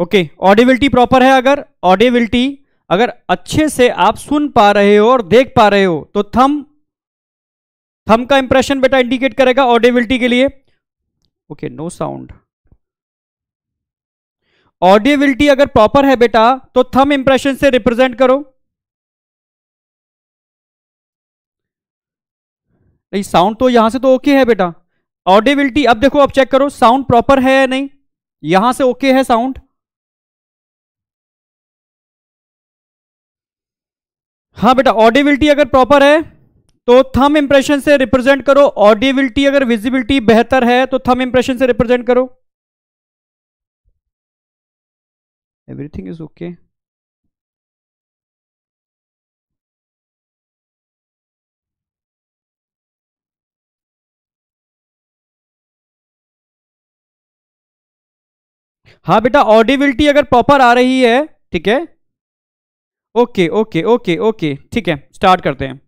Okay audibility proper है अगर audibility अगर अच्छे से आप सुन पा रहे हो और देख पा रहे हो तो थम थम का इंप्रेशन बेटा इंडिकेट करेगा ऑडिबिलिटी के लिए ओके नो साउंड ऑडिबिलिटी अगर प्रॉपर है बेटा तो थम इंप्रेशन से रिप्रेजेंट करो नहीं साउंड तो यहां से तो ओके है बेटा ऑडिबिलिटी अब देखो अब चेक करो साउंड प्रॉपर है या नहीं यहां से ओके है साउंड हाँ बेटा ऑडिबिलिटी अगर प्रॉपर है तो थम इंप्रेशन से रिप्रेजेंट करो ऑडिबिलिटी अगर विजिबिलिटी बेहतर है तो थम इंप्रेशन से रिप्रेजेंट करो एवरीथिंग इज ओके हाँ बेटा ऑडिबिलिटी अगर प्रॉपर आ रही है ठीक है ओके ओके ओके ओके ठीक है स्टार्ट करते हैं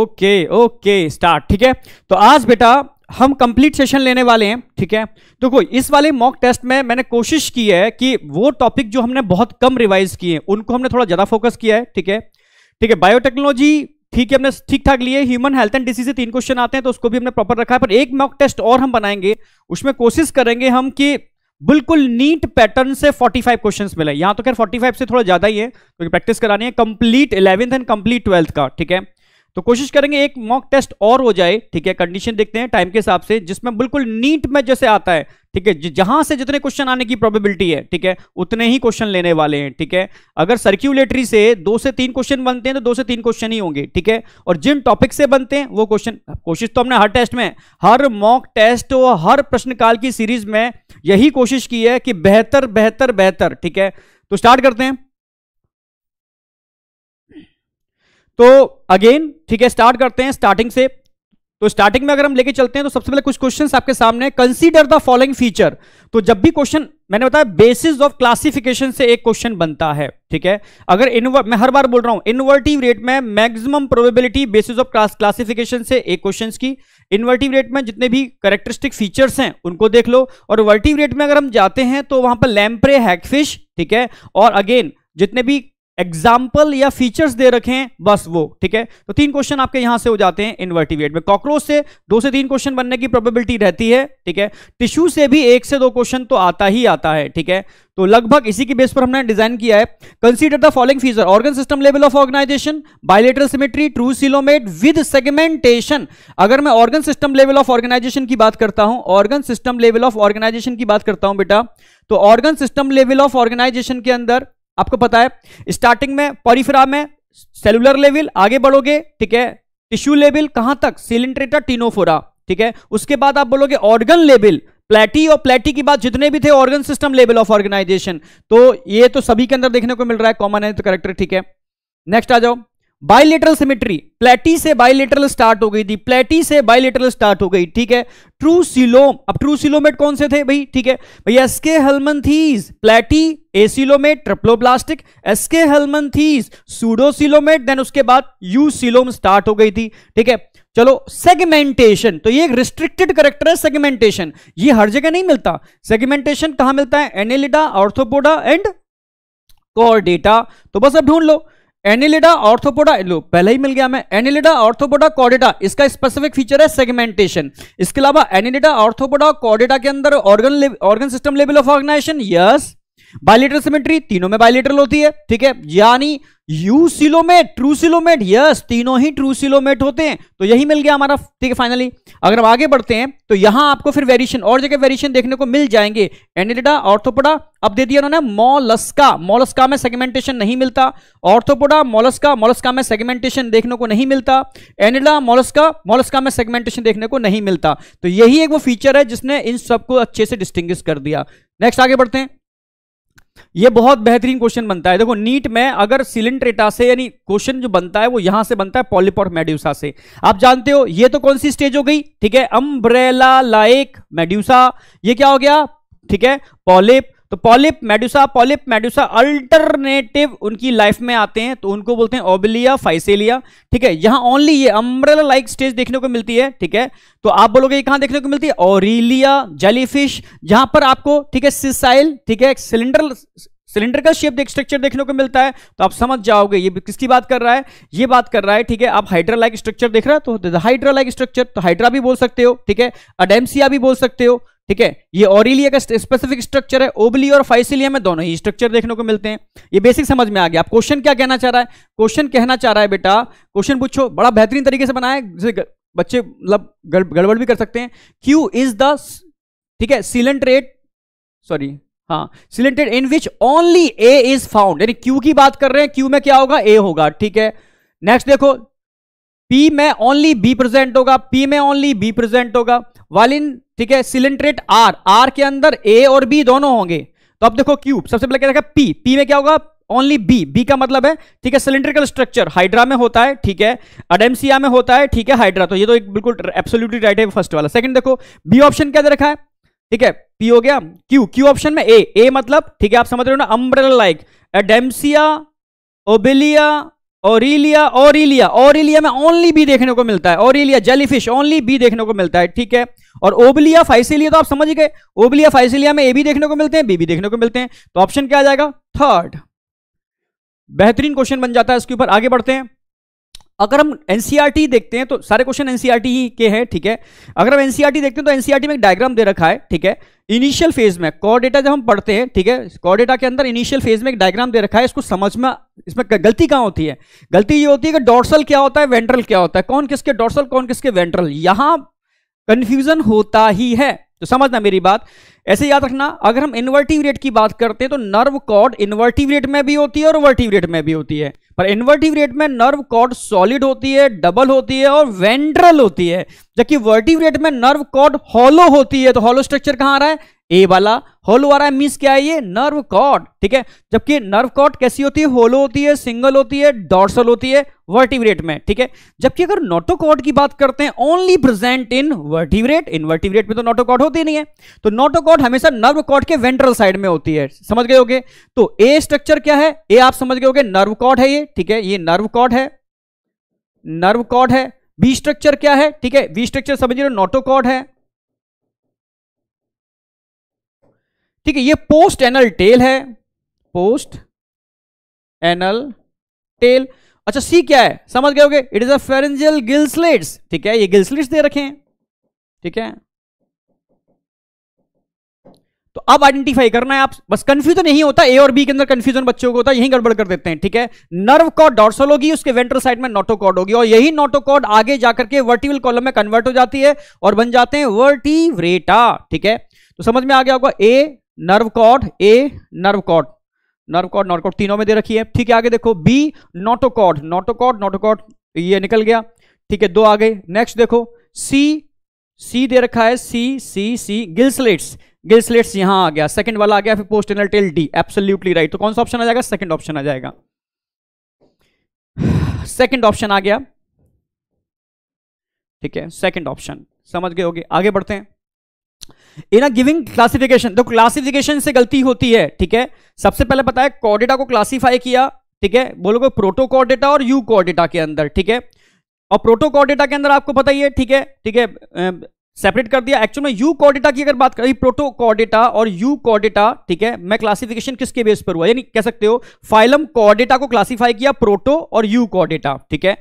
ओके ओके स्टार्ट ठीक है तो आज बेटा हम कंप्लीट सेशन लेने वाले हैं ठीक है देखो तो इस वाले मॉक टेस्ट में मैंने कोशिश की है कि वो टॉपिक जो हमने बहुत कम रिवाइज किए उनको हमने थोड़ा ज्यादा फोकस किया है ठीक है ठीक है बायोटेक्नोलॉजी ठीक है हमने ठीक ठाक लिए ह्यूमन हेल्थ एंड डिसीज से तीन क्वेश्चन आते हैं तो उसको भी हमने प्रॉपर रखा है पर एक मॉक टेस्ट और हम बनाएंगे उसमें कोशिश करेंगे हम कि बिल्कुल नीट पैटर्न से 45 क्वेश्चंस मिले यहां तो खैर 45 से थोड़ा ज्यादा ही है क्योंकि तो प्रैक्टिस करानी है complete eleventh and complete twelfth का ठीक है तो कोशिश करेंगे एक मॉक टेस्ट और हो जाए ठीक है कंडीशन देखते हैं टाइम के हिसाब से जिसमें बिल्कुल नीट में जैसे आता है ठीक है जहां से जितने क्वेश्चन आने की प्रोबेबिलिटी है ठीक है उतने ही क्वेश्चन लेने वाले हैं ठीक है अगर सर्क्यूलेटरी से दो से तीन क्वेश्चन बनते हैं तो दो से तीन क्वेश्चन ही होंगे ठीक है और जिन टॉपिक से बनते हैं वो क्वेश्चन कोशिश तो हमने हर टेस्ट में हर मॉक टेस्ट और हर प्रश्नकाल की सीरीज में यही कोशिश की है कि बेहतर बेहतर बेहतर ठीक है तो स्टार्ट करते हैं तो अगेन ठीक है स्टार्ट करते हैं स्टार्टिंग से तो स्टार्टिंग में अगर हम लेके चलते हैं तो सबसे पहले कुछ क्वेश्चन आपके सामने कंसीडर द फॉलोइंग फीचर तो जब भी क्वेश्चन मैंने बताया बेसिस ऑफ क्लासिफिकेशन से एक क्वेश्चन बनता है ठीक है अगर इनवर्ट मैं हर बार बोल रहा हूं इनवर्टिव रेट में maximum probability basis of class classification से एक क्वेश्चन की इनवर्टिव रेट में जितने भी करेक्टरिस्टिक फीचर्स हैं उनको देख लो और वर्टिव रेट में अगर हम जाते हैं तो वहां पर लैम्प्रे हैकफिश ठीक है और अगेन जितने भी एग्जाम्पल या फीचर्स दे रखे हैं बस वो ठीक है तो तीन क्वेश्चन आपके यहां से हो जाते हैं इन्वर्टिवेट में कॉकरोच से दो से तीन क्वेश्चन बनने की प्रोबेबिलिटी रहती है ठीक है टिश्यू से भी एक से दो क्वेश्चन तो आता ही आता है ठीक है तो लगभग इसी के बेस पर हमने डिजाइन किया है consider the following feature organ system level of organization bilateral symmetry true coelomate with segmentation अगर मैं organ system level of organization की बात करता हूं organ system level of organization की बात करता हूं बेटा तो organ system level of organization के अंदर आपको पता है स्टार्टिंग में पॉरीफ्रा में सेलुलर लेवल आगे बढ़ोगे ठीक है टिश्यू लेवल कहां तक सिलिंट्रेटर टीनोफोरा ठीक है उसके बाद आप बोलोगे ऑर्गन लेवल प्लेटी और प्लेटी की बात जितने भी थे organ system level of organization तो ये तो सभी के अंदर देखने को मिल रहा है कॉमन है तो करेक्टर ठीक है नेक्स्ट आ जाओ बाइलेटरल सिमेट्री प्लेटी से बाइलेटरल स्टार्ट हो गई थी प्लेटी से बाइलेटरल स्टार्ट हो गई ठीक है ट्रू सिलोम अब ट्रू सिलोमेट कौन से थे भाई ठीक है भैया aschelminthes platy acoelomate triploblastic aschelminthes pseudocoelomate then उसके बाद यू सिलोम स्टार्ट हो गई थी ठीक है चलो सेगमेंटेशन तो ये एक रिस्ट्रिक्टेड करेक्टर है सेगमेंटेशन ये हर जगह नहीं मिलता सेगमेंटेशन कहां मिलता है एनेलिडा ऑर्थोपोडा एंड कॉर्डेटा तो बस अब ढूंढ लो एनिलिडा ऑर्थोपोडा लो पहले ही मिल गया हमें एनिलिडा ऑर्थोपोडा कॉडेटा इसका स्पेसिफिक फीचर है सेगमेंटेशन इसके अलावा एनिलिडा ऑर्थोपोडा कॉडेटा के अंदर organ organ system level of organization yes bilateral symmetry तीनों में बायोलिटर होती है ठीक है यानी ट्रू ट्रूसिलोमेट यस तीनों ही ट्रूसिलोमेट होते हैं तो यही मिल गया हमारा ठीक है फाइनली अगर हम आगे बढ़ते हैं तो यहां आपको फिर वेरिएशन और जगह वेरिएशन देखने को मिल जाएंगे एनिडा ऑर्थोपोडा अब दे दिया उन्होंने मोलस्का मोलस्का में सेगमेंटेशन नहीं मिलता ऑर्थोपोडा मोलस्का मोलस्का में सेगमेंटेशन देखने को नहीं मिलता एनिडा मोलस्का मोलस्का में सेगमेंटेशन देखने को नहीं मिलता तो यही एक वो फीचर है जिसने इन सबको अच्छे से डिस्टिंग कर दिया नेक्स्ट आगे बढ़ते हैं ये बहुत बेहतरीन क्वेश्चन बनता है देखो नीट में अगर सिलेंट्रेटा से यानी क्वेश्चन जो बनता है वो यहां से बनता है पॉलीपोर मेड्यूसा से आप जानते हो ये तो कौन सी स्टेज हो गई ठीक है अम्ब्रेला लाइक मेड्यूसा ये क्या हो गया ठीक है पॉलिप तो polyp medusa polyp medusa alternative उनकी लाइफ में आते हैं तो उनको बोलते हैं ओबिलिया फाइसेलिया ठीक है यहां ओनली ये अम्ब्रेला लाइक स्टेज देखने को मिलती है ठीक है तो आप बोलोगे कहां देखने को मिलती है ओरिलिया जेलीफिश जहां पर आपको ठीक है सिसाइल ठीक है सिलेंडर सिलेंडर का शेप देख स्ट्रक्चर देखने को मिलता है तो आप समझ जाओगे ये किसकी बात कर रहा है ये बात कर रहा है ठीक है आप हाइड्रा लाइक स्ट्रक्चर देख रहे है तो हाइड्रा लाइक स्ट्रक्चर तो हाइड्रा भी बोल सकते हो ठीक है अडेमसिया भी बोल सकते हो ठीक है ये ऑरिलिया का स्पेसिफिक स्ट्रक्चर है ओबली और फाइसिलिया में दोनों ही स्ट्रक्चर देखने को मिलते हैं ये बेसिक समझ में आ गया आप क्वेश्चन क्या कहना चाह रहा है क्वेश्चन कहना चाह रहा है बेटा क्वेश्चन पूछो बड़ा बेहतरीन तरीके से बनाया जिससे बच्चे मतलब गड़बड़ भी कर सकते हैं क्यू इज द ठीक है सिलेंट्रेट सॉरी हाँ coelenterate in which only A is found यानी क्यू की बात कर रहे हैं क्यू में क्या होगा ए होगा ठीक है नेक्स्ट देखो पी में ओनली बी प्रेजेंट होगा पी में ओनली बी प्रेजेंट होगा वालिन ठीक है सिलेंट्रेट आर आर के अंदर ए और बी दोनों होंगे तो अब देखो क्यूब सबसे पहले क्या रखा पी पी में क्या होगा ओनली बी बी का मतलब है ठीक है सिलेंड्रिकल स्ट्रक्चर हाइड्रा में होता है ठीक है अडेमसिया में होता है ठीक है हाइड्रा तो ये तो एक बिल्कुल एब्सोल्यूटली राइट है फर्स्ट वाला सेकंड देखो बी ऑप्शन क्या दे रखा है ठीक है पी हो गया क्यू क्यू ऑप्शन में ए ए मतलब ठीक है आप समझ रहे हो ना umbrella like Adamsia obelia aurelia aurelia aurelia में ओनली बी देखने को मिलता है ओरिलिया जेलीफिश ओनली बी देखने को मिलता है ठीक है और ओबलिया फाइसिलिया तो आप समझ गए ओबलिया फाइसिलिया में ए भी देखने को मिलते हैं बी भी देखने को मिलते हैं तो ऑप्शन क्या आ जाएगा थर्ड बेहतरीन क्वेश्चन बन जाता है इसके ऊपर आगे बढ़ते हैं अगर हम एनसीईआरटी e देखते हैं तो सारे क्वेश्चन एनसीईआरटी e ही के हैं ठीक है अगर हम एनसीआरटी e देखते हैं तो एनसीईआरटी में एक डायग्राम दे रखा है ठीक है इनिशियल फेज में कॉर डेटा जब हम पढ़ते हैं ठीक है कॉर डेटा के अंदर इनिशियल फेज में एक डायग्राम दे रखा है इसको समझ में इसमें गलती कहाँ होती है गलती ये होती है कि डॉर्सल क्या होता है वेंट्रल क्या होता है कौन किसके डॉर्सल कौन किसके वेंट्रल यहां कन्फ्यूजन होता ही है तो समझना मेरी बात ऐसे याद रखना अगर हम रेट की बात करते हैं तो नर्व कॉर्ड इन्वर्टिव रेट में भी होती है और वर्टिव रेट में भी होती है पर इन्वर्टिव रेट में नर्व कॉर्ड सॉलिड होती है डबल होती है और वेंड्रल होती है जबकि वर्टिव रेट में नर्व कॉर्ड हॉलो होती है तो हॉलो स्ट्रक्चर कहां आ रहा है ए वाला होलो आ रहा है मीन्स क्या है ये नर्व कॉट ठीक है जबकि नर्व कॉट कैसी होती है होलो होती है सिंगल होती है डॉर्सल होती है वर्टिवरेट में ठीक है जबकि अगर नोटोकॉट की बात करते हैं ओनली प्रेजेंट इन वर्टिवरेट इन वर्टिवरेट में तो नोटोकॉट होती नहीं है तो नोटोकॉट हमेशा नर्व कॉट के वेंट्रल साइड में होती है समझ गए होगे तो ए स्ट्रक्चर क्या है ए आप समझ गए होगे नर्व कॉट है ये ठीक है ये नर्व कॉट है नर्व कॉट है बी स्ट्रक्चर क्या है ठीक है बी स्ट्रक्चर समझिए नोटोकॉट है ठीक है ये पोस्ट एनल टेल है पोस्ट एनल टेल अच्छा सी क्या है समझ गए होगे it is a pharyngeal gill slits ठीक है ये गिल्सलेट्स दे रखे हैं ठीक है तो अब आइडेंटिफाई करना है आप बस कंफ्यूजन तो नहीं होता ए और बी के अंदर कंफ्यूजन बच्चों को होता है यही गड़बड़ कर देते हैं ठीक है नर्व कॉर्ड डॉर्सल होगी उसके वेंट्रल साइड में नोटोकॉर्ड होगी और यही नोटोकॉर्ड आगे जाकर के वर्टिवल कॉलम में कन्वर्ट हो जाती है और बन जाते हैं वर्टिवरेटा ठीक है तो समझ में आ गया होगा a nerve cord a nerve cord nerve notochord तीनों में दे रखी है ठीक है आगे देखो बी नोटोकॉड नोटोकॉड नोटोकॉड ये निकल गया ठीक है दो आ गए नेक्स्ट देखो सी सी दे रखा है सी सी सी गिल्सलेट्स गिल्सलेट्स यहां आ गया सेकंड वाला आ गया फिर post anal tail D absolutely right तो कौन सा ऑप्शन आ जाएगा सेकंड ऑप्शन आ जाएगा सेकंड ऑप्शन आ गया ठीक है सेकंड ऑप्शन समझ गए होगे आगे बढ़ते हैं इन अ गिविंग क्लासिफिकेशन तो क्लासिफिकेशन से गलती होती है ठीक है सबसे पहले पता है कॉर्डेटा को क्लासिफाई किया ठीक है बोलोगे प्रोटोकॉर्डेटा और यू कॉर्डेटा के अंदर ठीक है और प्रोटोकॉर्डेटा के अंदर आपको पता ही है ठीक है ठीक है सेपरेट कर दिया एक्चुअल में यू कॉर्डेटा की अगर बात करें प्रोटो कॉर्डेटा और यू कॉर्डेटा ठीक है मैं क्लासिफिकेशन किसके बेस पर हुआ यानी कह सकते हो फाइलम कॉर्डेटा को क्लासिफाई किया प्रोटो और यू कॉर्डेटा ठीक है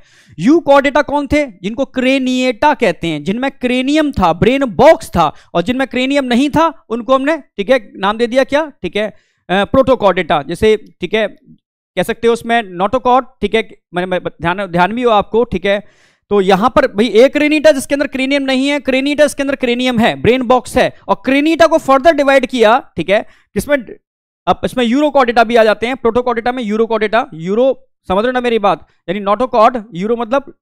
यू कॉर्डेटा कौन थे जिनको क्रेनिएटा कहते हैं जिनमें क्रेनियम था ब्रेन बॉक्स था और जिनमें क्रेनियम नहीं था उनको हमने ठीक है नाम दे दिया क्या ठीक है प्रोटोकॉर्डेटा जैसे ठीक है कह सकते हो उसमें नोटोकॉड ठीक है मैंने ध्यान ध्यान भी हो आपको ठीक है तो यहां पर भाई एक क्रेनिटा जिसके अंदर क्रेनियम नहीं है क्रेनिटा इसके अंदर क्रेनियम है ब्रेन बॉक्स है और क्रेनिटा को फर्दर डिवाइड किया ठीक है किसमें अब इसमें यूरोकॉडेटा भी आ जाते हैं प्रोटोकॉडेटा में यूरोकॉडेटा यूरो समझ रहे ना मेरी बात यानी नोटोकॉड यूरो मतलब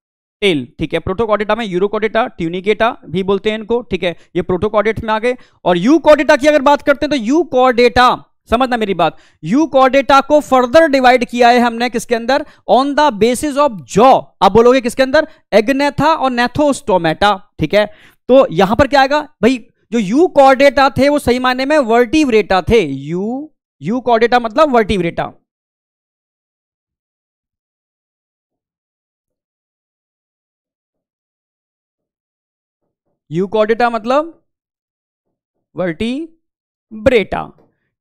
टेल ठीक है प्रोटोकॉडेटा में यूरोकॉडेटा ट्यूनिकेटा भी बोलते हैं इनको ठीक है ये प्रोटोकॉडेट में आ गए और यू कॉडेटा की अगर बात करते हैं तो यू कॉडेटा समझना मेरी बात यू कॉडेटा को फर्दर डिवाइड किया है हमने किसके अंदर on the basis of jaw आप बोलोगे किसके अंदर एग्नेथा और नेथोस्टोमेटा ठीक है तो यहां पर क्या आएगा भाई जो यू कॉडेटा थे वो सही मायने में वर्टिवरेटा थे यू यू कॉडेटा मतलब वर्टिवरेटा यू कॉडेटा मतलब वर्टिब्रेटा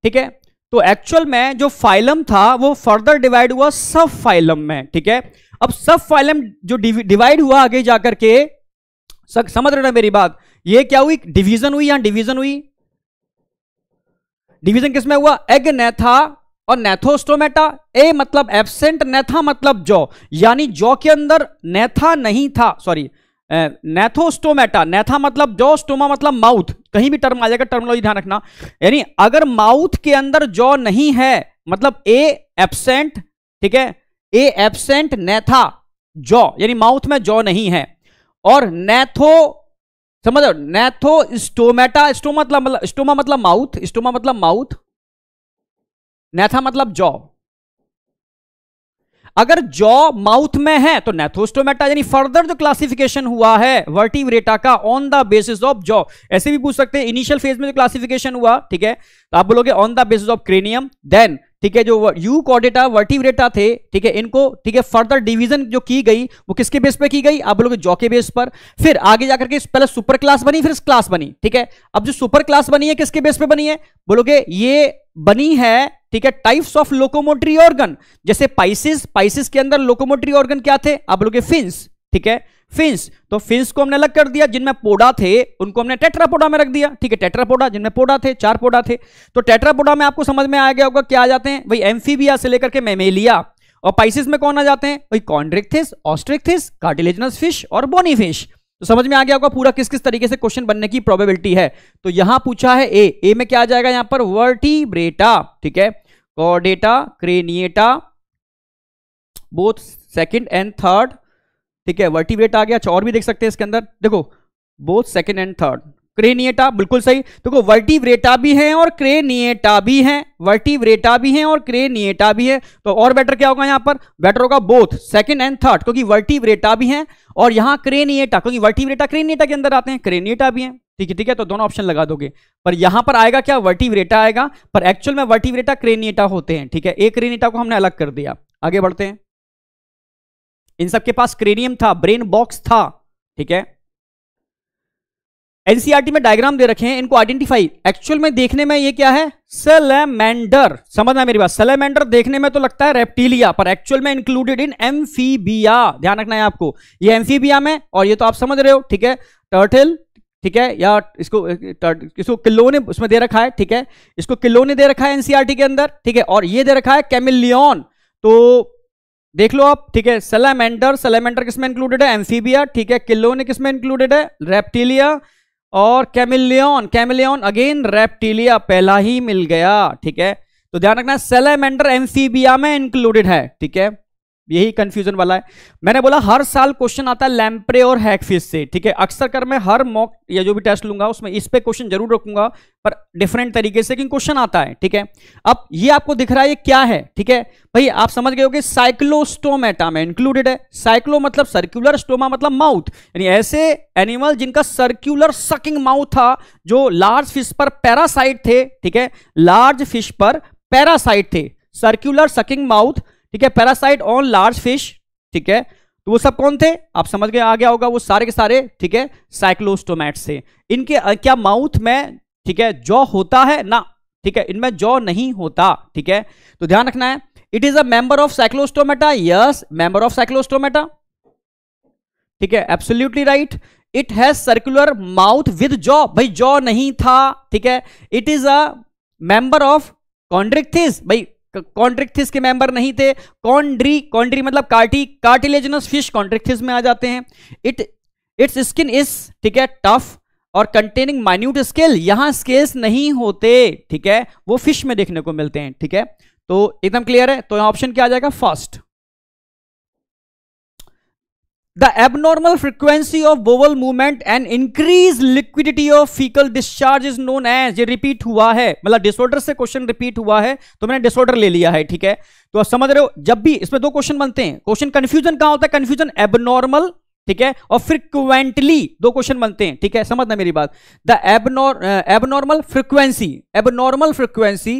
ठीक है तो एक्चुअल में जो फाइलम था वो फर्दर डिवाइड हुआ सब फाइलम में ठीक है अब सब फाइलम जो डिवाइड हुआ आगे जाकर के समझ रहे मेरी बात ये क्या हुई डिवीजन हुई या डिवीजन हुई डिवीजन किसमें हुआ एग नेथा और नेथोस्टोमेटा ए मतलब एबसेंट नेथा मतलब जॉ यानी जॉ के अंदर नेथा नहीं था सॉरी नेथोस्टोमेटा नेथा मतलब जॉ स्टोमा मतलब माउथ कहीं भी टर्म आ जाएगा टर्मोलॉजी ध्यान रखना यानी अगर माउथ के अंदर जॉ नहीं है मतलब ए एबसेंट ठीक है ए एबसेंट नेथा जॉ यानी माउथ में जॉ नहीं है और नेथो समझो नेथो स्टोमेटा स्टोमा मतलब स्टोमा मतलब माउथ स्टोमा मतलब माउथ नेथा मतलब जॉ अगर जॉ माउथ में है तो नेथोस्टोमेटा यानी फर्दर जो क्लासिफिकेशन हुआ है वर्टिवरेटा का on the basis of jaw ऐसे भी पूछ सकते हैं इनिशियल फेज में जो क्लासिफिकेशन हुआ ठीक है तो आप बोलोगे on the basis of cranium then ठीक है जो यू कॉडेटा वर्टिवरेटा थे ठीक है इनको ठीक है फर्दर डिवीजन जो की गई वो किसके बेस पे की गई आप बोलोगे जॉ के बेस पर फिर आगे जाकर के पहले सुपर क्लास बनी फिर क्लास बनी ठीक है अब जो सुपर क्लास बनी है किसके बेस पे बनी है बोलोगे ये बनी है ठीक है टाइप्स ऑफ लोकोमोटरी ऑर्गन जैसे पाइसिस पाइसिस के अंदर लोकोमोटरी ऑर्गन क्या थे आप बोलोगे फिंस ठीक है फिंस तो फिंस को हमने अलग कर दिया जिनमें पोडा थे उनको हमने टेट्रापोडा में रख दिया ठीक है टेट्रापोडा जिनमें पोडा थे चार पोडा थे तो टेट्रापोडा में आपको समझ में आ गया होगा क्या आ जाते हैं भाई एम्फीबिया से लेकर के मेमेलिया और पाइसिस में कौन आ जाते हैं भाई कॉन्ड्रिक्थिस ऑस्ट्रिक्थिस कार्टिलेजनस फिश और बोनी फिश तो समझ में आ गया होगा पूरा किस किस तरीके से क्वेश्चन बनने की प्रोबेबिलिटी है तो यहां पूछा है ए ए में क्या आ जाएगा यहां पर वर्टिब्रेटा ठीक है कॉडेटा craniata both second and third ठीक है वर्टिब्रेट आ गया अच्छा और भी देख सकते हैं इसके अंदर देखो both second and third craniata बिल्कुल सही देखो वर्टिब्रेटा भी है और क्रेनिएटा भी है वर्टिब्रेटा भी है और क्रेनिएटा भी है तो और बेटर क्या होगा यहां पर बेटर होगा बोथ सेकंड एंड थर्ड क्योंकि वर्टिब्रेटा भी है और यहां क्रेनिएटा क्योंकि वर्टिब्रेटा क्रेनिएटा के अंदर आते हैं क्रेनिएटा भी है ठीक है ठीक है तो दोनों ऑप्शन लगा दोगे पर यहां पर आएगा क्या वर्टिब्रेटा आएगा पर एक्चुअल में वर्टिब्रेटा क्रेनिएटा होते हैं ठीक है एक क्रेनिएटा को हमने अलग कर दिया आगे बढ़ते हैं इन सबके पास क्रेनियम था ब्रेन बॉक्स था ठीक है एनसीआरटी e में डायग्राम दे रखे हैं इनको आइडेंटिफाई एक्चुअल में देखने में ये क्या है सलेमेंडर समझना मेरी बात सलेमेंडर देखने में तो लगता है रेप्टीलिया पर एक्चुअल में इंक्लूडेड इन एम्फीबिया ध्यान रखना है आपको ये एम्फीबिया में और ये तो आप समझ रहे हो ठीक है टर्टल ठीक है या इसको इसको किलो ने उसमें दे रखा है ठीक है इसको किलो ने दे रखा है एनसीआरटी e के अंदर ठीक है और ये दे रखा है कैमिलियन तो देख लो आप ठीक है सेलेमेंडर सेलेमेंडर किसमें इंक्लूडेड है एम्फीबिया ठीक है किलोने किसमें इंक्लूडेड है रेप्टिलिया और कैमिलियन कैमिलियन अगेन रेप्टिलिया पहला ही मिल गया ठीक है तो ध्यान रखना सेलेमेंडर एम्फीबिया में इंक्लूडेड है ठीक है यही कंफ्यूजन वाला है मैंने बोला हर साल क्वेश्चन आता है लैम्प्रे और हैकफिश से ठीक है अक्सर कर मैं हर मॉक या जो भी टेस्ट लूंगा उसमें इस पे क्वेश्चन जरूर रखूंगा पर डिफरेंट तरीके से कि क्वेश्चन आता है ठीक है अब ये आपको दिख रहा है ये क्या है ठीक है भाई आप समझ गए हो कि साइक्लोस्टोमेटा में इंक्लूडेड है साइक्लो मतलब सर्क्यूलर स्टोमा मतलब माउथ यानी ऐसे एनिमल जिनका सर्क्यूलर सकिंग माउथ था जो लार्ज फिश पर पैरासाइट थे ठीक है लार्ज फिश पर पैरासाइट थे सर्क्यूलर सकिंग माउथ ठीक है पैरासाइट ऑन लार्ज फिश ठीक है तो वो सब कौन थे आप समझ गए आ गया होगा वो सारे के सारे ठीक है साइक्लोस्टोमैट से इनके क्या माउथ में ठीक है जॉ होता है ना ठीक है इनमें जॉ नहीं होता ठीक है तो ध्यान रखना है it is a member of cyclostomata yes member of cyclostomata ठीक है absolutely right it has circular mouth with jaw भाई जॉ नहीं था ठीक है it is a member of chondrichthyes भाई कॉन्ट्रिक्थिस के मेंबर नहीं थे कॉन्ड्री कॉन्ड्री मतलब कार्टी कार्टिलेजनस फिश कॉन्ट्रिक्थिस में आ जाते हैं इट इट्स स्किन इज ठीक है टफ और कंटेनिंग माइन्यूट स्केल यहां स्केल्स नहीं होते ठीक है वो फिश में देखने को मिलते हैं ठीक है तो एकदम क्लियर है तो यहां ऑप्शन क्या आ जाएगा first the abnormal frequency of bowel movement and increase liquidity of faecal discharge is known as ये रिपीट हुआ है मतलब डिसऑर्डर से क्वेश्चन रिपीट हुआ है तो मैंने डिसऑर्डर ले लिया है ठीक है तो आप समझ रहे हो जब भी इसमें दो क्वेश्चन बनते हैं क्वेश्चन कंफ्यूजन कहां होता है कंफ्यूजन एबनॉर्मल ठीक है और फ्रिक्वेंटली दो क्वेश्चन बनते हैं ठीक है समझना मेरी बात the abnor abnormal frequency abnormal frequency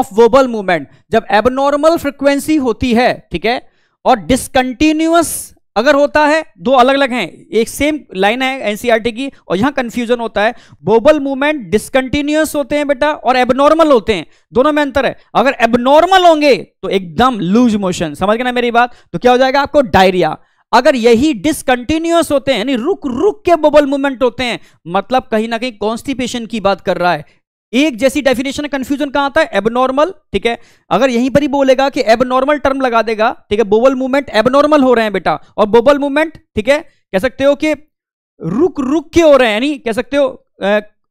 of bowel movement जब एबनॉर्मल फ्रिक्वेंसी होती है ठीक है और डिसकंटिन्यूअस अगर होता है दो अलग अलग हैं एक सेम लाइन है एनसीआरटी e की और यहां कंफ्यूजन होता है बोबल मूवमेंट डिसकंटिन्यूअस होते हैं बेटा और एबनॉर्मल होते हैं दोनों में अंतर है अगर एबनॉर्मल होंगे तो एकदम लूज मोशन समझ गए ना मेरी बात तो क्या हो जाएगा आपको डायरिया अगर यही डिसकंटिन्यूअस होते हैं यानी रुक रुक के बबल मूवमेंट होते हैं मतलब कहीं ना कहीं कॉन्स्टिपेशन की बात कर रहा है एक जैसी डेफिनेशन कंफ्यूजन कहां आता है एबनॉर्मल ठीक है अगर यहीं पर ही बोलेगा कि एबनॉर्मल टर्म लगा देगा ठीक है बोबल मूवमेंट एबनॉर्मल हो रहे हैं बेटा और बोबल मूवमेंट ठीक है कह सकते हो कि रुक रुक के हो रहे हैं यानी कह सकते हो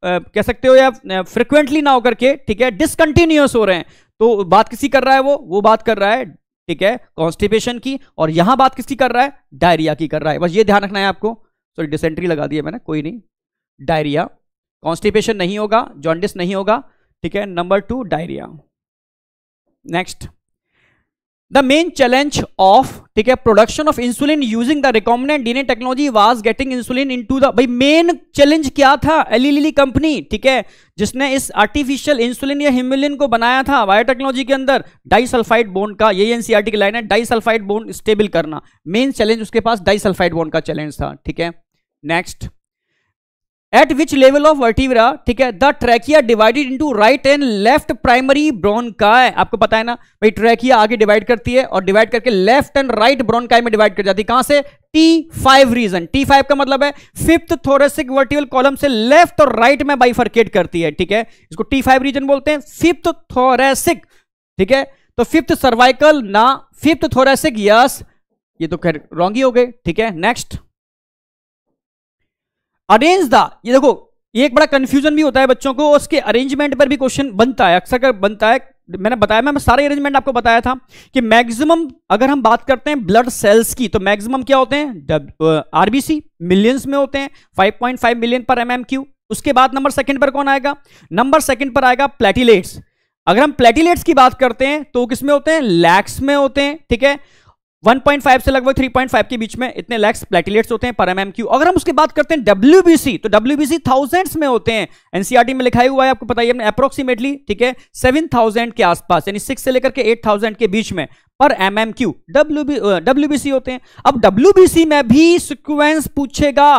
कह सकते हो या फ्रिक्वेंटली ना होकर के ठीक है डिसकंटिन्यूस हो रहे हैं तो बात किसी कर रहा है वो वो बात कर रहा है ठीक है कॉन्स्टिपेशन की और यहां बात किसकी कर रहा है डायरिया की कर रहा है बस ये ध्यान रखना है आपको सॉरी डिसेंट्री लगा दिया मैंने कोई नहीं डायरिया कॉन्स्टिपेशन नहीं होगा जॉन्डिस नहीं होगा ठीक है number two diarrhoea next the main challenge of ठीक है production of insulin using the recombinant DNA technology was getting insulin into the भाई मेन चैलेंज क्या था एलिली कंपनी ठीक है जिसने इस आर्टिफिशियल इंसुलिन या हिमुलिन को बनाया था बायोटेक्नोलॉजी के अंदर डाइसल्फाइड बोन का यही एनसीआरटी e की लाइन है डाइसल्फाइड बोन स्टेबल करना मेन चैलेंज उसके पास डाइसल्फाइड बोन का चैलेंज था ठीक है next at which level of vertebra ठीक है the trachea divided into right and left primary bronchi आपको पता है ना भाई ट्रैकिया आगे डिवाइड करती है और डिवाइड करके लेफ्ट एंड राइट काय में डिवाइड कर जाती है कहां से T five region T five का मतलब है फिफ्थ थोरेसिक वर्टिकल कॉलम से लेफ्ट और राइट में बाइफर्केट करती है ठीक है इसको टी फाइव रीजन बोलते हैं फिफ्थ थोरेसिक ठीक है तो फिफ्थ सर्वाइकल ना फिफ्थ थोरेसिक यस ये तो खैर रॉन्ग ही हो गए ठीक है नेक्स्ट अरेंज द ये देखो ये एक बड़ा कंफ्यूजन भी होता है बच्चों को उसके अरेंजमेंट पर भी क्वेश्चन बनता है अक्सर कर बनता है मैंने बताया मैं सारे अरेंजमेंट आपको बताया था कि मैक्सिमम अगर हम बात करते हैं ब्लड सेल्स की तो मैक्सिमम क्या होते हैं आरबीसी मिलियंस uh, में होते हैं 5.5 मिलियन पर एमएमक्यू उसके बाद नंबर सेकंड पर कौन आएगा नंबर सेकंड पर आएगा प्लेटिलेट्स अगर हम प्लेटिलेट्स की बात करते हैं तो किसमें होते हैं लैक्स में होते हैं ठीक है 1.5 से लगभग 3.5 के बीच में इतने लैक्स प्लेटिलेट्स होते हैं पर एम अगर हम उसकी बात करते हैं डब्ल्यू तो डब्ल्यू थाउजेंड्स में होते हैं एनसीआरटी e में लिखा हुआ है आपको पता ही अप्रोक्सीमेटली ठीक है 7000 के आसपास यानी सिक्स से लेकर के 8000 के बीच में पर एम एम क्यू डब्ल्यू होते हैं अब डब्ल्यू में भी सिक्वेंस पूछेगा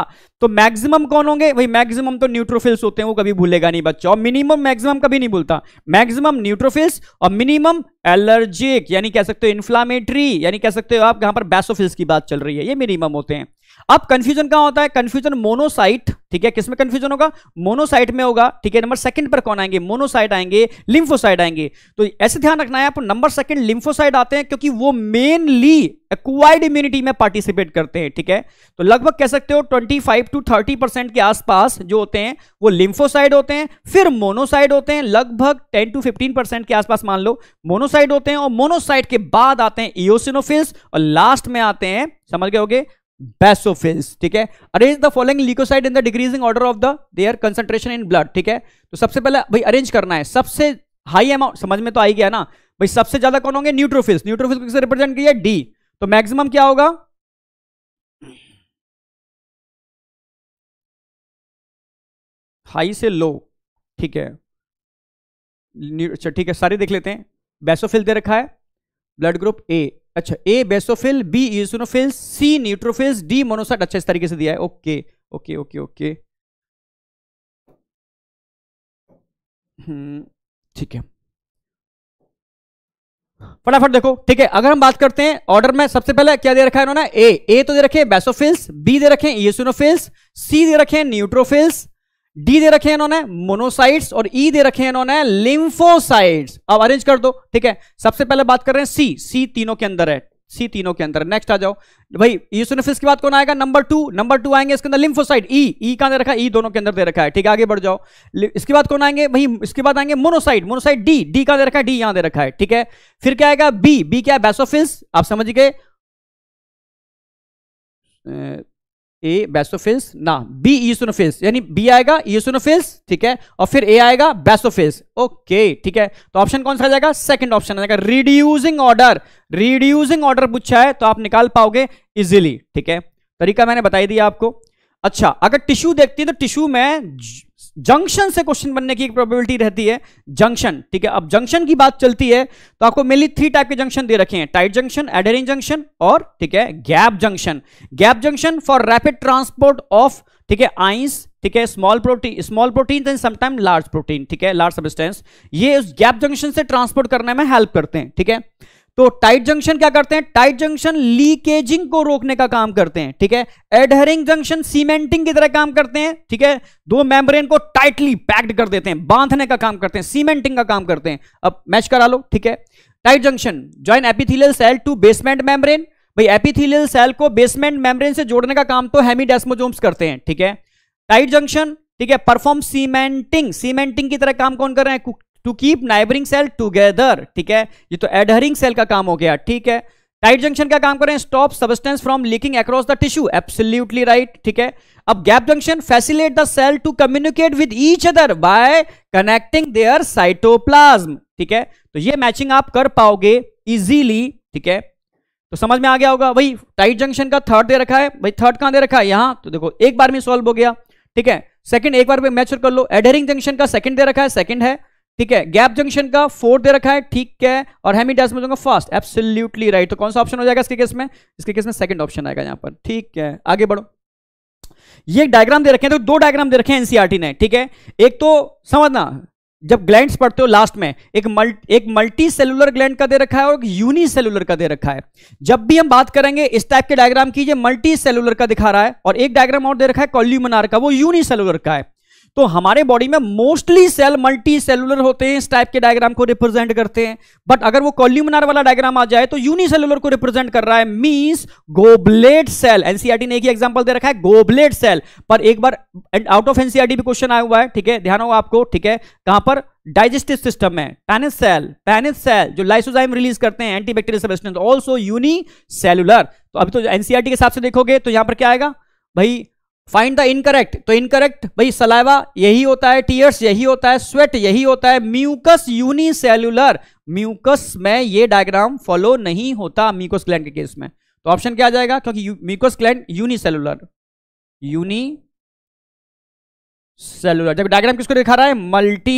तो मैक्सिमम कौन होंगे भाई मैक्सिमम तो न्यूट्रोफिल्स होते हैं वो कभी भूलेगा नहीं बच्चा और मिनिमम मैक्सिमम कभी नहीं भूलता मैक्सिमम न्यूट्रोफिल्स और मिनिमम एलर्जिक यानी कह सकते हो इन्फ्लामेटरी यानी कह सकते हो आप यहां पर बैसोफिल्स की बात चल रही है ये मिनिमम होते हैं अब कंफ्यूजन कहां होता है कंफ्यूजन मोनोसाइट ठीक है किसमें कंफ्यूजन होगा मोनोसाइट में होगा ठीक है नंबर सेकंड पर कौन आएंगे मोनोसाइट आएंगे लिम्फोसाइट आएंगे तो ऐसे ध्यान रखना है आप नंबर सेकंड लिम्फोसाइट आते हैं क्योंकि वो मेनली एक्वायर्ड इम्यूनिटी में पार्टिसिपेट करते हैं ठीक है तो लगभग कह सकते हो 25 टू थर्टी परसेंट के आसपास जो होते हैं वो लिम्फोसाइड होते हैं फिर मोनोसाइड होते हैं लगभग टेन टू फिफ्टीन परसेंट के आसपास मान लो मोनोसाइड होते हैं और मोनोसाइट के बाद आते हैं इोसिनोफिल्स और लास्ट में आते हैं समझ गए बेसोफिल्स ठीक है arrange the following leucocyte in the decreasing order of the their concentration in blood ठीक है तो सबसे पहले भाई अरेंज करना है सबसे हाई अमाउंट समझ में तो आई गया ना भाई सबसे ज्यादा कौन होंगे न्यूट्रोफिल्स न्यूट्रोफिल्स को किसे रिप्रेजेंट किया डी तो मैक्सिमम क्या होगा हाई से लो ठीक है अच्छा ठीक है सारे देख लेते हैं बेसोफिल दे रखा है ब्लड ग्रुप ए अच्छा A basophil B eosinophils C neutrophils D monocyte अच्छा इस तरीके से दिया है ओके ओके ओके ओके ठीक है फटाफट देखो ठीक है अगर हम बात करते हैं ऑर्डर में सबसे पहले क्या दे रखा है इन्होंने ए ए तो दे रखे बेसोफिल्स बी दे रखे यूसोनोफिल्स सी दे रखे न्यूट्रोफिल्स डी दे रखे हैं इन्होंने मोनोसाइट्स और ई e दे रखे हैं इन्होंने लिम्फोसाइट्स अब अरेंज कर दो ठीक है सबसे पहले बात कर रहे हैं सी सी तीनों के अंदर है सी तीनों के अंदर नेक्स्ट आ जाओ भाई यूसोनोफिस के कौन आएगा नंबर टू नंबर टू आएंगे इसके अंदर लिम्फोसाइट ई ई कहां दे रखा है ई e दोनों के अंदर दे रखा है ठीक है आगे बढ़ जाओ इसके बाद कौन आएंगे भाई इसके बाद आएंगे मोनोसाइट मोनोसाइट डी डी कहां दे रखा है डी यहां दे रखा है ठीक है फिर क्या आएगा बी बी क्या बेसोफिल्स आप समझ गए ए बैसोफिल्स ना बी ईसोनोफिल्स यानी बी आएगा ईसोनोफिल्स ठीक है और फिर ए आएगा बैसोफिल्स ओके ठीक है तो ऑप्शन कौन सा आ जाएगा सेकंड ऑप्शन आ जाएगा रिड्यूसिंग ऑर्डर रिड्यूसिंग ऑर्डर पूछा है तो आप निकाल पाओगे इजिली ठीक है तरीका मैंने बताई दिया आपको अच्छा अगर टिश्यू देखती है तो टिश्यू में जंक्शन से क्वेश्चन बनने की प्रोबेबिलिटी रहती है जंक्शन ठीक है अब जंक्शन की बात चलती है तो आपको मेनली थ्री टाइप के जंक्शन दे रखे हैं टाइट जंक्शन एडेरिंग जंक्शन और ठीक है gap junction gap junction for rapid transport of ठीक है आइंस ठीक है small protein small protein and sometime large protein ठीक है लार्ज सब्सटेंस ये उस गैप जंक्शन से ट्रांसपोर्ट करने में हेल्प करते हैं ठीक है तो टाइट जंक्शन क्या करते हैं टाइट जंक्शन लीकेजिंग को रोकने का काम करते हैं ठीक है एडहरिंग जंक्शन सीमेंटिंग की तरह काम करते हैं ठीक है दो मेम्ब्रेन को टाइटली पैक्ड कर देते हैं बांधने का काम करते हैं सीमेंटिंग का काम करते हैं अब मैच करा लो ठीक है tight junction join epithelial cell to basement membrane भाई एपिथिलियल सेल को बेसमेंट मेम्ब्रेन से जोड़ने का काम तो हेमीडेस्मोजोम्स करते हैं ठीक है टाइट जंक्शन ठीक है परफॉर्म सीमेंटिंग सीमेंटिंग की तरह काम कौन कर रहे हैं to keep neighbouring cell together ठीक है ये तो एडहरिंग सेल का काम हो गया ठीक है टाइट जंक्शन का काम करें stop substance from leaking across the tissue absolutely right ठीक है अब gap junction facilitate the cell to communicate with each other by connecting their cytoplasm ठीक है तो ये मैचिंग आप कर पाओगे इजीली ठीक है तो समझ में आ गया होगा भाई टाइट जंक्शन का थर्ड दे रखा है भाई थर्ड कहां दे रखा है यहां तो देखो एक बार में सॉल्व हो गया ठीक है सेकंड एक बार में मैच कर लो एडहरिंग जंक्शन का सेकंड दे रखा है सेकंड है ठीक है गैप जंक्शन का फोर दे रखा है ठीक है और हेमी डैस में जाऊंगा फास्ट एब्सोल्यूटली राइट तो कौन सा ऑप्शन हो जाएगा इसके केस में इसके केस में सेकंड ऑप्शन आएगा यहां पर ठीक है आगे बढ़ो ये एक डायग्राम दे रखे हैं तो दो डायग्राम दे रखे हैं एनसीआरटी e ने ठीक है एक तो समझना जब ग्लैंड पढ़ते हो लास्ट में एक मल्टी एक मल्टी सेलुलर ग्लैंड का दे रखा है और एक यूनी सेलुलर का दे रखा है जब भी हम बात करेंगे इस टाइप के डायग्राम की ये मल्टी सेलुलर का दिखा रहा है और एक डायग्राम और दे रखा है कॉल्यूमनार का वो यूनी सेलुलर का है तो हमारे बॉडी में मोस्टली सेल मल्टी सेलुलर होते हैं इस टाइप के डायग्राम को रिप्रेजेंट करते हैं बट अगर वो कॉल्यूमिनार वाला डायग्राम आ जाए तो यूनिसेलुलर को रिप्रेजेंट कर रहा है मीन्स गोबलेट सेल एनसीआरटी ने एक ही एग्जाम्पल दे रखा है गोबलेट सेल पर एक बार आउट ऑफ एनसीआरटी भी क्वेश्चन आया हुआ है ठीक है ध्यान हो आपको ठीक है कहां पर डाइजेस्टिव सिस्टम में पैनिस सेल पैनिस सेल जो लाइसोजाइम रिलीज करते हैं antibacterial also also unicellular तो अभी तो एनसीआरटी e के हिसाब से देखोगे तो यहां पर क्या आएगा भाई फाइंड द इनकरेक्ट तो इनकरेक्ट भाई सलाइवा यही होता है टीयर्स यही होता है स्वेट यही होता है म्यूकस यूनिसेल्युलर म्यूकस में ये डायग्राम फॉलो नहीं होता म्यूकोस ग्लैंड के केस में तो ऑप्शन क्या आ जाएगा क्योंकि mucus gland unicellular unicellular जब डायग्राम किसको दिखा रहा है मल्टी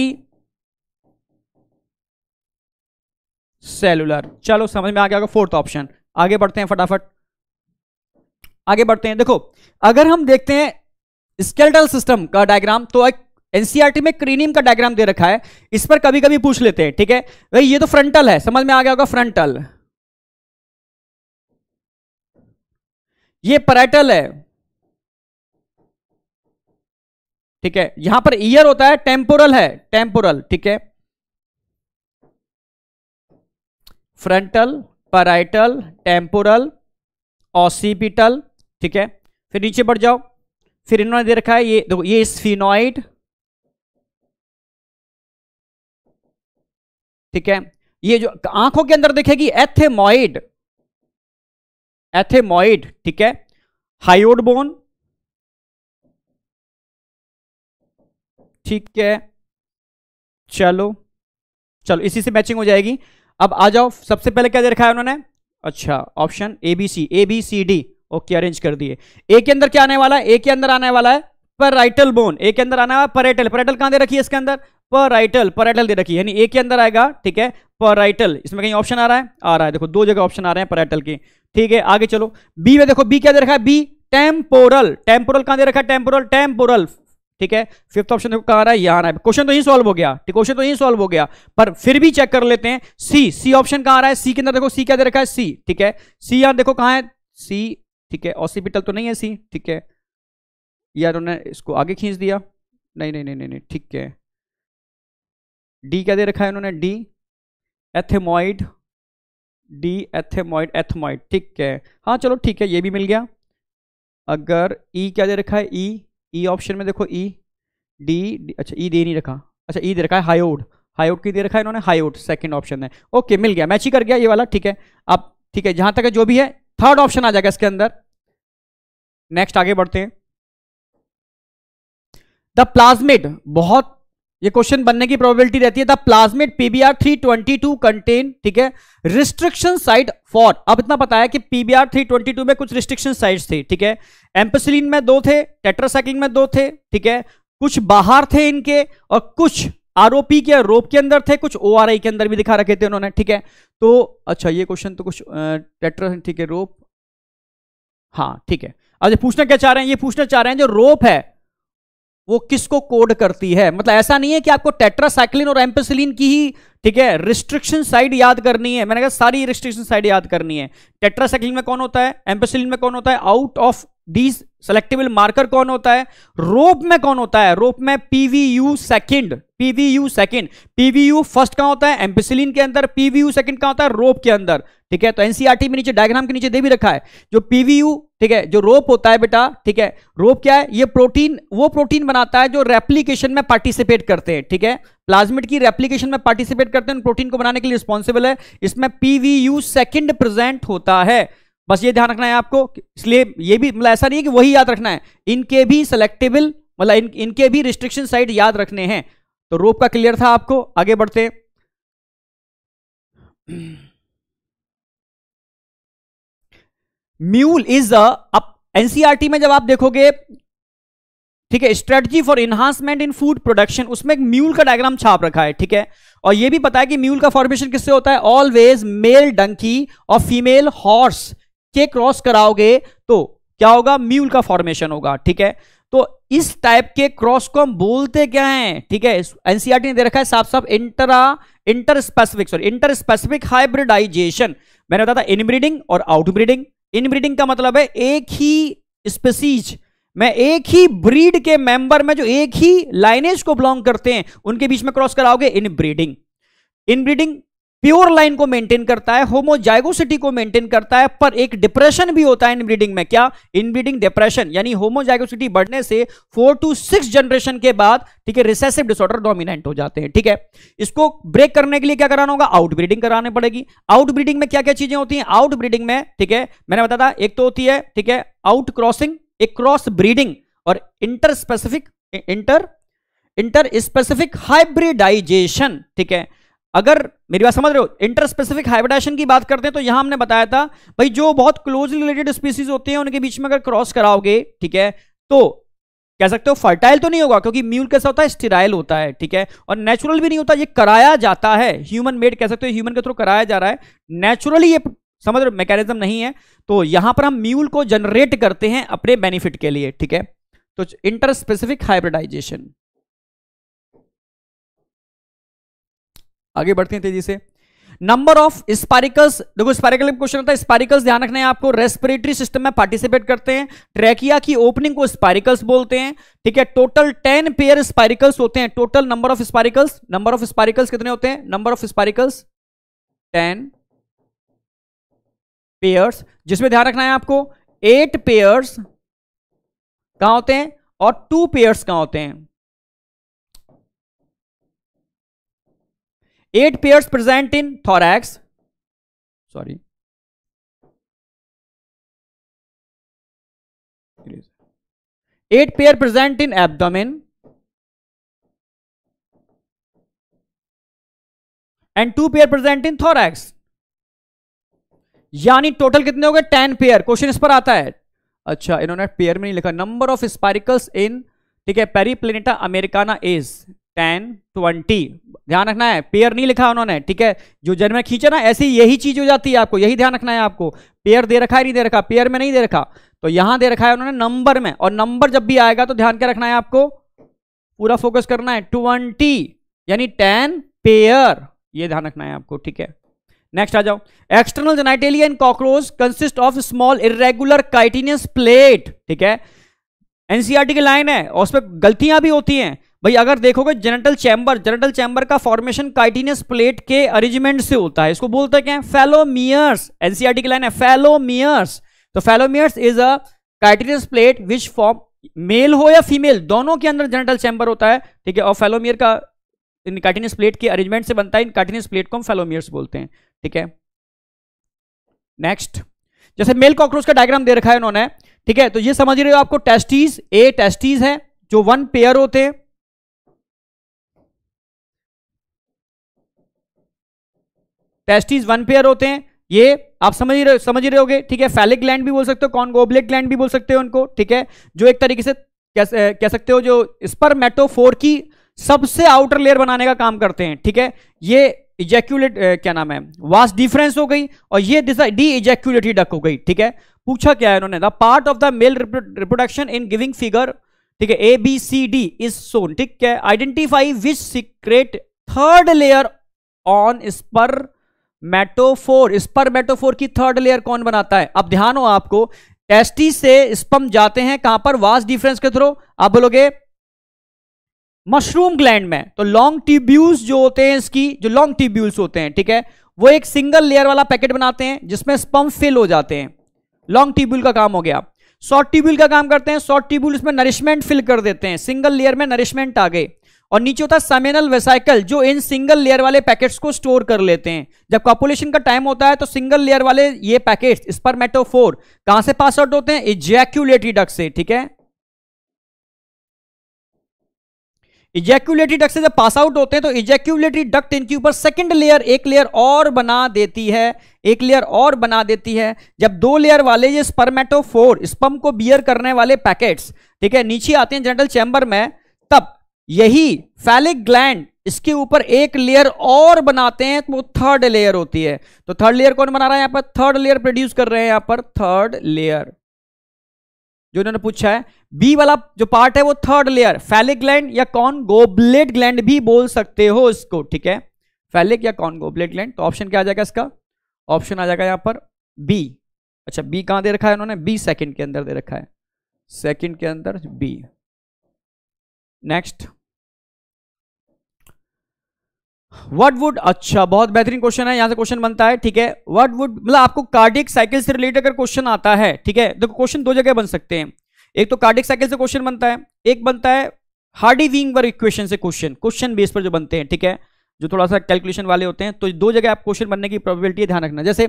सेलुलर चलो समझ में आ गया होगा फोर्थ ऑप्शन आगे बढ़ते हैं फटाफट आगे बढ़ते हैं देखो अगर हम देखते हैं स्केल्टल सिस्टम का डायग्राम तो एक एनसीआरटी e में क्रीनियम का डायग्राम दे रखा है इस पर कभी कभी पूछ लेते हैं ठीक है भाई ये तो फ्रंटल है समझ में आ गया होगा फ्रंटल ये पराइटल है ठीक है यहां पर ईयर होता है टेम्पोरल है टेम्पोरल ठीक है फ्रंटल पराइटल टेम्पोरल ऑसिपिटल ठीक है फिर नीचे बढ़ जाओ फिर इन्होंने दे रखा है ये देखो ये स्फिनोइड ठीक है ये जो आंखों के अंदर देखेगी एथेमोइड एथेमोइड ठीक है हाइड बोन ठीक है चलो चलो इसी से मैचिंग हो जाएगी अब आ जाओ सबसे पहले क्या दे रखा है उन्होंने अच्छा option A B C A B C D okay arrange कर दिए ए के अंदर क्या आने वाला है ए के अंदर आने वाला है पर राइटल बोन ए के अंदर आने वाला परेटल परेटल कहां दे रखी है इसके अंदर राइटल पराइटल दे रखी है यानी ए के अंदर आएगा ठीक है पर राइटल इसमें कहीं ऑप्शन आ रहा है आ रहा है देखो दो जगह ऑप्शन आ रहे हैं पराइटल के ठीक है आगे चलो बी में देखो बी क्या दे रखा है बी टेम्पोरल टेम्पोरल कहां दे रखा है टेम्पोरल टेम्पोरल ठीक है फिफ्थ ऑप्शन देखो आ रहा है यहाँ आ रहा है क्वेश्चन तो यही सॉल्व हो गया ठीक क्वेश्चन तो यही सॉल्व हो गया पर फिर भी चेक कर लेते हैं सी सी ऑप्शन कहां आ रहा है सी के अंदर देखो सी क्या दे रखा है सी ठीक है सी यहां देखो कहां है सी ठीक है ऑसिपिटल तो नहीं है सी ठीक है यार उन्होंने इसको आगे खींच दिया नहीं नहीं नहीं नहीं नहीं ठीक है डी क्या दे रखा है उन्होंने D ethmoid D ethmoid ethmoid ठीक है हाँ चलो ठीक है ये भी मिल गया अगर ई e क्या दे रखा है ई ई ऑप्शन में देखो ई e, डी अच्छा ई e दे नहीं रखा अच्छा ई e दे रखा है हाईओड हाईओड की दे रखा है इन्होंने हाईओड सेकंड ऑप्शन है ओके मिल गया मैच ही कर गया ये वाला ठीक है अब ठीक है जहां तक है जो भी है थर्ड ऑप्शन आ जाएगा इसके अंदर नेक्स्ट आगे बढ़ते हैं द प्लाज्मिड बहुत ये क्वेश्चन बनने की प्रोबेबिलिटी रहती है द प्लाज्मिड पीबीआर 322 कंटेन ठीक है रिस्ट्रिक्शन साइट फॉर अब इतना पता है कि पीबीआर 322 में कुछ रिस्ट्रिक्शन साइट थे ठीक है एम्पेसिलिन में दो थे टेट्रासाइकिन में दो थे ठीक है कुछ बाहर थे इनके और कुछ आरओपी के रोप के अंदर थे कुछ ओ के अंदर भी दिखा रखे थे उन्होंने ठीक है तो अच्छा ये क्वेश्चन तो कुछ टेट्रा ठीक है रोप हाँ ठीक है अच्छा पूछना क्या चाह रहे हैं ये पूछना चाह रहे हैं जो रोप है वो किसको कोड करती है मतलब ऐसा नहीं है कि आपको टेट्रासाइक्लिन और एम्पेसिलिन की ही ठीक है रिस्ट्रिक्शन साइड याद करनी है मैंने कहा सारी रिस्ट्रिक्शन साइड याद करनी है टेट्रासाइक्लिन में कौन होता है एम्पेसिलिन में कौन होता है out of the selectable marker कौन होता है रोप में कौन होता है रोप में PVU second PVU second PVU first कहां होता है एम्पिसिलिन के अंदर पीवीयू सेकंड कहां होता है रोप के अंदर ठीक है तो एनसीआरटी में नीचे डायग्राम के नीचे दे भी रखा है जो पीवीयू ठीक है जो रोप होता है बेटा ठीक है रोप क्या है ये प्रोटीन वो प्रोटीन बनाता है जो रेप्लीकेशन में पार्टिसिपेट करते हैं ठीक है प्लाज्मिट की रेप्लीकेशन में पार्टिसिपेट करते हैं प्रोटीन को बनाने के लिए रिस्पॉन्सिबल है इसमें पीवीयू सेकेंड प्रेजेंट होता है बस ये ध्यान रखना है आपको इसलिए ये भी मतलब ऐसा नहीं है कि वही याद रखना है इनके भी सेलेक्टेबल मतलब इन, इनके भी रिस्ट्रिक्शन साइड याद रखने हैं तो रोप का क्लियर था आपको आगे बढ़ते म्यूल इज अब एनसीआरटी e में जब आप देखोगे ठीक है strategy for enhancement in food production उसमें एक म्यूल का डायग्राम छाप रखा है ठीक है और यह भी पता है कि म्यूल का फॉर्मेशन किससे होता है ऑलवेज मेल डंकी और फीमेल हॉर्स के क्रॉस कराओगे तो क्या होगा म्यूल का फॉर्मेशन होगा ठीक है तो इस टाइप के क्रॉस को हम बोलते क्या हैं ठीक है एनसीआरटी e ने दे रखा है साफ साफ intra interspecific sorry interspecific hybridisation मैंने बताया था इनब्रीडिंग और आउटब्रीडिंग इनब्रीडिंग का मतलब है एक ही स्पेसीज में एक ही ब्रीड के मेंबर में जो एक ही लाइनेज को बिलोंग करते हैं उनके बीच में क्रॉस कराओगे इनब्रीडिंग इनब्रीडिंग प्योर लाइन को मेंटेन करता है होमोजाइगोसिटी को मेंटेन करता है पर एक डिप्रेशन भी होता है इनब्रीडिंग में क्या इनब्रीडिंग डिप्रेशन यानी होमोजाइगोसिटी बढ़ने से फोर टू सिक्स जनरेशन के बाद ठीक है रिसेसिव डिसऑर्डर डोमिनेंट हो जाते हैं ठीक है इसको ब्रेक करने के लिए क्या कराना होगा आउटब्रीडिंग कराने पड़ेगी आउटब्रीडिंग में क्या क्या चीजें होती हैं आउटब्रीडिंग में ठीक है मैंने बताया था एक तो होती है ठीक है आउट क्रॉसिंग एक क्रॉस ब्रीडिंग और interspecific inter interspecific hybridisation ठीक है अगर मेरी बात समझ रहे हो इंटर स्पेसिफिक हाइब्रिडेशन की बात करते हैं तो यहां हमने बताया था भाई जो बहुत क्लोजली रिलेटेड स्पीसीज होते हैं उनके बीच में अगर क्रॉस कराओगे ठीक है तो कह सकते हो फर्टाइल तो नहीं होगा क्योंकि म्यूल कैसा होता है स्टेराइल होता है ठीक है और नेचुरल भी नहीं होता ये कराया जाता है ह्यूमन मेड कह सकते हो ह्यूमन के थ्रू कराया जा रहा है नेचुरली ये समझ रहे मैकेनिज्म नहीं है तो यहां पर हम म्यूल को जनरेट करते हैं अपने बेनिफिट के लिए ठीक है तो इंटर स्पेसिफिक हाइब्रिडाइजेशन आगे बढ़ते हैं तेजी से नंबर ऑफ स्पारिकल्स देखो स्पारिकल क्वेश्चन होता है स्पारिकल्स ध्यान रखना है आपको रेस्पिरेटरी सिस्टम में पार्टिसिपेट करते हैं ट्रैकिया की ओपनिंग को स्पारिकल्स बोलते हैं ठीक है टोटल टेन पेयर स्पारिकल्स होते हैं total number of spiracles number of spiracles कितने होते हैं number of spiracles ten pairs जिसमें ध्यान रखना है आपको एट पेयर्स कहां होते हैं और टू पेयर्स कहा होते हैं eight pairs present in thorax sorry eight pair present in abdomen and two pair present in thorax यानी टोटल कितने हो गए टेन पेयर क्वेश्चन इस पर आता है अच्छा इन्होंने पेयर में नहीं लिखा नंबर ऑफ स्पाइरिकल्स इन ठीक है Periplaneta americana is ten twenty ध्यान रखना है पेयर नहीं लिखा उन्होंने ठीक है जो जन्म खींचे ना ऐसी यही चीज हो जाती है आपको यही ध्यान रखना है आपको पेयर दे रखा है नहीं दे रखा पेयर में नहीं दे रखा तो यहां दे रखा है उन्होंने नंबर में और नंबर जब भी आएगा तो ध्यान क्या रखना है आपको पूरा फोकस करना है ट्वेंटी यानी टेन पेयर ये ध्यान रखना है आपको ठीक है नेक्स्ट आ जाओ external genitalia cockroach consist of small irregular chitinous plate ठीक है एनसीआरटी की लाइन है और उसमें गलतियां भी होती हैं भाई अगर देखोगे जेनेटल चैम्बर जेनेटल चैम्बर का फॉर्मेशन काइटिनियस प्लेट के अरेंजमेंट से होता है इसको बोलते हैं फेलोमियर्स एनसीआरटी e की लाइन है फेलोमियर्स तो phallomeres is a chitinous plate which form male हो या फीमेल दोनों के अंदर जेनेटल चैम्बर होता है ठीक है और फेलोमियर का इन काइटिनियस प्लेट के अरेंजमेंट से बनता है इन काइटिनियस प्लेट को हम फेलोमियर्स बोलते हैं ठीक है नेक्स्ट जैसे मेल कॉकरोच का डायग्राम दे रखा है उन्होंने ठीक है तो ये समझ रहे हो आपको टेस्टीज ए टेस्टीज है जो वन पेयर होते हैं टेस्टिस वन पेयर होते हैं ये आप समझ रहे समझ रहे होगे ठीक है फैलिक ग्लैंड भी बोल सकते हो कौन गोब्लिक ग्लैंड भी बोल सकते हो उनको ठीक है जो एक तरीके से कह, सकते हो जो स्पर्मेटोफोर की सबसे आउटर लेयर बनाने का काम करते हैं ठीक है ये इजैक्यूलेट क्या नाम है वास डिफरेंस हो गई और ये डी इजेक्यूलेटी डक हो गई ठीक है पूछा क्या है उन्होंने the part of the male reproduction in giving figure ठीक है A B C D is shown ठीक है identify which secrete third layer on spermatophore spermatophore की थर्ड लेयर कौन बनाता है अब ध्यान हो आपको टेस्टी से स्पम जाते हैं कहां पर वास डिफरेंस के थ्रू आप बोलोगे मशरूम ग्लैंड में तो लॉन्ग टिब्यूल्स जो होते हैं इसकी जो लॉन्ग टिब्यूल्स होते हैं ठीक है वो एक सिंगल लेयर वाला पैकेट बनाते हैं जिसमें स्पम फिल हो जाते हैं लॉन्ग टिब्यूल का काम हो गया शॉर्ट टिब्यूल का काम करते हैं शॉर्ट टिब्यूल इसमें नरिशमेंट फिल कर देते हैं सिंगल लेयर में नरिशमेंट आ गए और नीचे होता है सेमिनल वेसाइकल जो इन सिंगल लेयर वाले पैकेट्स को स्टोर कर लेते हैं जब कॉपुलेशन का टाइम होता है तो सिंगल लेयर वाले ये पैकेट्स स्पर्मेटोफोर कहां से पास आउट होते हैं इजैक्यूलेटरी डक से ठीक है इजैक्यूलेटरी डक से जब पास आउट होते हैं तो इजैक्यूलेटरी डक्ट इनके ऊपर सेकंड लेयर एक लेयर और बना देती है एक लेयर और बना देती है जब दो लेयर वाले ये स्पर्मेटोफोर स्पम को बियर करने वाले पैकेट्स ठीक है नीचे आते हैं जनरल चैम्बर में यही फैलिक ग्लैंड इसके ऊपर एक लेयर और बनाते हैं तो वो थर्ड लेयर होती है तो थर्ड लेयर कौन बना रहा है यहां पर थर्ड लेयर प्रोड्यूस कर रहे हैं यहां पर थर्ड लेयर जो इन्होंने पूछा है बी वाला जो पार्ट है वो थर्ड लेयर फैलिक ग्लैंड या कौन गोबलेट ग्लैंड भी बोल सकते हो इसको ठीक है फैलिक या कौन गोबलेट ग्लैंड तो ऑप्शन क्या आ जाएगा इसका ऑप्शन आ जाएगा यहां पर बी अच्छा बी कहां दे रखा है उन्होंने बी सेकंड के अंदर दे रखा है सेकंड के अंदर बी नेक्स्ट वट वुड अच्छा बहुत बेहतरीन क्वेश्चन है यहां से क्वेश्चन बनता है ठीक है वट वुड मतलब आपको कार्डिक साइकिल से रिलेटेड अगर क्वेश्चन आता है ठीक है देखो क्वेश्चन दो जगह बन सकते हैं एक तो कार्डिक साइकिल से क्वेश्चन बनता है एक बनता है हार्डी वर इक्वेशन से क्वेश्चन क्वेश्चन बेस पर जो बनते हैं ठीक है जो थोड़ा सा कैलकुलेशन वाले होते हैं तो दो जगह आप क्वेश्चन बनने की प्रोबेबिलिटी ध्यान रखना जैसे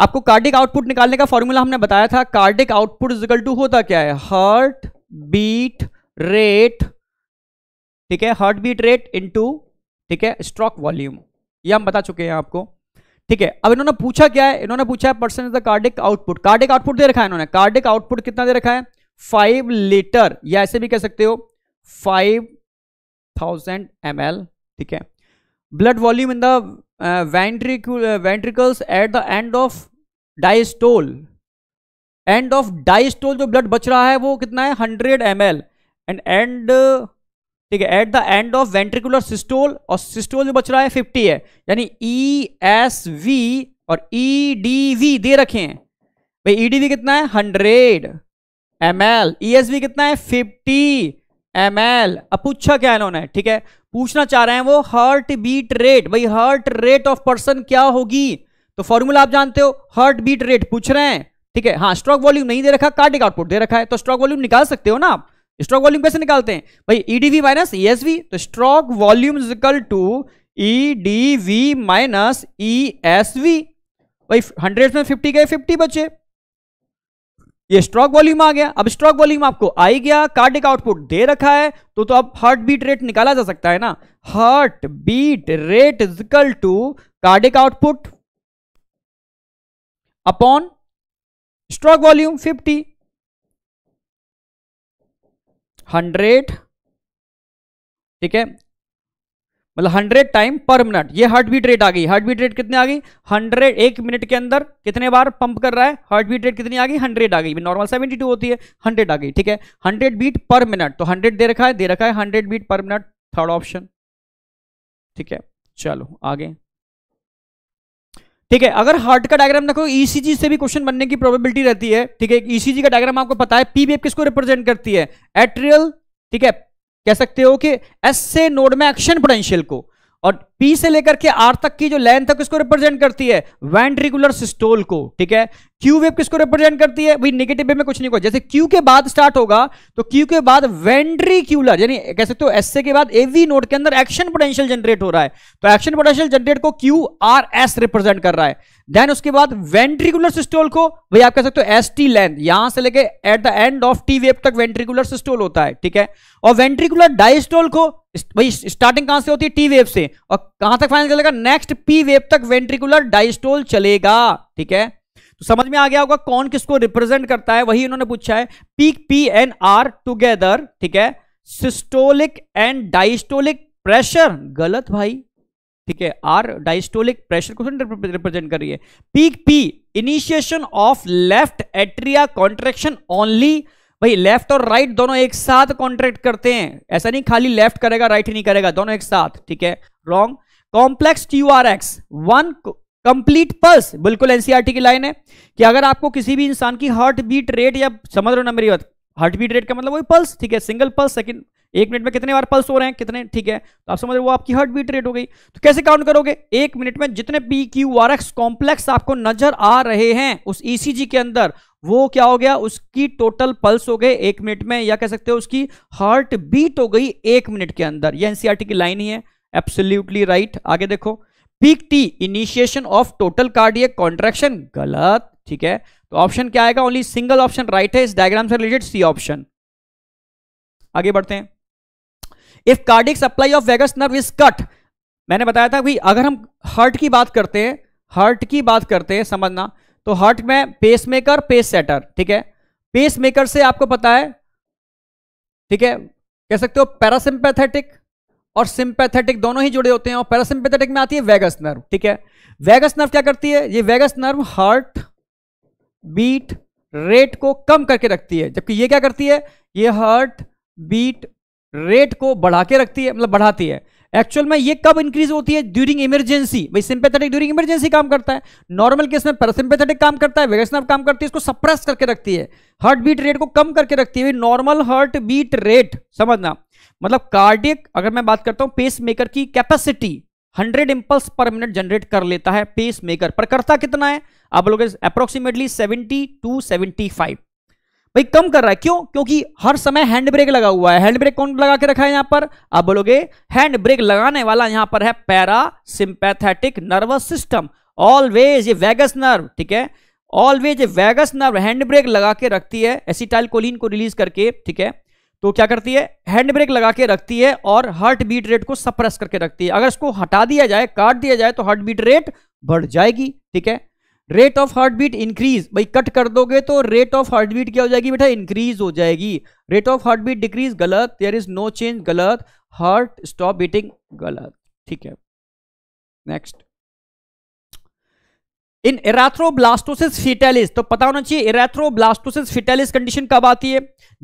आपको कार्डिक आउटपुट निकालने का फॉर्मूला हमने बताया था कार्डिक आउटपुट इजिकल टू होता क्या है हार्ट बीट रेट ठीक है हार्ट बीट रेट इंटू ठीक है स्ट्रॉक वॉल्यूम ये हम बता चुके हैं आपको ठीक है अब इन्होंने पूछा क्या है इन्होंने पूछा है percent the cardiac output cardiac output दे रखा है इन्होंने कार्डिक आउटपुट कितना दे रखा है फाइव लीटर या ऐसे भी कह सकते हो फाइव थाउजेंड एम ठीक है blood volume in the ventricles at the end of diastole end of diastole जो ब्लड बच रहा है वो कितना है hundred M L and and ठीक है at the end of ventricular systole और सिस्टोल जो बच रहा है फिफ्टी है यानी ई एस वी और ई डी वी दे रखे हैं भाई ई डी वी कितना है hundred M L E S V कितना है फिफ्टी एम एल अब पूछा क्या इन्होंने ठीक है पूछना चाह रहे हैं वो हार्ट बीट रेट भाई हार्ट रेट ऑफ पर्सन क्या होगी तो फॉर्मूला आप जानते हो हार्ट बीट रेट पूछ रहे हैं ठीक है हाँ स्ट्रॉक वॉल्यूम नहीं दे रखा कार्डिक आउटपुट दे रखा है तो स्ट्रॉक वॉल्यूम निकाल सकते हो ना आप स्टॉक वॉल्यूम कैसे निकालते हैं भाई ईडीवी माइनस ईएसवी तो stroke volume equal to EDV minus ESV भाई हंड्रेड में फिफ्टी गए फिफ्टी बचे ये स्ट्रॉक वॉल्यूम आ गया अब स्ट्रॉक वॉल्यूम आपको आई गया कार्डिक आउटपुट दे रखा है तो तो अब हार्ट बीट रेट निकाला जा सकता है ना heart beat rate equal to cardiac output upon stroke volume hundred ठीक है मतलब हंड्रेड टाइम पर मिनट ये हार्ट बीट रेट आ गई हार्ट बीट रेट कितने आ गई हंड्रेड एक मिनट के अंदर कितने बार पंप कर रहा है हार्ट बीट रेट कितनी आ गई हंड्रेड आ गई नॉर्मल सेवेंटी टू होती है हंड्रेड आ गई ठीक है हंड्रेड बीट पर मिनट तो हंड्रेड दे रखा है दे रखा है hundred beat per minute third option ठीक है चलो आगे ठीक है अगर हार्ट का डायग्राम देखो ईसीजी e से भी क्वेश्चन बनने की प्रोबेबिलिटी रहती है ठीक है ईसीजी e का डायग्राम आपको पता है पीबीएफ किसको रिप्रेजेंट करती है एट्रियल ठीक है कह सकते हो कि एस से नोड में एक्शन पोटेंशियल को और पी से लेकर के आर तक की जो लेंथ है किसको रिप्रेजेंट करती है वेंट्रिकुलर सिस्टोल को ठीक है क्यू वेब किसको रिप्रेजेंट करती है भाई नेगेटिव वे में कुछ नहीं होगा जैसे क्यू के बाद स्टार्ट होगा तो क्यू के बाद वेंट्रिक्यूलर यानी कह सकते हो एस के बाद एवी नोड के अंदर एक्शन पोटेंशियल जनरेट हो रहा है तो एक्शन पोटेंशियल जनरेट को क्यू आर एस रिप्रेजेंट कर रहा है देन उसके बाद वेंट्रिकुलर सिस्टोल को भाई आप कह सकते हो एस टी लेंथ यहां से लेके at the end of T wave तक वेंट्रिकुलर सिस्टोल होता है ठीक है और वेंट्रिकुलर डाइस्टोल को भाई स्टार्टिंग कहां से होती है टी वेब से और कहां तक फाइनल चलेगा नेक्स्ट पी वेब तक वेंट्रिकुलर डाइस्टोल चलेगा ठीक है तो समझ में आ गया होगा कौन किसको रिप्रेजेंट करता है वही इन्होंने पूछा है peak P N R together ठीक है सिस्टोलिक एंड डाइस्टोलिक प्रेशर गलत भाई ठीक है आर डाइस्टोलिक प्रेशर को रिप्रेजेंट कर रही है peak P initiation of left atria contraction only भाई लेफ्ट और राइट right दोनों एक साथ कॉन्ट्रेक्ट करते हैं ऐसा नहीं खाली लेफ्ट करेगा राइट right ही नहीं करेगा दोनों एक साथ ठीक है wrong complex Q R X one complete pulse बिल्कुल एनसीआरटी e की लाइन है कि अगर आपको किसी भी इंसान की हार्ट बीट रेट या समझ रहे हो ना मेरी बात हार्ट बीट रेट का मतलब वही पल्स ठीक है सिंगल पल्स सेकंड एक मिनट में कितने बार पल्स हो रहे हैं कितने ठीक है तो आप समझ रहे हो आपकी हार्ट बीट रेट हो गई तो कैसे काउंट करोगे एक मिनट में जितने P Q R X complex आपको नजर आ रहे हैं उस ईसीजी e के अंदर वो क्या हो गया उसकी टोटल पल्स हो गए एक मिनट में या कह सकते हो उसकी हार्ट बीट हो गई एक मिनट के अंदर यह एनसीआरटी e की लाइन ही है एब्सोल्यूटली राइट आगे देखो peak T initiation of total cardiac contraction गलत ठीक है तो ऑप्शन क्या आएगा ओनली सिंगल ऑप्शन राइट है इस डायग्राम से रिलेटेड सी ऑप्शन आगे बढ़ते हैं if cardiac supply of vagus nerve is cut मैंने बताया था कि अगर हम हार्ट की बात करते हैं हार्ट की बात करते हैं समझना तो हार्ट में पेस मेकर पेस सेटर ठीक है पेस मेकर से आपको पता है ठीक है कह सकते हो पैरासिम्पैथेटिक और सिंपैथेटिक दोनों ही जुड़े होते हैं और पैरासिंपैथेटिक में आती है वेगस नर्व ठीक है वेगस नर्व क्या करती है ये vagus nerve heart beat rate को कम करके रखती है जबकि ये क्या करती है ये हार्ट बीट रेट को बढ़ा के रखती है मतलब बढ़ाती है एक्चुअल में ये कब इंक्रीज होती है ड्यूरिंग इमरजेंसी भाई सिंपैथेटिक ड्यूरिंग इमरजेंसी काम करता है नॉर्मल केस में पैरासिंपैथेटिक काम करता है वेगस नर्व काम करती है इसको सप्रेस करके रखती है हार्ट बीट रेट को कम करके रखती है नॉर्मल हार्ट बीट रेट समझना मतलब कार्डियक अगर मैं बात करता हूं पेस मेकर की capacity 100 impulse per minute generate कर लेता है पेस मेकर पर करता कितना है आप लोग अप्रोक्सीमेटली 70 टू 75 भाई कम कर रहा है क्यों क्योंकि हर समय हैंड ब्रेक लगा हुआ है हैंड ब्रेक कौन लगा के रखा है यहां पर आप बोलोगे हैंड ब्रेक लगाने वाला यहां पर है parasympathetic nervous system always ये वेगस नर्व ठीक है ऑलवेज ये वेगस नर्व हैंड ब्रेक लगा के रखती है एसिटाइल कोलिन को रिलीज करके ठीक है तो क्या करती है हैंड ब्रेक लगा के रखती है और हार्ट बीट रेट को सप्रेस करके रखती है अगर इसको हटा दिया जाए काट दिया जाए तो हार्ट बीट रेट बढ़ जाएगी ठीक है rate of heart beat increase भाई कट कर दोगे तो रेट ऑफ हार्ट बीट क्या हो जाएगी बेटा इंक्रीज हो जाएगी rate of heart beat decrease गलत देयर इज नो चेंज गलत हार्ट स्टॉप बीटिंग गलत ठीक है नेक्स्ट इन एराथ्रोब्लास्टोसिस फिटेलिस तो पता होना चाहिए एराथ्रोब्लास्टोसिस फिटेलिस कंडीशन कब आती है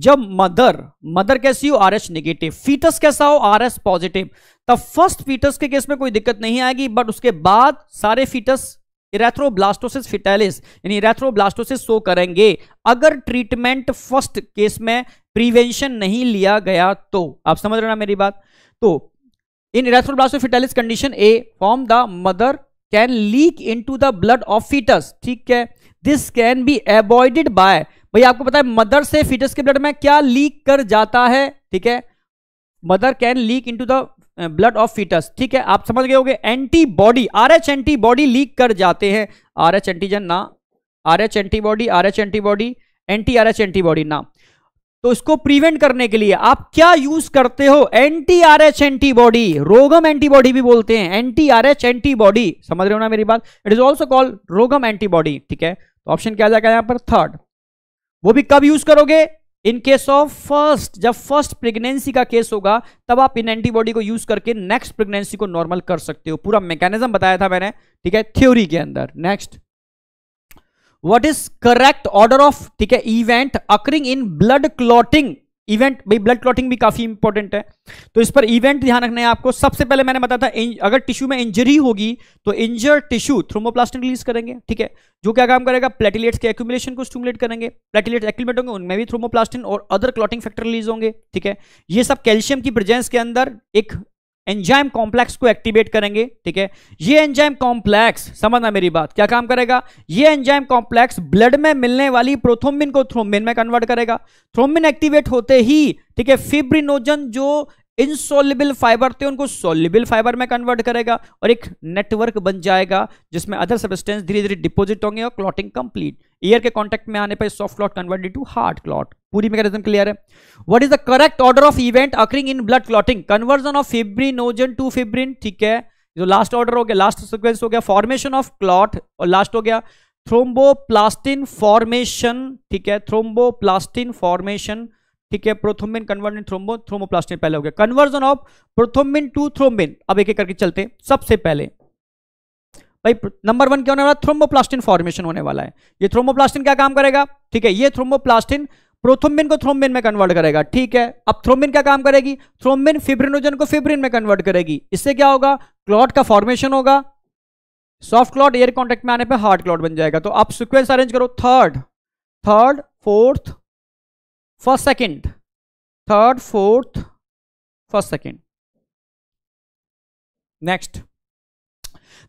जब मदर मदर कैसी हो आर एच निगेटिव फीटस कैसा हो आर एस पॉजिटिव तब फर्स्ट फीटस के केस में कोई दिक्कत नहीं आएगी बट उसके बाद सारे फीटस इरेथ्रोब्लास्टोसिस फिटेलिस यानी इरेथ्रोब्लास्टोसिस शो करेंगे अगर ट्रीटमेंट फर्स्ट केस में प्रिवेंशन नहीं लिया गया तो आप समझ रहे ना मेरी बात तो in erythroblastosis fetalis condition a form the mother can leak into the blood of foetus ठीक है this can be avoided by भाई आपको पता है मदर से फीटस के ब्लड में क्या लीक कर जाता है ठीक है mother can leak to the blood of foetus ठीक है आप समझ गए होंगे antibody R H antibody leak कर जाते हैं आर एच एंटीजन ना R H antibody R H antibody anti R H antibody ना तो इसको प्रिवेंट करने के लिए आप क्या यूज करते हो anti R H antibody RhoGAM antibody भी बोलते हैं एंटी आर एच एंटीबॉडी समझ रहे हो ना मेरी बात it is also called RhoGAM antibody ठीक है तो ऑप्शन क्या जाएगा यहां पर थर्ड वो भी कब यूज करोगे इन केस ऑफ फर्स्ट जब फर्स्ट प्रेगनेंसी का केस होगा तब आप इन एंटीबॉडी को यूज करके नेक्स्ट प्रेगनेंसी को नॉर्मल कर सकते हो पूरा मैकेनिज्म बताया था मैंने ठीक है थ्योरी के अंदर next what is correct order of ठीक है event occurring in blood clotting event भाई ब्लड क्लॉटिंग भी काफी इंपॉर्टेंट है तो इस पर इवेंट ध्यान रखना है आपको सबसे पहले मैंने बताया था अगर टिश्यू में इंजरी होगी तो इंजर्ड टिश्यू थ्रोमोप्लास्टिक रिलीज करेंगे ठीक है जो क्या काम करेगा प्लेटिलेट्स के एक्यूमुलेशन को स्टूमुलेट करेंगे प्लेटिलेट्स एक्यूमुलेट होंगे उनमें भी थ्रोमोप्लास्टिन और अदर क्लॉटिंग फैक्टर रिलीज होंगे ठीक है ये सब कैल्शियम की प्रेजेंस के अंदर एक एंजाइम कॉम्प्लेक्स को एक्टिवेट करेंगे ठीक है ये एंजाइम कॉम्प्लेक्स समझना मेरी बात क्या काम करेगा ये एंजाइम कॉम्प्लेक्स ब्लड में मिलने वाली प्रोथोमिन को थ्रोमिन में कन्वर्ट करेगा थ्रोमिन एक्टिवेट होते ही ठीक है फिब्रिनोजन जो इनसोलिबल फाइबर थे उनको सोलिबल फाइबर में कन्वर्ट करेगा और एक नेटवर्क बन जाएगा जिसमें अदर सबिस्टेंस धीरे धीरे डिपोजिट होंगे और क्लॉटिंग कंप्लीट ईयर के कॉन्टेक्ट में आने पर soft clot converted to hard clot पूरी मैकेनिज्म क्लियर है what is the correct order of event occurring in blood clotting conversion of fibrinogen to fibrin ठीक है जो लास्ट ऑर्डर हो गया लास्ट सिक्वेंस हो गया फॉर्मेशन ऑफ क्लॉट और लास्ट हो गया थ्रोम्बोप्लास्टिन फॉर्मेशन ठीक है थ्रोम्बोप्लास्टिन फॉर्मेशन ठीक है प्रोथोमिन कन्वर्ट थ्रोम्बो थ्रोमोप्लास्टिन पहले हो गया conversion of prothrombin to thrombin अब एक एक करके चलते हैं सबसे पहले भाई नंबर वन क्या होने वाला थ्रोमोप्लास्टिन फॉर्मेशन होने वाला है ये थ्रोमोप्लास्टिन क्या काम करेगा ठीक है ये थ्रोमोप्लास्टिन प्रोथोमिन को थ्रोमिन में कन्वर्ट करेगा ठीक है अब थ्रोमिन क्या काम करेगी थ्रोमिन फिब्रिनोजन को फिब्रिन में कन्वर्ट करेगी इससे क्या होगा क्लॉट का फॉर्मेशन होगा सॉफ्ट क्लॉट एयर कॉन्टेक्ट में आने पर हार्ड क्लॉट बन जाएगा तो आप सिक्वेंस अरेंज करो third third fourth first second third fourth first second next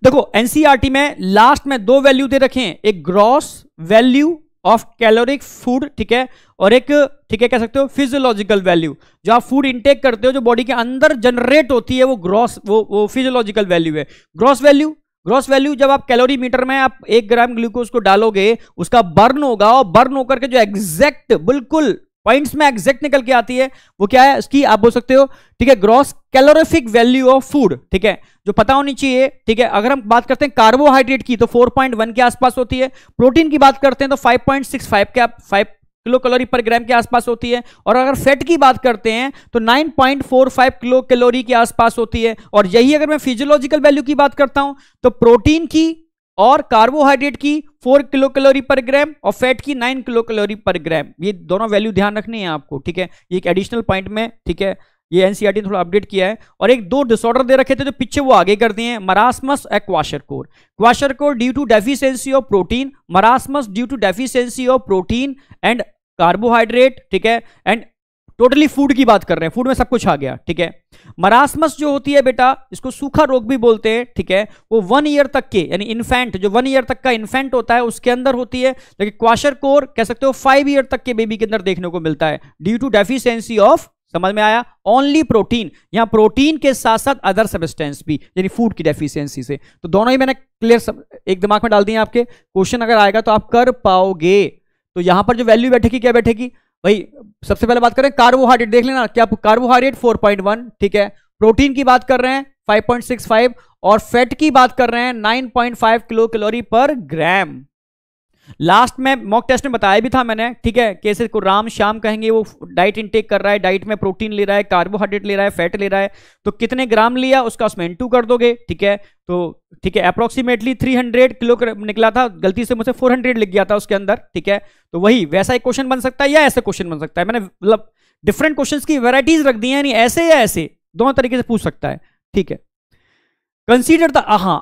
देखो एनसीईआरटी e में लास्ट में दो वैल्यू दे रखे हैं एक gross value of caloric food ठीक है और एक ठीक है कह सकते हो फिजियोलॉजिकल वैल्यू जो आप फूड इंटेक करते हो जो बॉडी के अंदर जनरेट होती है वो ग्रॉस वो वो फिजियोलॉजिकल वैल्यू है ग्रॉस वैल्यू ग्रॉस वैल्यू जब आप कैलोरी मीटर में आप एक ग्राम ग्लूकोज को डालोगे उसका बर्न होगा और बर्न होकर के जो एग्जैक्ट बिल्कुल पॉइंट्स में एग्जैक्ट निकल के आती है वो क्या है इसकी आप बोल सकते हो ठीक है gross calorific value of food ठीक है जो पता होनी चाहिए ठीक है अगर हम बात करते हैं कार्बोहाइड्रेट की तो 4.1 के आसपास होती है प्रोटीन की बात करते हैं तो 5.65 के आप 5 किलो कैलोरी पर ग्राम के आसपास होती है और अगर फैट की बात करते हैं तो 9.45 किलो कैलोरी के आसपास होती है और यही अगर मैं फिजियोलॉजिकल वैल्यू की बात करता हूं तो प्रोटीन की और कार्बोहाइड्रेट की फोर किलो कैलोरी पर ग्राम और फैट की नाइन किलो कैलोरी पर ग्राम ये दोनों वैल्यू ध्यान रखने हैं आपको ठीक है ये एक एडिशनल पॉइंट में ठीक है ये एनसीआरटी e ने थोड़ा अपडेट किया है और एक दो डिसऑर्डर दे रखे थे जो पीछे वो आगे कर दिए हैं marasmus a kwashiorkor kwashiorkor due to deficiency of protein marasmus due to deficiency of protein and carbohydrate ठीक है एंड टोटली फूड की बात कर रहे हैं फूड में सब कुछ आ गया ठीक है मरासमस जो होती है बेटा इसको सूखा रोग भी बोलते हैं ठीक है वो वन ईयर तक के यानी इन्फेंट जो वन ईयर तक का इन्फेंट होता है उसके अंदर होती है लेकिन क्वाशर कोर कह सकते हो फाइव ईयर तक के बेबी के अंदर देखने को मिलता है ड्यू टू डेफिशियंसी ऑफ समझ में आया ओनली प्रोटीन यहां प्रोटीन के साथ साथ अदर सब्सटेंस भी यानी फूड की डेफिशियंसी से तो दोनों ही मैंने क्लियर सब, एक दिमाग में डाल दिए आपके क्वेश्चन अगर आएगा तो आप कर पाओगे तो यहां पर जो वैल्यू बैठेगी क्या बैठेगी भाई सबसे पहले बात करें कार्बोहाइड्रेट देख लेना क्या कार्बोहाइड्रेट 4.1 ठीक है प्रोटीन की बात कर रहे हैं 5.65 और फैट की बात कर रहे हैं 9.5 kilo calorie per gram last में मॉक टेस्ट में बताया भी था मैंने ठीक है कैसे को राम श्याम कहेंगे वो डाइट इनटेक कर रहा है डाइट में प्रोटीन ले रहा है कार्बोहाइड्रेट ले रहा है फैट ले रहा है तो कितने ग्राम लिया उसका उसमें इंटू कर दोगे ठीक है तो ठीक है अप्रोक्सीमेटली 300 किलो निकला था गलती से मुझे 400 लिख गया था उसके अंदर ठीक है तो वही वैसा एक क्वेश्चन बन सकता है या ऐसा क्वेश्चन बन सकता है मैंने मतलब डिफरेंट क्वेश्चन की वेराइटीज रख दी है यानी ऐसे या ऐसे दोनों तरीके से पूछ सकता है ठीक है कंसीडर द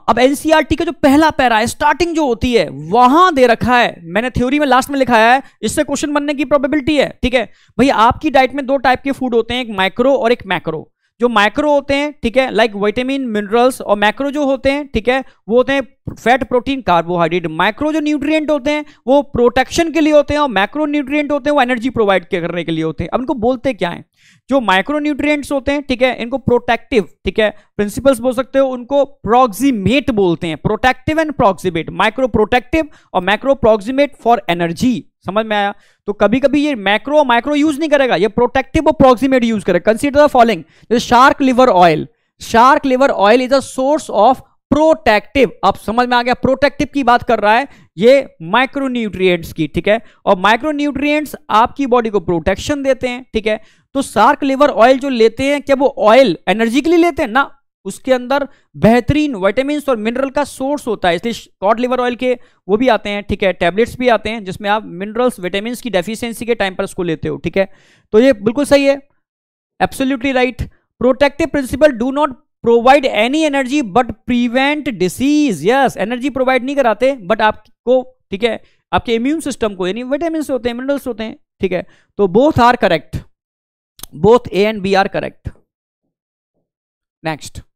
अब एनसीआरटी e का जो पहला पैरा है स्टार्टिंग जो होती है वहां दे रखा है मैंने थ्योरी में लास्ट में लिखा है इससे क्वेश्चन बनने की प्रोबेबिलिटी है ठीक है भैया आपकी डाइट में दो टाइप के फूड होते हैं एक माइक्रो और एक मैक्रो जो माइक्रो होते हैं ठीक है लाइक विटामिन मिनरल्स और मैक्रो जो होते हैं ठीक है वो होते हैं फैट प्रोटीन कार्बोहाइड्रेट माइक्रो जो न्यूट्रिएंट होते हैं वो प्रोटेक्शन के लिए होते हैं और मैक्रो न्यूट्रिएंट होते हैं वो एनर्जी प्रोवाइड करने के लिए होते हैं अब इनको बोलते क्या है जो माइक्रो न्यूट्रिएंट्स होते हैं ठीक है इनको प्रोटेक्टिव ठीक है प्रिंसिपल्स बोल सकते हो उनको प्रोक्सीमेट बोलते हैं protective and proximate micro protective और माइक्रो प्रोक्सीमेट फॉर एनर्जी समझ में आया तो कभी कभी ये मैक्रो माइक्रो यूज नहीं करेगा ये प्रोटेक्टिव और प्रोक्सीमेट यूज करेगा consider the following shark liver oil shark liver oil is a source of protective अब समझ में आ गया प्रोटेक्टिव की बात कर रहा है ये माइक्रोन्यूट्रिएंट्स की ठीक है और माइक्रोन्यूट्रिएंट्स आपकी बॉडी को प्रोटेक्शन देते हैं ठीक है तो सार्क लिवर ऑयल जो लेते हैं क्या वो ऑयल एनर्जी के लिए लेते हैं ना उसके अंदर बेहतरीन वाइटामिन और मिनरल का सोर्स होता है इसलिए कॉड लिवर ऑयल के वो भी आते हैं ठीक है टैबलेट्स भी आते हैं जिसमें आप मिनरल्स विटामिन की डेफिशिएंसी के टाइम पर उसको लेते हो ठीक है तो ये बिल्कुल सही है absolutely right protective principal do not provide any energy but prevent disease yes energy provide नहीं कराते बट आपको ठीक है आपके इम्यून सिस्टम को यानी विटामिन होते हैं मिनरल्स होते हैं ठीक है तो both are correct both A and B are correct next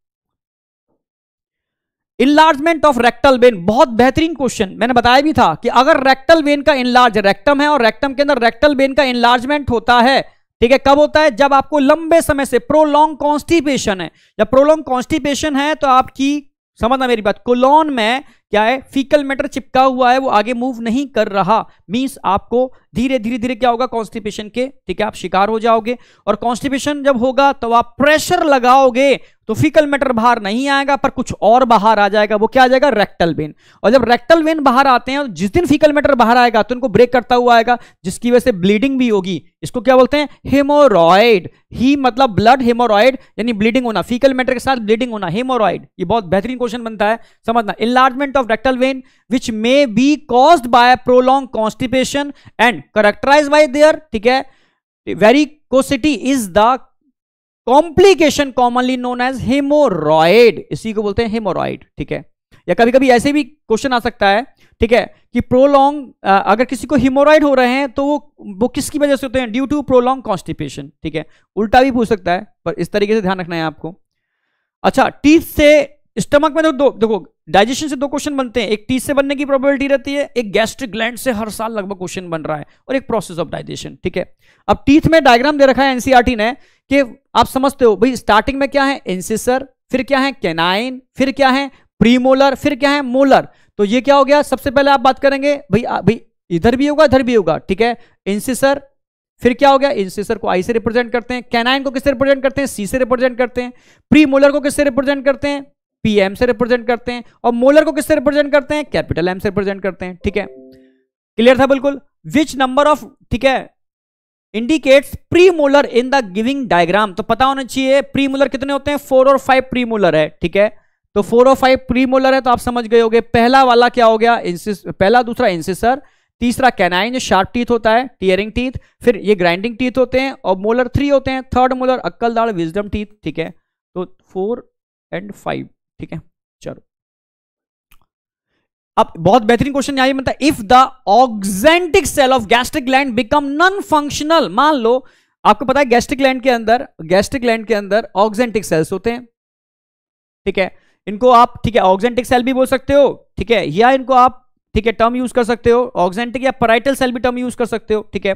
enlargement of rectal vein बहुत बेहतरीन क्वेश्चन मैंने बताया भी था कि अगर रेक्टल वेन का इनलार्ज रेक्टम है और रेक्टम के अंदर रेक्टल वेन का इनलार्जमेंट होता है ठीक है कब होता है जब आपको लंबे समय से प्रोलॉन्ग कॉन्स्टिपेशन है जब प्रोलॉन्ग कॉन्स्टिपेशन है तो आपकी समझना मेरी बात कोलोन में क्या है फीकल मैटर चिपका हुआ है वो आगे मूव नहीं कर रहा मीन्स आपको धीरे धीरे धीरे क्या होगा कॉन्स्टिपेशन के ठीक है आप शिकार हो जाओगे और कॉन्स्टिपेशन जब होगा तो आप प्रेशर लगाओगे तो फीकल मैटर बाहर नहीं आएगा पर कुछ और बाहर आ जाएगा वो क्या आ जाएगा रेक्टल वेन और जब रेक्टल वेन बाहर आते हैं जिस दिन फीकल मैटर बाहर आएगा तो इनको ब्रेक करता हुआ आएगा जिसकी वजह से ब्लीडिंग भी होगी इसको क्या बोलते हैं हेमोरॉयड ही मतलब ब्लड हेमोरॉयड यानी ब्लीडिंग होना फीकल मैटर के साथ ब्लीडिंग होना हेमोरॉयड ये बहुत बेहतरीन क्वेश्चन बनता है समझना enlargement of rectal vein which may be caused by a prolonged constipation and characterized by their theek hai varicosity is the complication commonly known as haemorrhoid इसी को बोलते हैं हेमोरॉइड ठीक है या कभी कभी ऐसे भी क्वेश्चन आ सकता है ठीक है कि प्रोलॉन्ग अगर किसी को हिमोरॉइड हो रहे हैं तो वो वो किसकी वजह से होते हैं ड्यू टू प्रोलॉन्ग कॉन्स्टिपेशन ठीक है उल्टा भी पूछ सकता है पर इस तरीके से ध्यान रखना है आपको अच्छा टीथ से स्टमक में तो देखो डाइजेशन से दो क्वेश्चन बनते हैं एक टीस से बनने की प्रोबेबिलिटी रहती है एक गैस्ट्रिक ग्लैंड से हर साल लगभग क्वेश्चन बन रहा है और एक प्रोसेस ऑफ डाइजेशन ठीक है अब टीथ में डायग्राम दे रखा है एनसीआरटी e ने कि आप समझते हो भाई स्टार्टिंग में क्या है एनसीसर फिर क्या है कैनाइन फिर क्या है प्रीमोलर फिर क्या है मोलर तो ये क्या हो गया सबसे पहले आप बात करेंगे भाई भाई इधर भी होगा इधर भी होगा ठीक है इंसिसर फिर क्या हो गया इंसिसर को आई से रिप्रेजेंट करते हैं कैनाइन को किससे रिप्रेजेंट करते हैं सी से रिप्रेजेंट करते हैं प्रीमोलर को किससे रिप्रेजेंट करते हैं पीएम से रिप्रेजेंट करते हैं और मोलर को किससे रिप्रेजेंट करते हैं कैपिटल एम से रिप्रेजेंट करते हैं ठीक है क्लियर था बिल्कुल विच नंबर ऑफ ठीक है indicates premolar in the giving diagram तो पता होना चाहिए प्री मोलर कितने होते हैं फोर और फाइव प्री मोलर है ठीक है तो फोर और फाइव प्री मोलर है तो आप समझ गए होगे पहला वाला क्या हो गया इंसिस पहला दूसरा इंसिसर तीसरा कैनाइन जो शार्प टीथ होता है टीयरिंग टीथ फिर ये ग्राइंडिंग टीथ होते हैं और मोलर थ्री होते हैं थर्ड मोलर अक्कल दाड़ विजडम टीथ ठीक है तो फोर एंड फाइव ठीक है चलो अब बहुत बेहतरीन क्वेश्चन यहां बनता है if the oxyntic cell of gastric gland become non functional मान लो आपको पता है गैस्ट्रिक लैंड के अंदर गैस्ट्रिक लैंड के अंदर ऑक्जेंटिक सेल्स होते हैं ठीक है इनको आप ठीक है ऑक्जेंटिक सेल भी बोल सकते हो ठीक है या इनको आप ठीक है टर्म यूज कर सकते हो ऑक्जेंटिक या पराइटल सेल भी टर्म यूज कर सकते हो ठीक है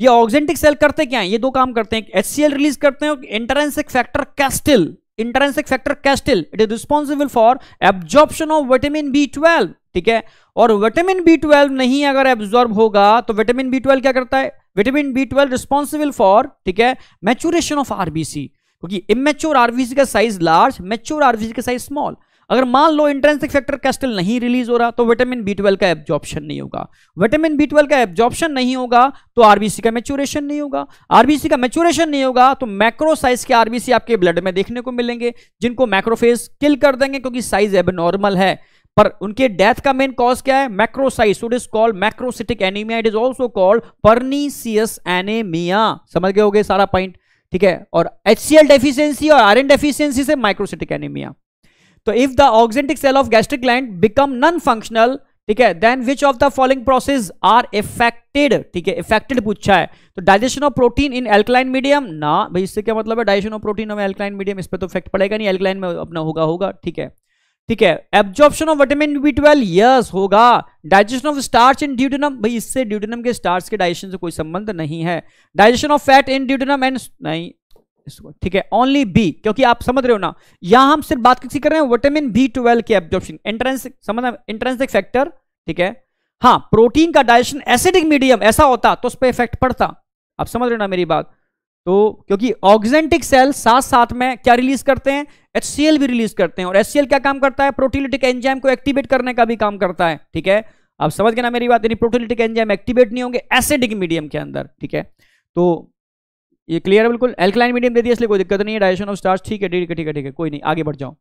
ये ऑक्जेंटिक सेल करते क्या है ये दो काम करते हैं एच रिलीज करते हैं intrinsic factor Castle intrinsic factor Castle it is responsible for absorption of vitamin B twelve ठीक है और विटामिन बी ट्वेल्व नहीं अगर एब्जॉर्ब होगा तो विटामिन बी ट्वेल्व क्या करता है vitamin B twelve responsible for ठीक है मेच्योरेशन ऑफ आरबीसी क्योंकि इमेच्योर आरबीसी का साइज लार्ज मेच्योर आरबीसी का साइज स्मॉल अगर मान लो इंट्रेंसिक फैक्टर कैस्टल नहीं रिलीज हो रहा तो विटामिन बी ट्वेल्व का एब्जॉर्प्शन नहीं होगा विटामिन बी ट्वेल्व का एब्जॉर्प्शन नहीं होगा तो आरबीसी का मेच्योरेशन नहीं होगा आरबीसी का मेच्योरेशन नहीं होगा तो मैक्रो साइज के आरबीसी आपके ब्लड में देखने को मिलेंगे जिनको मैक्रोफेज किल कर देंगे क्योंकि साइज एबनॉर्मल है पर उनके डेथ का मेन कॉज क्या है macrocytes it is called macrocytic anaemia it is also called pernicious anaemia समझ गए होगे सारा पॉइंट ठीक है और एच डेफिशिएंसी और आयरन डेफिशिएंसी से माइक्रोसिटिक एनीमिया तो if the oxyntic cell of gastric gland become non functional ठीक है then which of the following process are affected ठीक है इफेक्टेड पूछा है तो digestion of protein in alkaline medium ना भाई इससे क्या मतलब है digestion of protein of alkaline medium इस पर तो इफेक्ट पड़ेगा नहीं एल्कलाइन में अपना होगा होगा ठीक है ठीक है absorption of vitamin B twelve yes होगा digestion of starch in duodenum भाई इससे ड्यूटेनम के स्टार्च के डाइजेशन से कोई संबंध नहीं है digestion of fat in duodenum and नहीं इसको ठीक है ओनली बी क्योंकि आप समझ रहे हो ना यहां हम सिर्फ बात किसी कर रहे हैं विटामिन बी ट्वेल्व के एब्जॉर्प्शन एंट्रेंस समझना एक फैक्टर ठीक है हाँ प्रोटीन का डाइजेशन एसिडिक मीडियम ऐसा होता तो उस पर इफेक्ट पड़ता आप समझ रहे हो ना मेरी बात तो क्योंकि ऑक्सेंटिक सेल साथ साथ में क्या रिलीज करते हैं एचसीएल भी रिलीज करते हैं और एचसीएल क्या काम करता है प्रोटीलिटिक एंजाइम को एक्टिवेट करने का भी काम करता है ठीक है आप समझ गए ना मेरी बात यानी प्रोटीलिटिक एंजाइम एक्टिवेट नहीं होंगे एसिडिक मीडियम के अंदर ठीक है तो ये क्लियर है बिल्कुल एल्कलाइन मीडियम दे दिया इसलिए कोई दिक्कत नहीं है डाइजेशन ऑफ स्टार्स ठीक है ठीक है ठीक है ठीक है कोई नहीं आगे बढ़ जाओ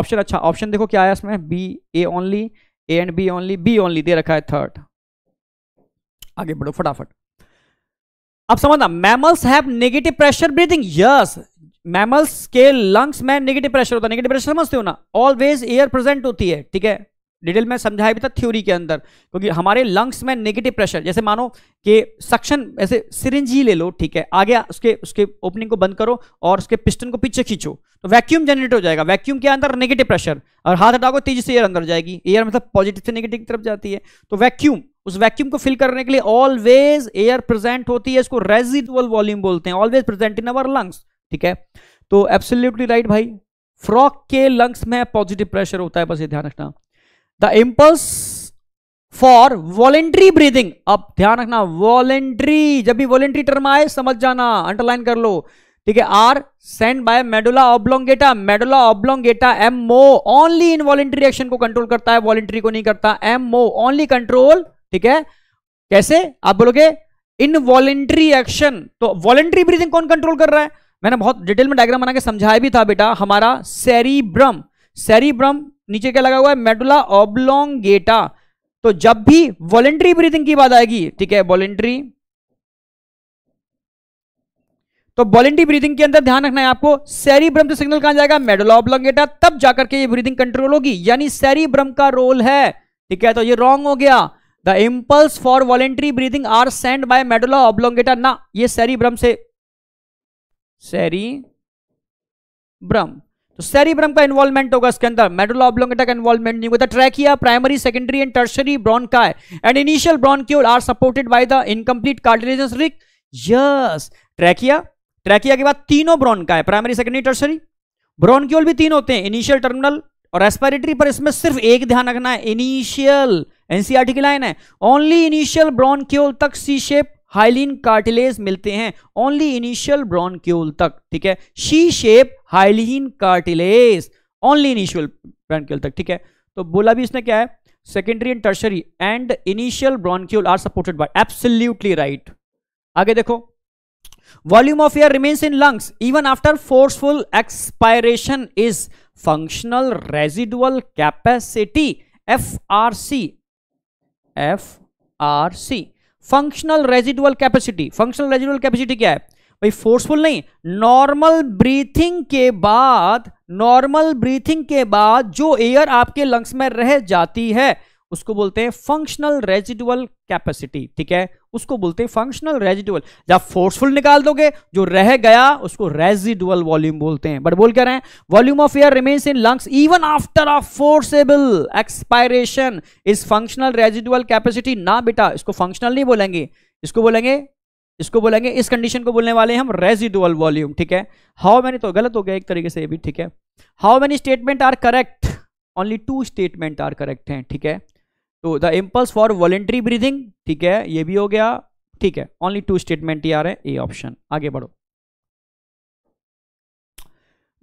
ऑप्शन अच्छा ऑप्शन देखो क्या आया इसमें B A only A and B only B only दे रखा है थर्ड आगे बढ़ो फटाफट अब समझना mammals have negative pressure breathing yes mammals के लंग्स में नेगेटिव प्रेशर होता है नेगेटिव प्रेशर समझते हो ना ऑलवेज एयर प्रेजेंट होती है ठीक है डिटेल में समझाया भी था थ्योरी के अंदर क्योंकि हमारे लंग्स में नेगेटिव प्रेशर जैसे मानो कि सक्शन ऐसे सिरिंज ही ले लो ठीक है आगे उसके उसके ओपनिंग को बंद करो और उसके पिस्टन को पीछे खींचो तो वैक्यूम जनरेट हो जाएगा वैक्यूम के अंदर नेगेटिव प्रेशर और हाथ हटाओ तेजी से एयर अंदर जाएगी एयर मतलब पॉजिटिव से नेगेटिव की तरफ जाती है तो वैक्यूम उस वैक्यूम को फिल करने के लिए ऑलवेज एयर प्रेजेंट होती है इसको रेजिडुअल वॉल्यूम बोलते हैं always present in our lungs ठीक है तो एब्सोल्युटली राइट भाई फ्रॉक के लंग्स में पॉजिटिव प्रेशर होता है बस ये ध्यान रखना the impulse for voluntary breathing अब ध्यान रखना वॉलेंट्री जब भी वॉलेंट्री टर्म आए समझ जाना अंडरलाइन कर लो ठीक है are sent by medulla oblongata medulla oblongata एम मो ओनली इन वॉलेंट्री एक्शन को कंट्रोल करता है वॉलेंट्री को नहीं करता एम मो ओनली कंट्रोल ठीक है कैसे आप बोलोगे इन वॉलेंट्री एक्शन तो वॉलेंट्री ब्रीदिंग कौन कंट्रोल कर रहा है मैंने बहुत डिटेल में डायग्राम बना के समझाया भी था बेटा हमारा सेरीब्रम सेरीब्रम नीचे क्या लगा हुआ है मेडुला ऑब्लोंगेटा तो जब भी वॉलेंट्री ब्रीथिंग की बात आएगी ठीक है वॉलेंट्री तो वॉलेंट्री ब्रीथिंग के अंदर ध्यान रखना है आपको ब्रम से सिग्नल कहां जाएगा मेडुला ऑब्लोंगेटा तब जाकर के ये ब्रीथिंग कंट्रोल होगी यानी सैरी ब्रम का रोल है ठीक है तो ये रॉन्ग हो गया the impulse for voluntary breathing are sent by medulla oblongata ना ये ब्रम से सैरी ब्रम तो सेरिब्रम का इन्वॉल्वमेंट होगा इसके अंदर मेडुला ऑब्लोंगेटा का इन्वॉल्वमेंट नहीं होगा trachea primary secondary and tertiary bronchi and initial क्यूल are supported by the incomplete cartilaginous rings yes trachea trachea के बाद तीनों है प्राइमरी सेकेंडरी टर्शरी ब्रॉन्क्यूल भी तीन होते हैं इनिशियल टर्मिनल और रेस्पिरेटरी पर इसमें सिर्फ एक ध्यान रखना है इनिशियल एनसीआरटी e की लाइन है ओनली इनिशियल ब्रॉनक्यूल तक सी शेप हाइलिन कार्टिलेज मिलते हैं ओनली इनिशियल ब्रॉनक्यूल तक ठीक है C shape hyaline cartilage only initial bronchioles तक ठीक है तो बोला भी इसने क्या है secondary and tertiary and initial bronchioles are supported by absolutely right आगे देखो volume of air remains in lungs even after forceful expiration is functional residual capacity F R C F R C functional residual capacity functional residual capacity क्या है भाई forceful नहीं normal breathing के बाद normal breathing के बाद जो air आपके लंग्स में रह जाती है उसको बोलते हैं फंक्शनल रेजिडुअल कैपेसिटी ठीक है उसको बोलते हैं फंक्शनल रेजिडुअल जब फोर्सफुल निकाल दोगे जो रह गया उसको रेजिडुअल वॉल्यूम बोलते हैं बट बोल क्या रहे हैं volume of air remains in lungs even after a forcible expiration is functional residual capacity ना बेटा इसको फंक्शनल नहीं बोलेंगे इसको बोलेंगे इसको बोलेंगे इस कंडीशन को बोलने वाले हम रेजिडुअल वॉल्यूम ठीक है हाउ मैनी तो गलत हो गया एक तरीके से ये भी ठीक है how many statement are correct only two statement are correct हैं ठीक है तो the impulse for voluntary breathing ठीक है ये भी हो गया ठीक है ओनली टू स्टेटमेंट ही आ रहे हैं ए ऑप्शन आगे बढ़ो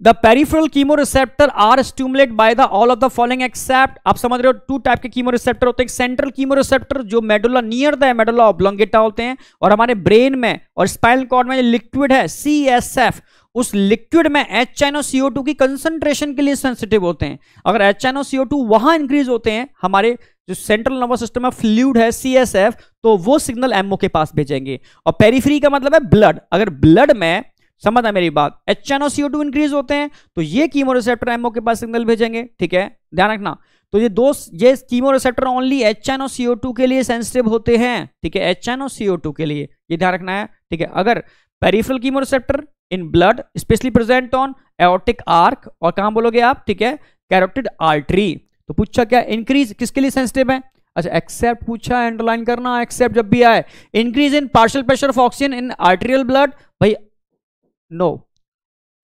the peripheral chemoreceptor are stimulate by the all of the following except आप समझ रहे हो टू टाइप के कीमोरिसेप्टर होते हैं सेंट्रल कीमोरिसेप्टर जो medulla near the medulla oblongata होते हैं और हमारे ब्रेन में और स्पाइनल कॉर्ड में लिक्विड है सी एस एफ उस लिक्विड में H ion or CO two की कंसंट्रेशन के लिए सेंसिटिव होते हैं अगर H ion or CO two वहां इंक्रीज होते हैं हमारे जो सेंट्रल नर्वस सिस्टम में फ्लूड है सी एस एफ तो वो सिग्नल एमओ के पास भेजेंगे और पेरीफ्री का मतलब है ब्लड अगर ब्लड में समझना मेरी बात H ion or CO two increase होते हैं तो ये कीमो रिसेप्टर एमओ के पास सिग्नल भेजेंगे ठीक है ध्यान रखना तो ये दो ये chemoreceptor only H ion or CO two के लिए सेंसिटिव होते हैं ठीक है H ion or CO two के लिए ये ध्यान रखना है ठीक है अगर peripheral chemoreceptor in blood specially present on aortic arch और कहाँ बोलोगे आप ठीक है कैरोटिड आर्टरी तो पूछा क्या इंक्रीज किसके लिए सेंसिटिव है अच्छा एक्सेप्ट पूछा अंडरलाइन करना एक्सेप्ट जब भी आए increase in partial pressure of oxygen in arterial blood भाई नो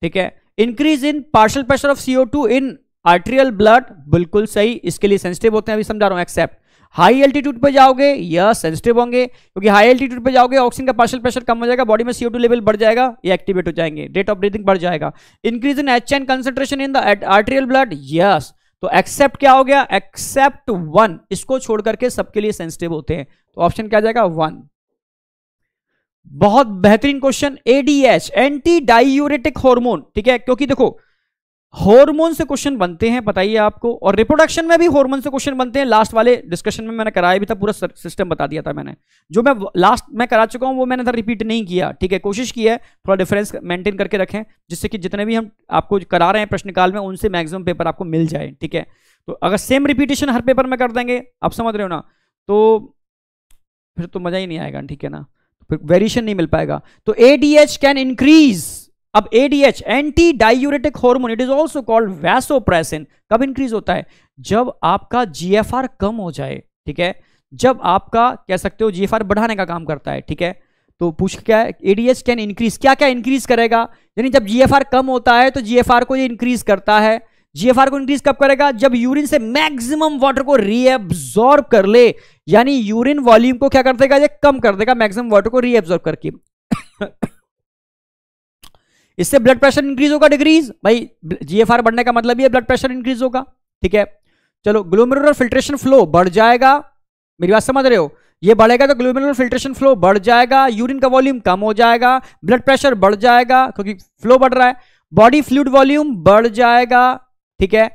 ठीक है increase in partial pressure of CO two in arterial blood बिल्कुल सही इसके लिए सेंसिटिव होते हैं अभी समझा रहा हूं एक्सेप्ट हाई एल्टीट्यूड पे जाओगे यह सेंसिटिव होंगे क्योंकि हाई एल्टीट्यूड पे जाओगे ऑक्सीजन का पार्शल प्रेशर कम हो जाएगा बॉडी में सीओ टू लेवल बढ़ जाएगा ये एक्टिवेट हो जाएंगे रेट ऑफ ब्रीदिंग बढ़ जाएगा increase in H ion concentration in the arterial blood yes तो एक्सेप्ट क्या हो गया एक्सेप्ट वन इसको छोड़ करके सबके लिए सेंसिटिव होते हैं तो ऑप्शन क्या जाएगा वन बहुत बेहतरीन question ADH anti diuretic hormone ठीक है क्योंकि देखो हार्मोन से क्वेश्चन बनते हैं बताइए आपको और रिप्रोडक्शन में भी हार्मोन से क्वेश्चन बनते हैं लास्ट वाले डिस्कशन में मैंने कराया भी था पूरा सिस्टम बता दिया था मैंने जो मैं लास्ट में करा चुका हूं वो मैंने था रिपीट नहीं किया ठीक है कोशिश की है थोड़ा डिफरेंस मेंटेन करके रखें जिससे कि जितने भी हम आपको करा रहे हैं प्रश्नकाल में उनसे मैक्सिमम पेपर आपको मिल जाए ठीक है तो अगर सेम रिपीटेशन हर पेपर में कर देंगे आप समझ रहे हो ना तो फिर तो मज़ा ही नहीं आएगा ठीक है ना फिर वेरिएशन नहीं मिल पाएगा तो एडीएच कैन इंक्रीज अब ADH anti diuretic hormone it is also called vasopressin कब इंक्रीज होता है जब आपका जीएफआर कम हो जाए ठीक है जब आपका कह सकते हो जीएफआर बढ़ाने का काम करता है ठीक है तो पूछ क्या है एडीएच कैन इंक्रीज क्या क्या इंक्रीज करेगा यानी जब जीएफआर कम होता है तो जीएफआर को ये इंक्रीज करता है जीएफआर को इंक्रीज कब करेगा जब यूरिन से मैक्सिमम वाटर को रीएब्सॉर्ब कर ले यानी यूरिन वॉल्यूम को क्या कर देगा ये कम कर देगा मैक्सिमम वाटर को रीएब्सॉर्ब करके इससे ब्लड प्रेशर इंक्रीज होगा डिक्रीज भाई जीएफआर बढ़ने का मतलब ये ब्लड प्रेशर इंक्रीज होगा ठीक है चलो ग्लोमेरुलर फिल्ट्रेशन फ्लो बढ़ जाएगा मेरी बात समझ रहे हो ये बढ़ेगा तो ग्लोमेरुलर फिल्ट्रेशन फ्लो बढ़ जाएगा यूरिन का वॉल्यूम कम हो जाएगा ब्लड प्रेशर बढ़ जाएगा क्योंकि फ्लो बढ़ रहा है बॉडी फ्लूड वॉल्यूम बढ़ जाएगा ठीक है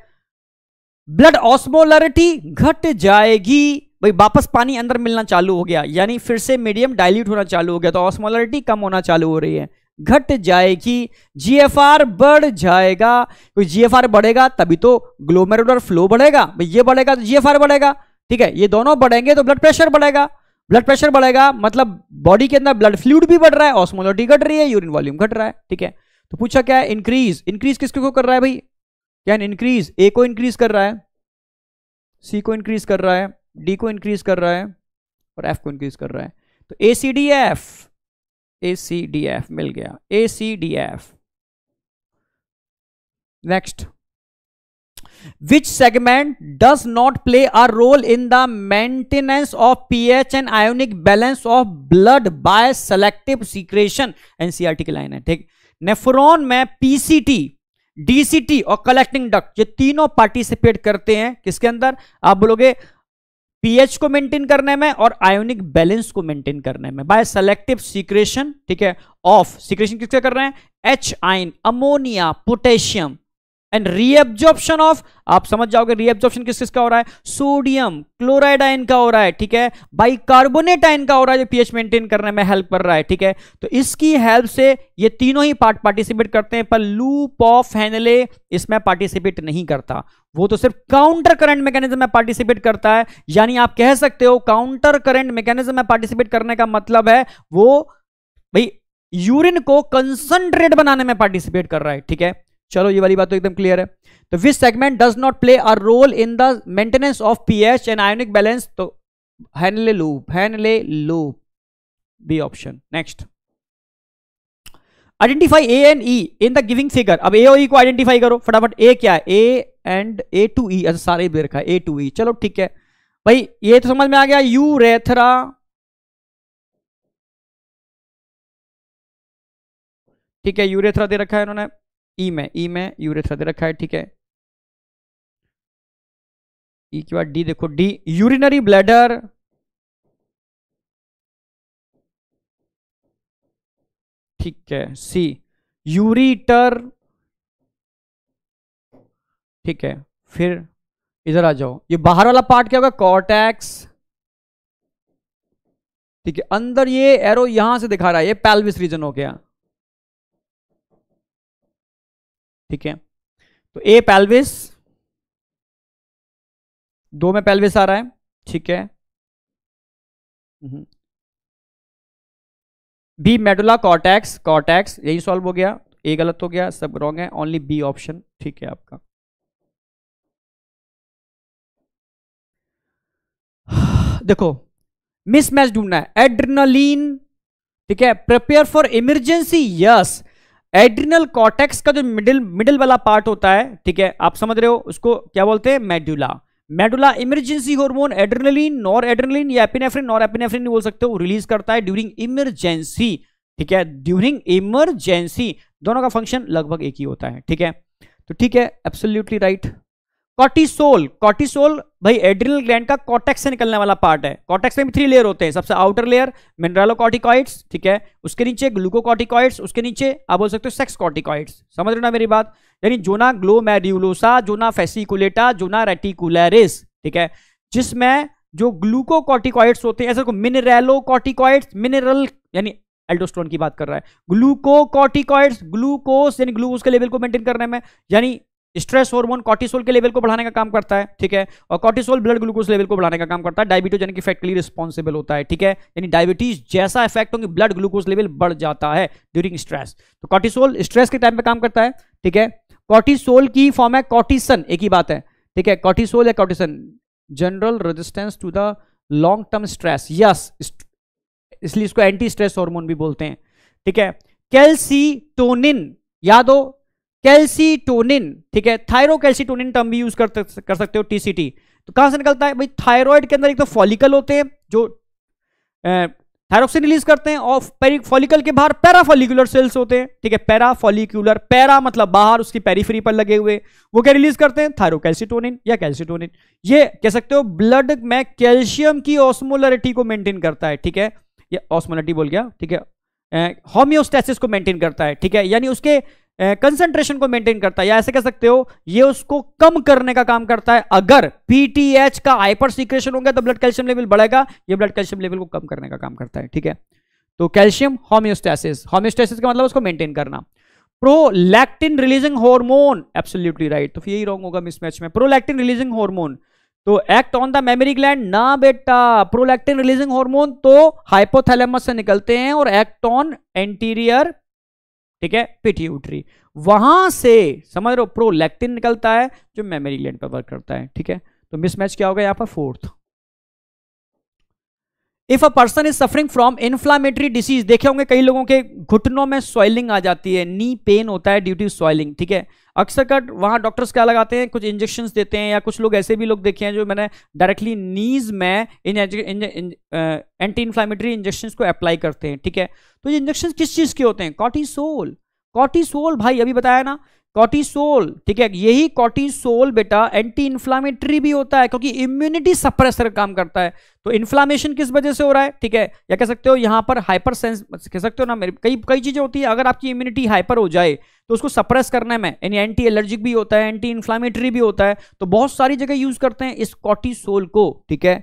ब्लड ऑस्मोलरिटी घट जाएगी भाई वापस पानी अंदर मिलना चालू हो गया यानी फिर से मीडियम डाइल्यूट होना चालू हो गया तो ऑस्मोलरिटी कम होना चालू हो रही है घट जाएगी जीएफआर बढ़ जाएगा तो जीएफआर बढ़ेगा तभी तो ग्लोमेरुलर फ्लो बढ़ेगा भाई ये बढ़ेगा तो जीएफआर बढ़ेगा ठीक है ये दोनों बढ़ेंगे तो ब्लड प्रेशर बढ़ेगा ब्लड प्रेशर बढ़ेगा मतलब बॉडी के अंदर ब्लड फ्लूड भी बढ़ रहा है ऑस्मोलरिटी घट रही है यूरिन वॉल्यूम घट रहा है ठीक है तो पूछा क्या है इंक्रीज इंक्रीज किसको कर रहा है भाई कैन इंक्रीज ए को इंक्रीज कर रहा है सी को इंक्रीज कर रहा है डी को इंक्रीज कर रहा है और एफ को इंक्रीज कर रहा है तो A C D F A C D F मिल गया A C D F next which segment does not play a role in the maintenance of H and ionic balance of blood by selective secretion NCERT की line है ठीक nephron में PCT DCT और collecting duct ये तीनों participate करते हैं किसके अंदर आप बोलोगे पीएच को मेंटेन करने में और आयोनिक बैलेंस को मेंटेन करने में बाय सेलेक्टिव सीक्रेशन ठीक है ऑफ सीक्रेशन किसके कर रहे हैं H ion ammonia potassium and reabsorption of आप समझ जाओगे रीएब्जॉर्प्शन किस किसका हो रहा है सोडियम क्लोराइड आयन का हो रहा है ठीक है बाइकार्बोनेट आयन का हो रहा है जो पीएच मेंटेन करने में हेल्प कर रहा है ठीक है तो इसकी हेल्प से ये तीनों ही पार्ट पार्टिसिपेट करते हैं पर लूप ऑफ हैनले इसमें पार्टिसिपेट नहीं करता वो तो सिर्फ काउंटर करंट मैकेनिज्म में पार्टिसिपेट करता है यानी आप कह सकते हो काउंटर करंट मैकेनिज्म में पार्टिसिपेट करने का मतलब है वो भाई यूरिन को कंसंट्रेट बनाने में पार्टिसिपेट कर रहा है ठीक है चलो ये वाली बात तो एकदम क्लियर है तो this segment does not play a role in the maintenance of pH and ionic balance तो Henle loop Henle loop B option next identify A and E in the giving figure अब A और ई e को identify करो फटाफट ए क्या है A and A to ई अच्छा सारे दे रखा है ए टू ई चलो ठीक है भाई ये तो समझ में आ गया यू रेथरा ठीक है यूरेथरा दे रखा है इन्होंने ई में ई में यूरेथ्रा दे रखा है ठीक है ई के बाद डी देखो डी यूरिनरी ब्लैडर ठीक है सी यूरीटर ठीक है फिर इधर आ जाओ ये बाहर वाला पार्ट क्या होगा कॉर्टेक्स ठीक है अंदर ये एरो यहां से दिखा रहा है ये पैल्विस रीजन हो गया ठीक है तो ए पैल्विस दो में पैल्विस आ रहा है ठीक है बी मेडुला कॉटैक्स कॉटैक्स यही सॉल्व हो गया ए गलत हो गया सब रॉन्ग है ओनली बी ऑप्शन ठीक है आपका देखो मिसमैच ढूंढना है एड्रेनलिन ठीक है prepare for emergency yes adrenal cortex का जो मिडिल मिडिल वाला पार्ट होता है ठीक है आप समझ रहे हो उसको क्या बोलते हैं medulla medulla emergency hormone adrenaline noradrenaline या एपिनेफ्रिन नॉर एपिनेफ्रिन बोल सकते हो रिलीज करता है ड्यूरिंग इमरजेंसी ठीक है ड्यूरिंग इमरजेंसी दोनों का फंक्शन लगभग एक ही होता है ठीक है तो ठीक है एब्सोल्यूटली राइट कॉटिसोल कॉटिसोल भाई एड्रिनल ग्लैंड का कॉटेक्स से निकलने वाला पार्ट है कॉटेक्स में भी थ्री लेयर होते हैं सबसे आउटर लेयर मिनरलोकॉटिकॉइड्स ठीक है उसके नीचे ग्लूकोकॉटिकॉइड्स उसके नीचे आप बोल सकते हो सेक्स कॉटिकॉइड्स समझ रहे ना मेरी बात यानी जोना ग्लोमेर्यूलोसा जोना फेसिकुलेटा जोना रेटिकुलरिस ठीक है जिसमें जो ग्लूकोकॉटिकॉइड्स होते हैं ऐसे को मिनरेलोकॉटिकॉइड्स मिनरल यानी एल्डोस्टोन की बात कर रहा है ग्लूकोकॉटिकॉइड्स ग्लूकोस यानी ग्लूकोस के लेवल को मेंटेन करने में यानी स्ट्रेस हार्मोन कॉर्टिसोल के लेवल को बढ़ाने का काम करता है ठीक है और कॉर्टिसोल ब्लड ग्लूकोज लेवल को बढ़ाने का काम करता है डायबिटोजेनिक इफेक्ट के लिए रिस्पॉन्सिबल होता है ठीक है यानी डायबिटीज जैसा इफेक्ट होंगे ब्लड ग्लूकोज लेवल बढ़ जाता है ड्यूरिंग स्ट्रेस तो कॉर्टिसोल स्ट्रेस के टाइम पर काम करता है ठीक है कॉर्टिसोल की फॉर्म है कॉर्टिसन एक ही बात है ठीक है कॉर्टिसोल या cortisone general resistance to the long term stress yes इसलिए इसको एंटी स्ट्रेस हॉर्मोन भी बोलते हैं ठीक है कैल्सीटोनिन याद हो कैल्सीटोनिन ठीक है थायरोकैल्सीटोनिन टर्म भी यूज कर, कर सकते हो टीसीटी तो कहां से निकलता है भाई थायराइड के अंदर एक तो फॉलिकल होते हैं जो थायरोक्सिन रिलीज करते हैं और फॉलिकल के बाहर पैराफॉलिकुलर सेल्स होते हैं ठीक है पैराफॉलिकुलर पैरा मतलब बाहर उसकी पेरीफ्री पर लगे हुए वो क्या रिलीज करते हैं थायरोकैल्सिटोनिन या कैल्सिटोनिन ये कह सकते हो ब्लड में कैल्शियम की ऑस्मोलरिटी को मेंटेन करता है ठीक है या ऑस्मोलरिटी बोल गया ठीक है होम्योस्टेसिस को मेंटेन करता है ठीक है यानी उसके कंसंट्रेशन को मेंटेन करता है या ऐसे कह सकते हो ये उसको कम करने का काम करता है अगर पीटीएच का हाइपर सीक्रेशन होगा तो ब्लड कैल्शियम लेवल बढ़ेगा ये ब्लड कैल्शियम लेवल को कम करने का काम करता है ठीक है तो कैल्शियम होम्योस्टेसिस होम्योस्टेसिस का मतलब उसको मेंटेन करना prolactin releasing hormone absolutely right तो यही रॉन्ग होगा मिसमैच में प्रोलैक्टिन रिलीजिंग हॉर्मोन तो act on the mammary gland ना बेटा प्रोलैक्टिन रिलीजिंग हार्मोन तो हाइपोथैलेमस से निकलते हैं और एक्ट ऑन एंटीरियर ठीक है पिट्यूटरी वहां से समझ रहे हो निकलता है जो मेमोरी ग्लैंड पर वर्क करता है ठीक है तो मिसमैच क्या होगा यहाँ पर fourth if a person is suffering from inflammatory disease देखे होंगे कई लोगों के घुटनों में स्वेलिंग आ जाती है नी पेन होता है ड्यू टू स्वेलिंग ठीक है अक्सर कट वहां डॉक्टर्स क्या लगाते हैं कुछ इंजेक्शन देते हैं या कुछ लोग ऐसे भी लोग देखे हैं जो मैंने डायरेक्टली नीज में इन एंटी इन्फ्लामेटरी इंजेक्शन को अप्लाई करते हैं ठीक है तो ये इंजेक्शन किस चीज़ के होते हैं कॉटिसोल कॉटिसोल भाई अभी बताया ना कॉटिसोल ठीक है यही कॉटिसोल बेटा एंटी इंफ्लामेटरी भी होता है क्योंकि इम्यूनिटी सप्रेसर काम करता है तो इन्फ्लामेशन किस वजह से हो रहा है ठीक है या कह सकते हो यहां पर हाइपर सेंस कह सकते हो ना मेरी कई कई चीज़ें होती है अगर आपकी इम्यूनिटी हाइपर हो जाए तो उसको सप्रेस करने में यानी एंटी एलर्जिक भी होता है एंटी इन्फ्लामेटरी भी होता है तो बहुत सारी जगह यूज़ करते हैं इस कॉटिसोल को ठीक है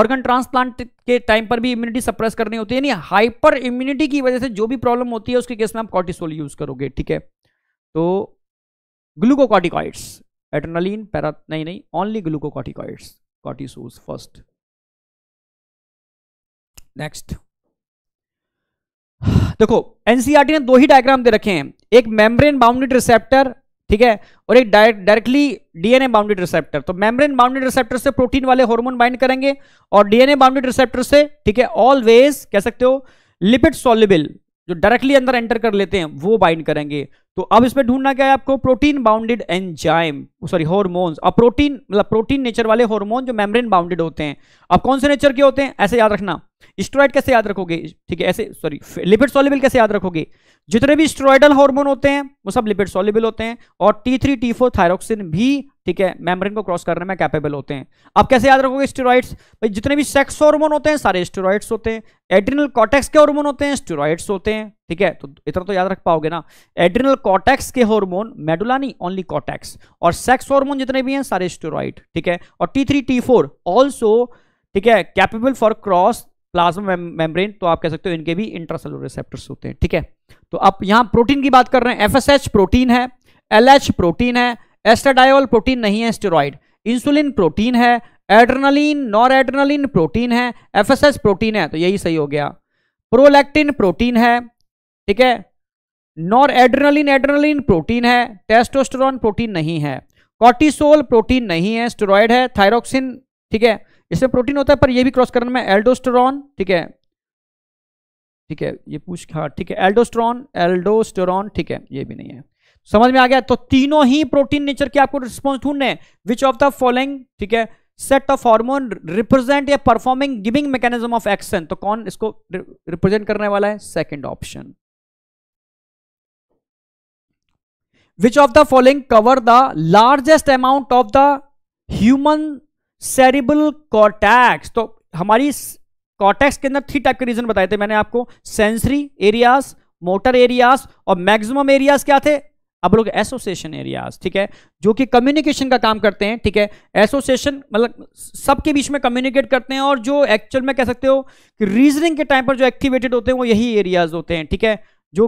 ऑर्गन ट्रांसप्लांट के टाइम पर भी इम्यूनिटी सप्रेस करनी होती है यानी हाइपर इम्यूनिटी की वजह से जो भी प्रॉब्लम होती है उसके केस में आप कॉटिसोल यूज करोगे ठीक है तो ग्लूकोकॉटिकॉइड्स एटनलिन पैरा नहीं नहीं only glucocorticoids cortisol first next देखो एनसीआरटी e ने दो ही डायग्राम दे रखे हैं एक मेम्ब्रेन बाउंडेड रिसेप्टर ठीक है और एक डायरेक्टली डीएनए बाउंडेड रिसेप्टर तो मेम्ब्रेन बाउंडेड रिसेप्टर से प्रोटीन वाले हार्मोन बाइंड करेंगे और डीएनए बाउंडेड रिसेप्टर से ठीक है ऑलवेज कह सकते हो लिपिड सॉल्युबल जो डायरेक्टली अंदर एंटर कर लेते हैं वो बाइंड करेंगे तो अब इसमें ढूंढना क्या है आपको protein bounded enzyme sorry hormones अब प्रोटीन मतलब प्रोटीन नेचर वाले हॉर्मोन जो मेम्ब्रेन बाउंडेड होते हैं अब कौन से नेचर के होते हैं ऐसे याद रखना स्टोराइड कैसे याद रखोगे ठीक है ऐसे सॉरी लिपिड सॉलिबल कैसे याद रखोगे जितने भी स्ट्रॉइडल हार्मोन होते हैं वो सब लिपिड सॉल्युबल होते हैं और T3, T4 टी थायरोक्सिन भी ठीक है मेम्ब्रेन को क्रॉस करने में कैपेबल होते हैं आप कैसे याद रखोगे स्टेरॉइड्स भाई जितने भी सेक्स हार्मोन होते हैं सारे स्टेरॉइड्स होते हैं एड्रिनल कॉटेक्स के हार्मोन होते हैं स्टेरॉइड्स होते हैं ठीक है तो इतना तो याद रख पाओगे ना एड्रिनल कॉटेक्स के हॉर्मोन मेडुलानी ओनली कॉटेक्स और सेक्स हॉर्मोन जितने भी हैं सारे स्टेरॉइड ठीक है और टी थ्री ऑल्सो ठीक है capable for cross plasma membrane तो आप कह सकते हो इनके भी इंट्रासेलुलर रिसेप्टर्स होते हैं ठीक है तो आप यहां प्रोटीन की बात कर रहे हैं एफ प्रोटीन है एल प्रोटीन है एस्टाडायोल प्रोटीन नहीं है स्टेरॉइड इंसुलिन प्रोटीन है एड्रनलिन नॉर एड्रेनलिन प्रोटीन है एच प्रोटीन है तो यही सही हो गया प्रोलैक्टिन प्रोटीन है ठीक है नॉर एड्रेनलिन एड्रेनलिन प्रोटीन है टेस्टोस्टेरॉन प्रोटीन नहीं है कॉर्टिसोल प्रोटीन नहीं है स्टेरॉयड है थायरोक्सिन ठीक है इसमें प्रोटीन होता है पर ये भी क्रॉस करने में एल्डोस्टेरॉन ठीक है ठीक है ये पूछ हाँ ठीक है एल्डोस्टेरॉन एल्डोस्टेरॉन ठीक है ये भी नहीं है समझ में आ गया तो तीनों ही प्रोटीन नेचर के आपको रिस्पॉन्स ढूंढने विच ऑफ द फॉलोइंग ठीक है सेट ऑफ हार्मोन रिप्रेजेंट या performing giving mechanism of action तो कौन इसको रिप्रेजेंट करने वाला है second option which of the following cover the largest amount of the human cerebral cortex तो हमारी कॉटैक्स के अंदर थ्री टाइप के रीजन बताए थे मैंने आपको सेंसरी एरियाज मोटर एरियाज और मैक्सिमम एरियाज क्या थे अब लोग एसोसिएशन एरियाज ठीक है जो कि कम्युनिकेशन का काम करते हैं ठीक है एसोसिएशन मतलब सबके बीच में कम्युनिकेट करते हैं और जो एक्चुअल में कह सकते हो कि रीजनिंग के टाइम पर जो एक्टिवेटेड होते हैं वो यही एरियाज होते हैं ठीक है जो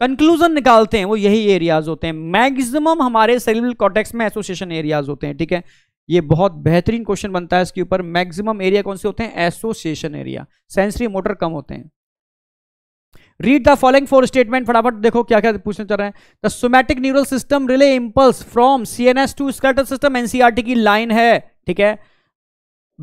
कंक्लूजन निकालते हैं वो यही एरियाज होते हैं मैक्सिमम हमारे सेलिबल कॉटेक्स में एसोसिएशन एरियाज होते हैं ठीक है ये बहुत बेहतरीन क्वेश्चन बनता है इसके ऊपर मैक्सिमम एरिया कौन से होते हैं एसोसिएशन एरिया सेंसरी मोटर कम होते हैं read the following four statement फटाफट देखो क्या क्या पूछना चाह रहे हैं the somatic neural system relay impulse from CNS to skeletal system NCERT की लाइन है ठीक है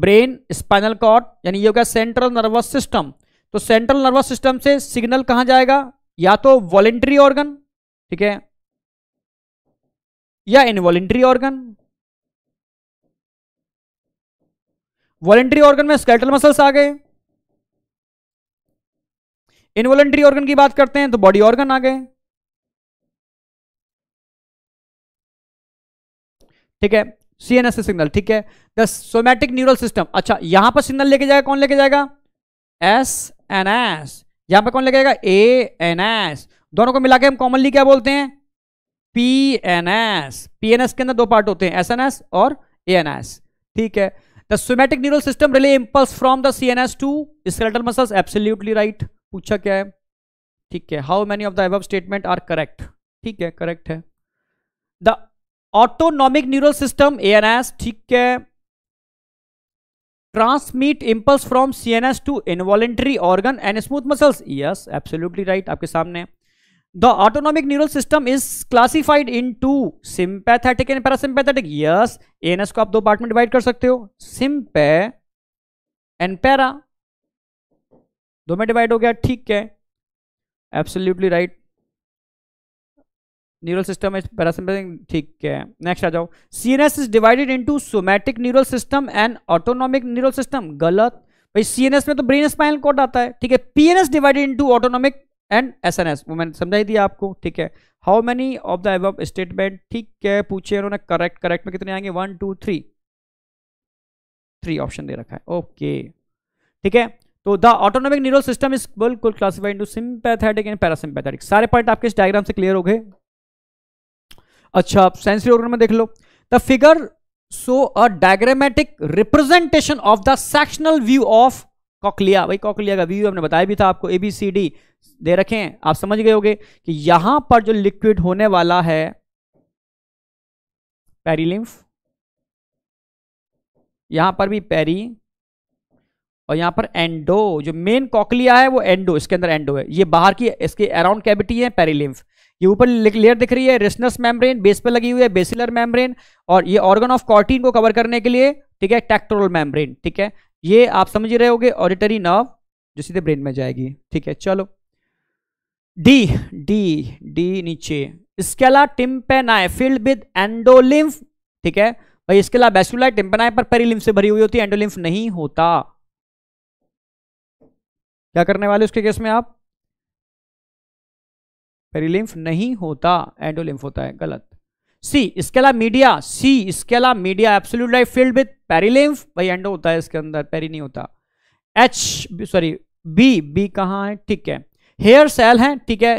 ब्रेन स्पाइनल कॉर्ड यानी ये हो गया सेंट्रल नर्वस सिस्टम तो सेंट्रल नर्वस सिस्टम से सिग्नल कहां जाएगा या तो वॉलेंट्री ऑर्गन ठीक है या इनवॉलेंट्री ऑर्गन वॉलेंट्री ऑर्गन में स्केल्टल मसल्स आ गए इनवॉलेंट्री ऑर्गन की बात करते हैं तो बॉडी ऑर्गन आ गए ठीक है सीएनएस सिग्नल ठीक है द सोमैटिक न्यूरल सिस्टम अच्छा यहां पर सिग्नल लेके जाएगा कौन लेके जाएगा एस एन एस यहां पर कौन लेके जाएगा ए एन एस दोनों को मिला के हम कॉमनली क्या बोलते हैं P N S P N S के अंदर दो पार्ट होते हैं एस एन एस और ए एन एस ठीक है the somatic neural system relay impulse from the C N S to skeletal muscles absolutely right पूछा क्या है ठीक है how many of the above statement are correct ठीक है करेक्ट है the autonomic neural system A N S ठीक है transmit impulse from C N S to involuntary organ and smooth muscles yes absolutely right आपके सामने autonomic neural system is classified in to sympathetic and parasympathetic yes NS को आप दो part में divide कर सकते हो सिंपे एंड पैरा दो में डिवाइड हो गया ठीक है absolutely right neural system is parasympathetic ठीक है नेक्स्ट आ जाओ CNS is divided to somatic neural system and autonomic neural system गलत भाई सीएनएस में तो ब्रेन स्पाइनल कॉर्ड आता है ठीक है PNS divided into autonomic and S N S वो मैंने समझाई दिया आपको ठीक है how many of the above statement ठीक है पूछे उन्होंने करेक्ट करेक्ट में कितने आएंगे one two three three option दे रखा है ओके ठीक है तो the autonomic neural system is बिल्कुल classified into sympathetic and parasympathetic सारे पॉइंट आपके इस डायग्राम से क्लियर हो गए अच्छा आप सेंसरी ऑर्गन में देख लो the figure so a diagrammatic representation of the sectional view of cochlea भाई कॉकलिया का व्यू हमने बताया भी था आपको ए बी सी डी दे रखे हैं आप समझ गए होगे कि यहां पर जो लिक्विड होने वाला है पेरीलिम्फ यहां पर भी पेरी और यहां पर एंडो जो मेन कॉकलिया है वो एंडो इसके अंदर एंडो है ये बाहर की इसके अराउंड कैविटी है पेरीलिम्फ ये ऊपर लेयर दिख रही है रिसनस मेम्ब्रेन बेस पे लगी हुई है बेसिलर मेम्ब्रेन और ये ऑर्गन ऑफ कॉर्टीन को कवर करने के लिए ठीक है टेक्टोरल मेम्ब्रेन ठीक है ये आप समझ रहे होगे ऑडिटरी नर्व जो सीधे ब्रेन में जाएगी ठीक है चलो डी डी डी नीचे scala tympani filled with endolymph ठीक है भाई स्केला बेसुला टिम्पेनाए पर पेरीलिम्फ से भरी हुई होती है एंडोलिम्फ नहीं होता क्या करने वाले उसके केस में आप पेरीलिम्फ नहीं होता एंडोलिम्फ होता है गलत C scala media C scala media absolute life filled with perilymph भाई एंडो होता है इसके अंदर पेरी नहीं होता एच सॉरी बी बी कहाँ है ठीक है हेयर सेल है ठीक है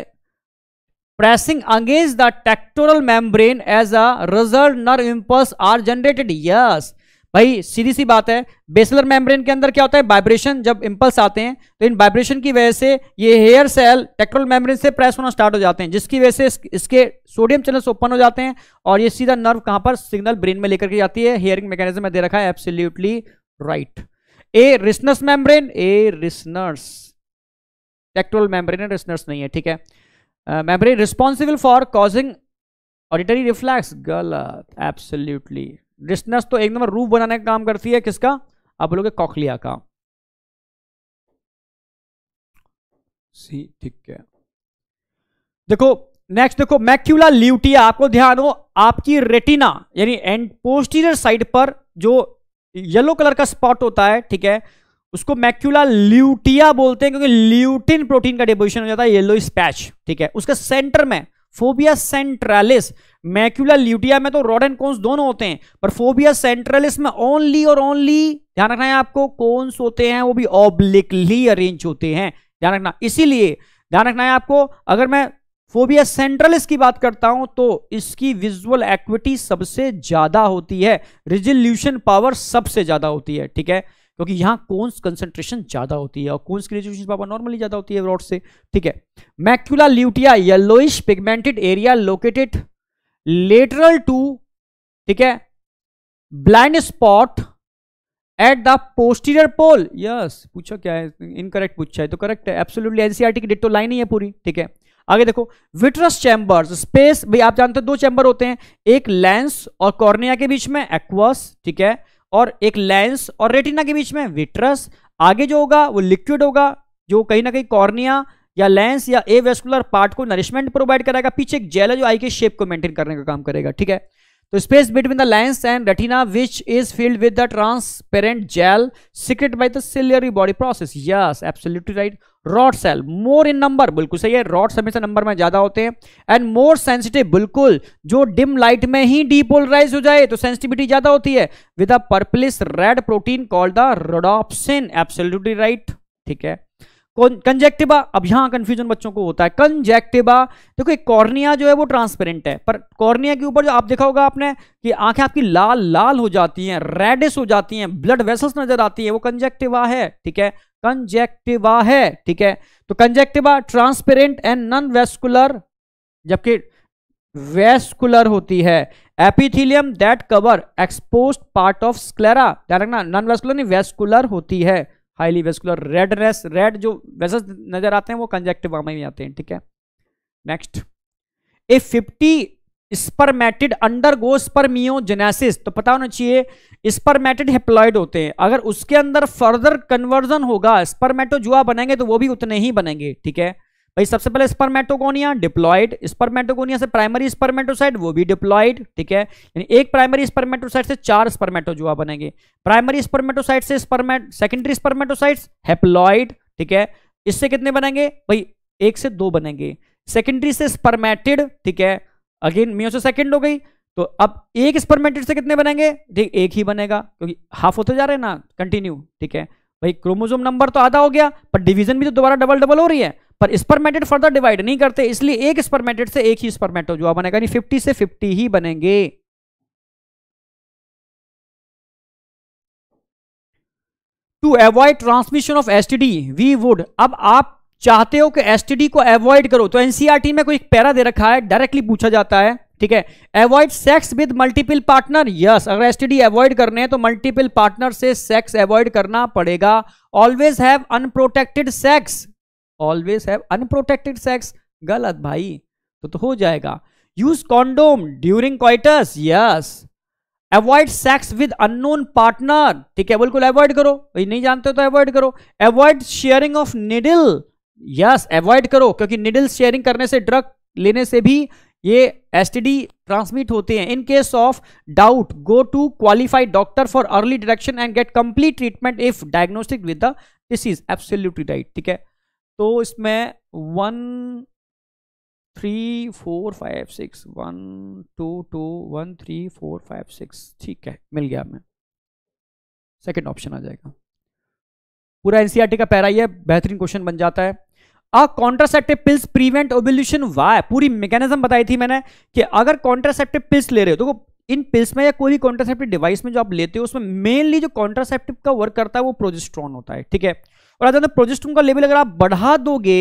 प्रेसिंग अंगेज the tectorial membrane as a result nerve impulse are generated yes भाई सीधी सी बात है बेसलर मेम्ब्रेन के अंदर क्या होता है वाइब्रेशन जब इम्पल्स आते हैं तो इन वाइब्रेशन की वजह से ये हेयर सेल टेक्ट्रोल मेम्ब्रेन से प्रेस होना स्टार्ट हो जाते हैं जिसकी वजह से इसके सोडियम चैनल्स ओपन हो जाते हैं और ये सीधा नर्व कहां पर सिग्नल ब्रेन में लेकर के जाती है हेयरिंग मैकेनिज्म में दे रखा है absolutely right A Reissner's membrane A Reissner's tectorial membrane Reissner's नहीं है ठीक है membrane responsible for causing auditory reflex गलत एब्सोल्यूटली डिस्टनेस तो एक नंबर रूफ बनाने का काम करती है किसका आप बोलोगे कॉकलिया का सी ठीक है देखो नेक्स्ट देखो मैक्यूला ल्यूटिया आपको ध्यान हो आपकी रेटिना यानी एंड पोस्टीरियर साइड पर जो येलो कलर का स्पॉट होता है ठीक है उसको मैक्यूला ल्यूटिया बोलते हैं क्योंकि ल्यूटिन प्रोटीन का डिपोजिशन हो जाता है येलो स्पैच ठीक है उसके सेंटर में फोबिया सेंट्रलिस मैक्यूला ल्यूटिया में तो रॉड एंड कोन्स दोनों होते हैं पर फोबिया सेंट्रलिस में ओनली और ओनली ध्यान रखना है आपको कोन्स होते हैं वो भी ऑब्लिकली अरेंज होते हैं ध्यान रखना इसीलिए ध्यान रखना है आपको अगर मैं फोबिया सेंट्रलिस की बात करता हूं तो इसकी विजुअल एक्विटी सबसे ज्यादा होती है रिजोल्यूशन पावर सबसे ज्यादा होती है ठीक है क्योंकि यहाँ कोन्स कंसेंट्रेशन ज़्यादा होती है और कोन्स की रेजोल्यूशन पावर नॉर्मली ज़्यादा होती है रॉड से ठीक है macula lutea yellowish pigmented area located lateral to ठीक है blind spot at the posterior pole yes पूछा क्या है इनकरेक्ट पूछा है तो करेक्ट है एब्सोल्युटली एनसीआरटी e की डिटो तो लाइन ही है पूरी ठीक है आगे देखो विट्रस चैम्बर्स स्पेस भाई आप जानते हो दो चैम्बर होते हैं एक लेंस और कॉर्निया के बीच में एक्वस ठीक है और एक लेंस और रेटिना के बीच में विट्रस आगे जो होगा वो लिक्विड होगा जो कहीं ना कहीं कॉर्निया या लेंस या ए वेस्कुलर पार्ट को नरिशमेंट प्रोवाइड कराएगा पीछे एक जेल है जो आई के शेप को मेंटेन करने का काम करेगा ठीक है तो space between the lens and retina which is filled with the transparent gel secreted by the ciliary body process yes absolutely right rod cell more in number बिल्कुल सही है रॉड्स हमेशा नंबर में ज्यादा होते हैं एंड मोर सेंसिटिव बिल्कुल जो डिम लाइट में ही डीपोलराइज हो जाए तो सेंसिटिविटी ज्यादा होती है with a purplish red protein called the rhodopsin absolutely right ठीक है कंजेक्टिवा अब यहां कंफ्यूजन बच्चों को होता है कंजेक्टिवा देखो एक कॉर्निया जो है वो ट्रांसपेरेंट है पर कॉर्निया के ऊपर जो आप देखा होगा आपने कि आंखें आपकी लाल लाल हो जाती हैं रेडिश हो जाती हैं ब्लड वेसल्स नजर आती है वो कंजेक्टिवा है ठीक है कंजेक्टिवा है ठीक है तो conjunctiva transparent and non vascular जबकि वेस्कुलर होती है epithelium that cover exposed part of sclera ध्यान रखना नॉन वेस्कुलर नहीं वेस्कुलर होती है हाईली वेस्कुलर रेडनेस रेड जो वेसेस नजर आते हैं वो कंजेक्टिवा में ही आते हैं ठीक है next A fifty spermatid undergo spermiogenesis तो पता होना चाहिए स्पर्मेटिड हेप्लॉइड होते हैं अगर उसके अंदर फर्दर कन्वर्जन होगा स्पर्मेटो जुआ बनेंगे तो वो भी उतने ही बनेंगे ठीक है भाई सबसे पहले स्पर्मेटोगोनिया डिप्लॉइड स्पर्मेटोगोनिया से प्राइमरी स्पर्मेटोसाइट वो भी डिप्लॉइड ठीक है यानी एक प्राइमरी स्पर्मेटोसाइट से चार स्पर्मेटोजुआ बनेंगे प्राइमरी स्पर्मेटोसाइट से स्पर्मेट सेकेंडरी स्पर्मेटोसाइट्स हेप्लॉइड ठीक है इससे कितने बनेंगे भाई एक से दो बनेंगे सेकेंडरी से स्पर्मेटिड ठीक है अगेन मियोसिस सेकेंड हो गई तो अब एक स्पर्मेंटेड से कितने बनेंगे ठीक एक ही बनेगा क्योंकि हाफ होते जा रहे हैं ना कंटिन्यू ठीक है भाई क्रोमोजोम नंबर तो आधा हो गया पर डिवीजन भी तो दोबारा डबल डबल हो रही है पर स्पर्मेटेड फर्दर डिवाइड नहीं करते इसलिए एक स्पर्मेटेड से एक ही स्पर्मेटो जो बनेगा यानी फिफ्टी से फिफ्टी ही बनेंगे to avoid transmission of STD we would अब आप चाहते हो कि एसटीडी को अवॉइड करो तो एनसीईआरटी e में कोई पैरा दे रखा है डायरेक्टली पूछा जाता है ठीक है avoid sex with multiple partner yes अगर एसटीडी अवॉइड करने हैं तो मल्टीपल पार्टनर से सेक्स अवॉइड करना पड़ेगा always have unprotected sex always have unprotected sex गलत भाई तो तो हो जाएगा use condom during coitus yes Avoid sex with unknown partner ठीक है बिल्कुल avoid करो नहीं जानते तो avoid करो Avoid sharing of needle. Yes avoid avoid करो क्योंकि निडल शेयरिंग करने से ड्रग लेने से भी ये एस ट्रांसमिट होते हैं in case of doubt go to qualified doctor for early detection and get complete treatment if diagnostic with the disease absolutely right ठीक है तो इसमें one three four five six one two two one three four five six ठीक है मिल गया हमें second option आ जाएगा पूरा एनसीआरटी e का पैरा ही है बेहतरीन क्वेश्चन बन जाता है contraceptive pills prevent ovulation why पूरी मैकेनिज्म बताई थी मैंने कि अगर कॉन्ट्रासेप्टिव पिल्स ले रहे हो तो इन पिल्स में या कोई भी कॉन्ट्रासेप्टिव डिवाइस में जो आप लेते हो उसमें मेनली जो कॉन्ट्रासेप्टिव का वर्क करता है वो प्रोजेस्ट्रॉन होता है ठीक है और अगर प्रोजेस्ट्रॉन का लेवल अगर आप बढ़ा दोगे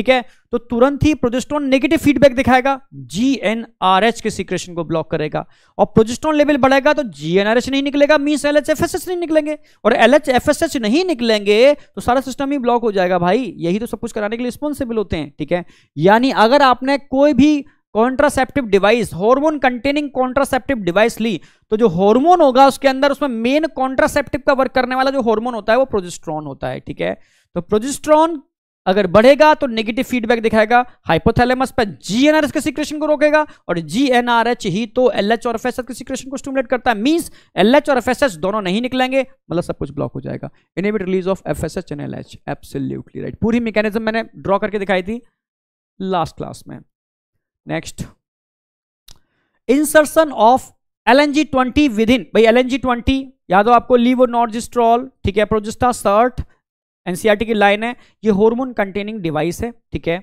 ठीक है तो तुरंत ही प्रोजेस्ट्रॉन नेगेटिव फीडबैक दिखाएगा जीएनआरएच के सिक्रेशन को ब्लॉक करेगा और प्रोजेस्ट्रॉन लेवल बढ़ेगा तो जीएनआरएच नहीं निकलेगा मीन्स एलएचएफएसएच नहीं निकलेंगे और एलएचएफएसएच नहीं निकलेंगे तो सारा सिस्टम ही ब्लॉक हो जाएगा भाई यही तो सब कुछ कराने के लिए रिस्पॉन्सिबल होते हैं ठीक है यानी अगर आपने कोई भी contraceptive device hormone containing contraceptive device ली तो जो हार्मोन होगा उसके अंदर उसमें मेन कॉन्ट्रासेप्टिव का वर्क करने वाला जो हार्मोन होता है वो प्रोजेस्ट्रॉन होता है ठीक है तो प्रोजेस्ट्रॉन अगर बढ़ेगा तो नेगेटिव फीडबैक दिखाएगा हाइपोथैलेमस पर जीएनआरएस के सिक्रेशन को रोकेगा और जीएनआरएच ही तो एलएच और एफएसएस के सिक्रेशन को स्टिमुलेट करता है मींस एलएच और एफएसएस दोनों नहीं निकलेंगे मतलब सब कुछ ब्लॉक हो जाएगा inhibit release of FSS and LH absolutely right पूरी मैकेनिज्म मैंने ड्रॉ करके दिखाई थी लास्ट क्लास में next insertion of L N twenty within भाई एल एन ट्वेंटी याद हो आपको लीवो नॉर्जिस्ट्रॉल ठीक है प्रोजिस्टा सर्ट एनसीईआरटी e की लाइन है ये हॉर्मोन कंटेनिंग डिवाइस है ठीक है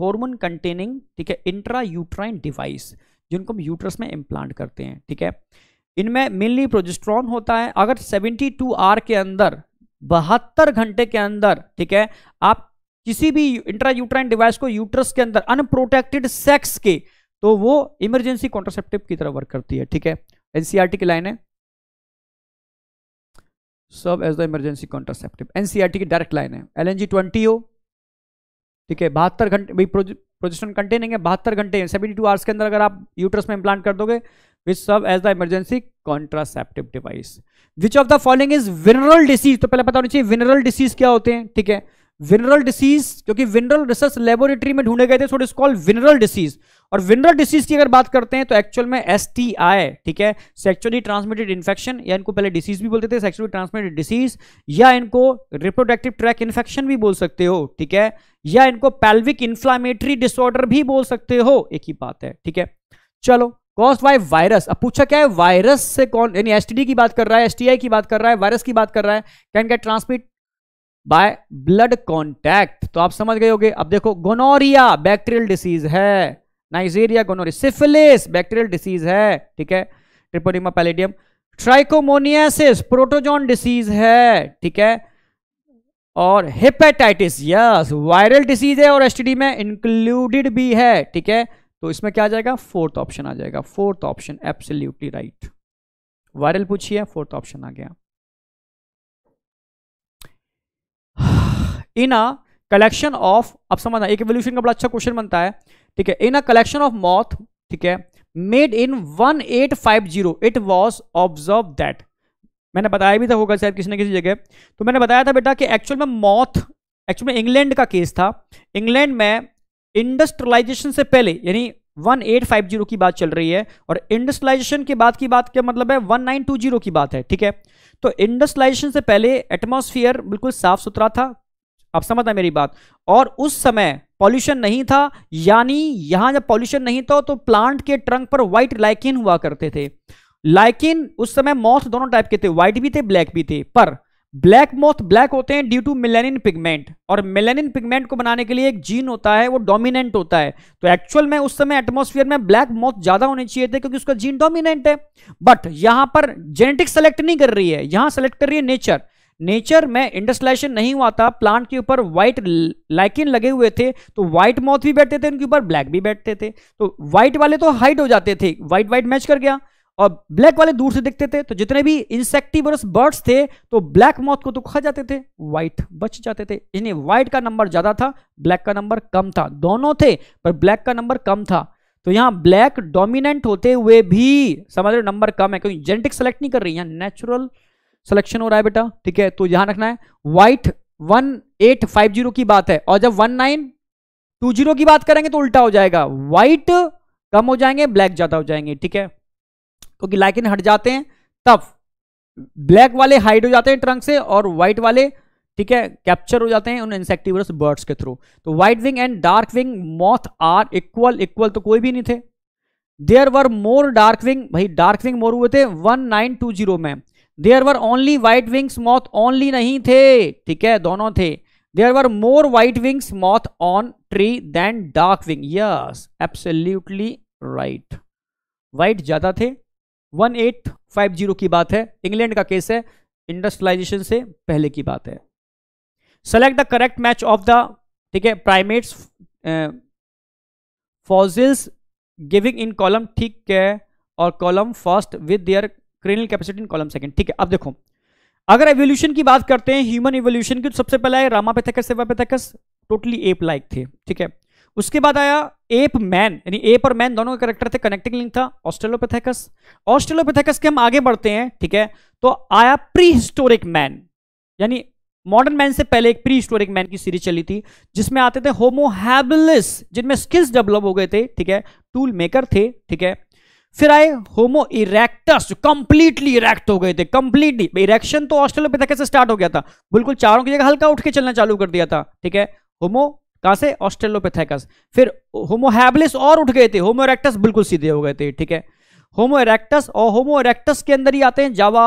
हॉर्मोन कंटेनिंग ठीक है इंट्रा यूट्राइन डिवाइस जिनको हम यूट्रस में इम्प्लांट करते हैं ठीक है इनमें मेनली प्रोजेस्ट्रॉन होता है अगर 72 आर के अंदर बहत्तर घंटे के अंदर ठीक है आप किसी भी इंट्रा यूट्राइन डिवाइस को यूट्रस के अंदर अनप्रोटेक्टेड सेक्स के तो वो इमरजेंसी कॉन्ट्रोसेप्टिव की तरह वर्क करती है ठीक है एनसीआरटी e की लाइन है serve as the emergency contraceptive NCERT की डायरेक्ट लाइन है एल एन जी ट्वेंटी हो ठीक है बहत्तर घंटे भाई प्रोजेस्ट्रॉन कंटेनिंग है बहत्तर घंटे सेवेंटी टू आवर्स के अंदर अगर आप यूट्रस में इम्प्लांट कर दोगे which serve as the emergency contraceptive device which of the following is venereal disease तो पहले पता होनी चाहिए विनरल डिसीज क्या होते हैं ठीक है विनरल डिसीज क्योंकि विनरल रिसर्च लेबोरेटरी में ढूंढे गए थे so it is called venereal disease और विनरल डिसीज की अगर बात करते हैं तो एक्चुअल में एस टी आई ठीक है सेक्चुअली ट्रांसमिटेड इन्फेक्शन या इनको पहले डिसीज भी बोलते थे सेक्चुअली ट्रांसमिटेड डिसीज या इनको रिप्रोडक्टिव ट्रैक इन्फेक्शन भी बोल सकते हो ठीक है या इनको पेल्विक इन्फ्लामेटरी डिसऑर्डर भी बोल सकते हो एक ही बात है ठीक है चलो कॉस्ट वाई वायरस अब पूछा क्या है वायरस से कौन यानी एसटीडी की बात कर रहा है एसटीआई की बात कर रहा है वायरस की बात कर रहा है can get transmit by blood contact तो आप समझ गए होगे अब देखो गोनोरिया बैक्टीरियल डिसीज है Neisseria gonorrhoea syphilis bacterial disease है ठीक है Treponema pallidum trichomoniasis protozoan disease है ठीक है और हेपेटाइटिस यस वायरल डिसीज है और एसटीडी में इंक्लूडेड भी है ठीक है तो इसमें क्या आ जाएगा फोर्थ ऑप्शन आ जाएगा fourth option absolutely right viral पूछिए फोर्थ ऑप्शन आ गया इन अ कलेक्शन ऑफ अब समझना एक एवोल्यूशन का बड़ा अच्छा क्वेश्चन बनता है ठीक है in a collection of moth ठीक है made in 1850 it was observe that मैंने बताया भी था होगा शायद किसी न किसी जगह तो मैंने बताया था बेटा कि एक्चुअल में मॉथ एक्चुअल में इंग्लैंड का केस था इंग्लैंड में इंडस्ट्रियलाइजेशन से पहले यानी 1850 की बात चल रही है और इंडस्ट्रियलाइजेशन के बाद की बात क्या मतलब है 1920 की बात है ठीक है तो इंडस्ट्रियलाइजेशन से पहले एटमॉस्फेयर बिल्कुल साफ सुथरा था आप समझना मेरी बात और उस समय पॉल्यूशन नहीं था यानी यहां जब पॉल्यूशन नहीं था तो प्लांट के ट्रंक पर व्हाइट लाइकिन हुआ करते थे लाइकिन उस समय मॉथ दोनों टाइप के थे व्हाइट भी थे ब्लैक भी थे पर ब्लैक मॉथ ब्लैक होते हैं ड्यू टू मिलेनिन पिगमेंट और मिलेनिन पिगमेंट को बनाने के लिए एक जीन होता है वो डोमिनेंट होता है तो एक्चुअल में उस समय एटमोस्फियर में ब्लैक मोथ ज्यादा होने चाहिए थे क्योंकि उसका जीन डोमिनेंट है बट यहां पर जेनेटिक सेलेक्ट नहीं कर रही है यहां सेलेक्ट कर रही है नेचर नेचर में इंडस्ट्रेशन नहीं हुआ था प्लांट के ऊपर व्हाइट लाइकिन लगे हुए थे तो व्हाइट मौत भी बैठते थे उनके ऊपर ब्लैक भी बैठते थे तो व्हाइट वाले तो हाइट हो जाते थे व्हाइट व्हाइट मैच कर गया और ब्लैक वाले दूर से दिखते थे तो जितने भी इंसेक्टिवरस बर्ड्स थे तो ब्लैक मौत को तो खा जाते थे व्हाइट बच जाते थे इन्हें व्हाइट का नंबर ज़्यादा था ब्लैक का नंबर कम था दोनों थे पर ब्लैक का नंबर कम था तो यहाँ ब्लैक डोमिनेंट होते हुए भी समझ रहे नंबर कम है क्योंकि जेनेटिक सेलेक्ट नहीं कर रही है नेचुरल सिलेक्शन हो रहा है बेटा ठीक है तो यहां रखना है white one eight five zero की बात है और जब वन नाइन टू जीरो की बात करेंगे तो उल्टा हो जाएगा व्हाइट कम हो जाएंगे ब्लैक ज्यादा हो जाएंगे ठीक है क्योंकि तो लाइकिन हट जाते हैं तब ब्लैक वाले हाइड हो जाते हैं ट्रंक से और व्हाइट वाले ठीक है कैप्चर हो जाते हैं उन इंसेक्टिवरस बर्ड्स के थ्रू तो white wing and dark wing moth are equal equal तो कोई भी नहीं थे there were more dark wing भाई डार्क विंग मोर हुए थे जीरो में there were only white wings moth only नहीं थे ठीक है दोनों थे there were more white wings moth on tree than dark wing yes absolutely right white ज्यादा थे वन एट फाइव जीरो की बात है इंग्लैंड का केस है इंडस्ट्रियलाइजेशन से पहले की बात है select the correct match of the ठीक है primates fossils giving in column ठीक है और column first with their cranial capacity in column second ठीक है अब देखो अगर एवोल्यूशन की बात करते हैं ह्यूमन एवोल्यूशन की तो सबसे पहले आया Ramapithecus Sivapithecus totally ape like थे ठीक है उसके बाद आया एप मैन यानी एप और मैन दोनों का करेक्टर थे कनेक्टिंग लिंक था ऑस्ट्रेलोपेथेकस ऑस्ट्रेलोपेथेकस के हम आगे बढ़ते हैं ठीक है तो आया प्री हिस्टोरिक मैन यानी मॉडर्न मैन से पहले एक प्री हिस्टोरिक मैन की सीरीज चली थी जिसमें आते थे होमोहैबिलिस जिनमें स्किल्स डेवलप हो गए थे ठीक है टूल मेकर थे ठीक है फिर आए होमो इरेक्टस जो कंप्लीटली इरेक्ट हो गए थे कंप्लीटली इरेक्शन तो ऑस्ट्रेलोपिथेकस से स्टार्ट हो गया था बिल्कुल चारों की जगह हल्का उठ के चलना चालू कर दिया था ठीक है होमो कहां से ऑस्ट्रेलोपिथेकस फिर होमो हैबलिस और उठ गए थे होमो इरेक्टस बिल्कुल सीधे हो गए थे ठीक है होमो इरेक्टस और होमो इरेक्टस के अंदर ही आते हैं जावा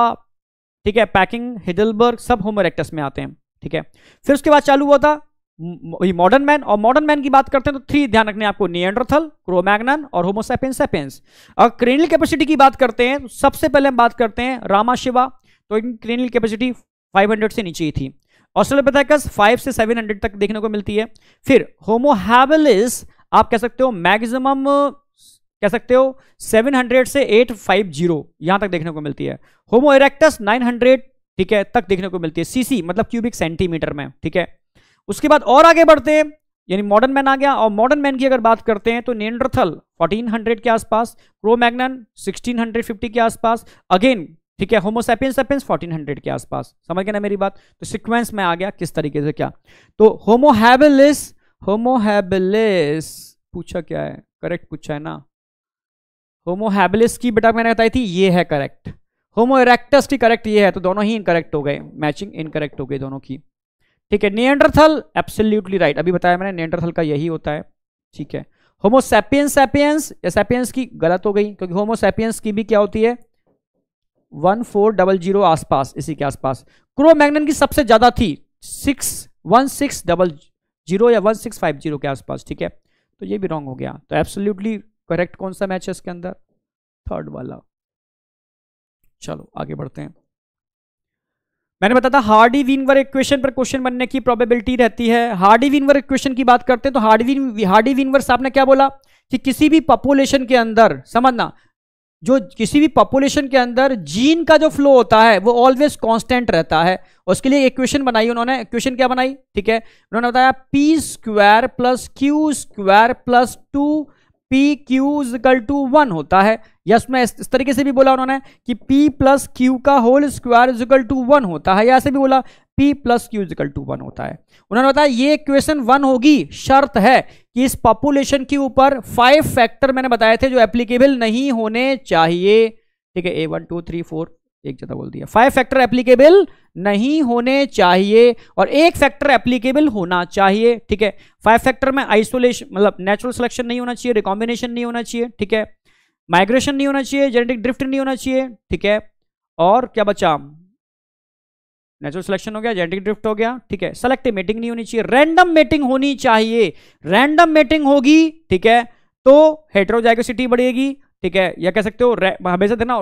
ठीक है पैकिंग हिडलबर्ग सब होमो इरेक्टस में आते हैं ठीक है फिर उसके बाद चालू हुआ था मॉडर्न मैन और मॉडर्न मैन की बात करते हैं तो थ्री ध्यान रखने आपको नियंड्रथल क्रोमैग्नन और होमोसेपेन सेपेंस और क्रेनियल कैपेसिटी की बात करते हैं तो सबसे पहले हम बात करते हैं रामा शिवा तो इनकी क्रेनियल कैपेसिटी 500 से नीचे ही थी ऑस्ट्रेलोपैथेकस 5 से 700 तक देखने को मिलती है फिर होमोहैबलिस आप कह सकते हो मैग्जिम कह सकते हो 700 से 850 यहां तक देखने को मिलती है होमो इरेक्टस 900 ठीक है तक देखने को मिलती है सीसी मतलब क्यूबिक सेंटीमीटर में ठीक है उसके बाद और आगे बढ़ते हैं यानी मॉडर्न मैन आ गया और मॉडर्न मैन की अगर बात करते हैं तो नेंड्रथल 1400 के आसपास क्रोमैग्नन 1650 के आसपास अगेन ठीक है होमोसेपियंस सेपियंस 1400 के आसपास समझ गए ना मेरी बात तो सिक्वेंस में आ गया किस तरीके से क्या तो होमोहैबलिस होमोहैबलिस पूछा क्या है करेक्ट पूछा है ना होमोहैबलिस की बेटा मैंने बताई थी ये है करेक्ट होमो इरेक्टस की करेक्ट ये है तो दोनों ही इनकरेक्ट हो गए मैचिंग इनकरेक्ट हो गई दोनों की ठीक है नियंडरथल एब्सोल्यूटली राइट अभी बताया मैंने नियंडरथल का यही होता है ठीक है होमोसेपियंस सेपियंस या सेपियंस की गलत हो गई क्योंकि होमोसेपियंस की भी क्या होती है वन फोर डबल जीरो आसपास इसी के आसपास क्रो की सबसे ज्यादा थी six one six double zero या वन सिक्स फाइव जीरो के आसपास ठीक है तो ये भी रॉन्ग हो गया तो एब्सोल्यूटली करेक्ट कौन सा मैच है इसके अंदर थर्ड वाला चलो आगे बढ़ते हैं मैंने बताया था हार्डी विनवर इक्वेशन पर क्वेश्चन बनने की प्रोबेबिलिटी रहती है हार्डी विनवर इक्वेशन की बात करते हैं तो हार्डी विन हार्डी विनवर साहब ने क्या बोला कि किसी भी पॉपुलेशन के अंदर समझना जो किसी भी पॉपुलेशन के अंदर जीन का जो फ्लो होता है वो ऑलवेज कांस्टेंट रहता है उसके लिए इक्वेशन बनाई उन्होंने इक्वेशन क्या बनाई ठीक है उन्होंने बताया P square plus Q square plus two P Q equal to one होता है या उसमें इस तरीके से भी बोला उन्होंने कि P प्लस क्यू का whole square equal to one होता है या ऐसे भी बोला P plus Q equal to one होता है उन्होंने बताया ये इक्वेशन वन होगी शर्त है कि इस पॉपुलेशन के ऊपर फाइव फैक्टर मैंने बताए थे जो एप्लीकेबल नहीं होने चाहिए ठीक है A one two three four एक ज्यादा बोल दिया फाइव फैक्टर एप्लीकेबल नहीं होने चाहिए और एक फैक्टर एप्लीकेबल होना चाहिए ठीक है फाइव फैक्टर में आइसोलेशन मतलब नेचुरल सिलेक्शन नहीं होना चाहिए रिकॉम्बिनेशन नहीं होना चाहिए ठीक है माइग्रेशन नहीं होना चाहिए जेनेटिक ड्रिफ्ट नहीं होना चाहिए ठीक है और क्या बचा नेचुरल सिलेक्शन हो गया जेनेटिक ड्रिफ्ट हो गया ठीक है सेलेक्टिव मेटिंग नहीं होनी चाहिए रैंडम मेटिंग होनी चाहिए रैंडम मेटिंग होगी ठीक है तो हेट्रोजाइगोसिटी बढ़ेगी ठीक है या कह सकते हो हमेशा देना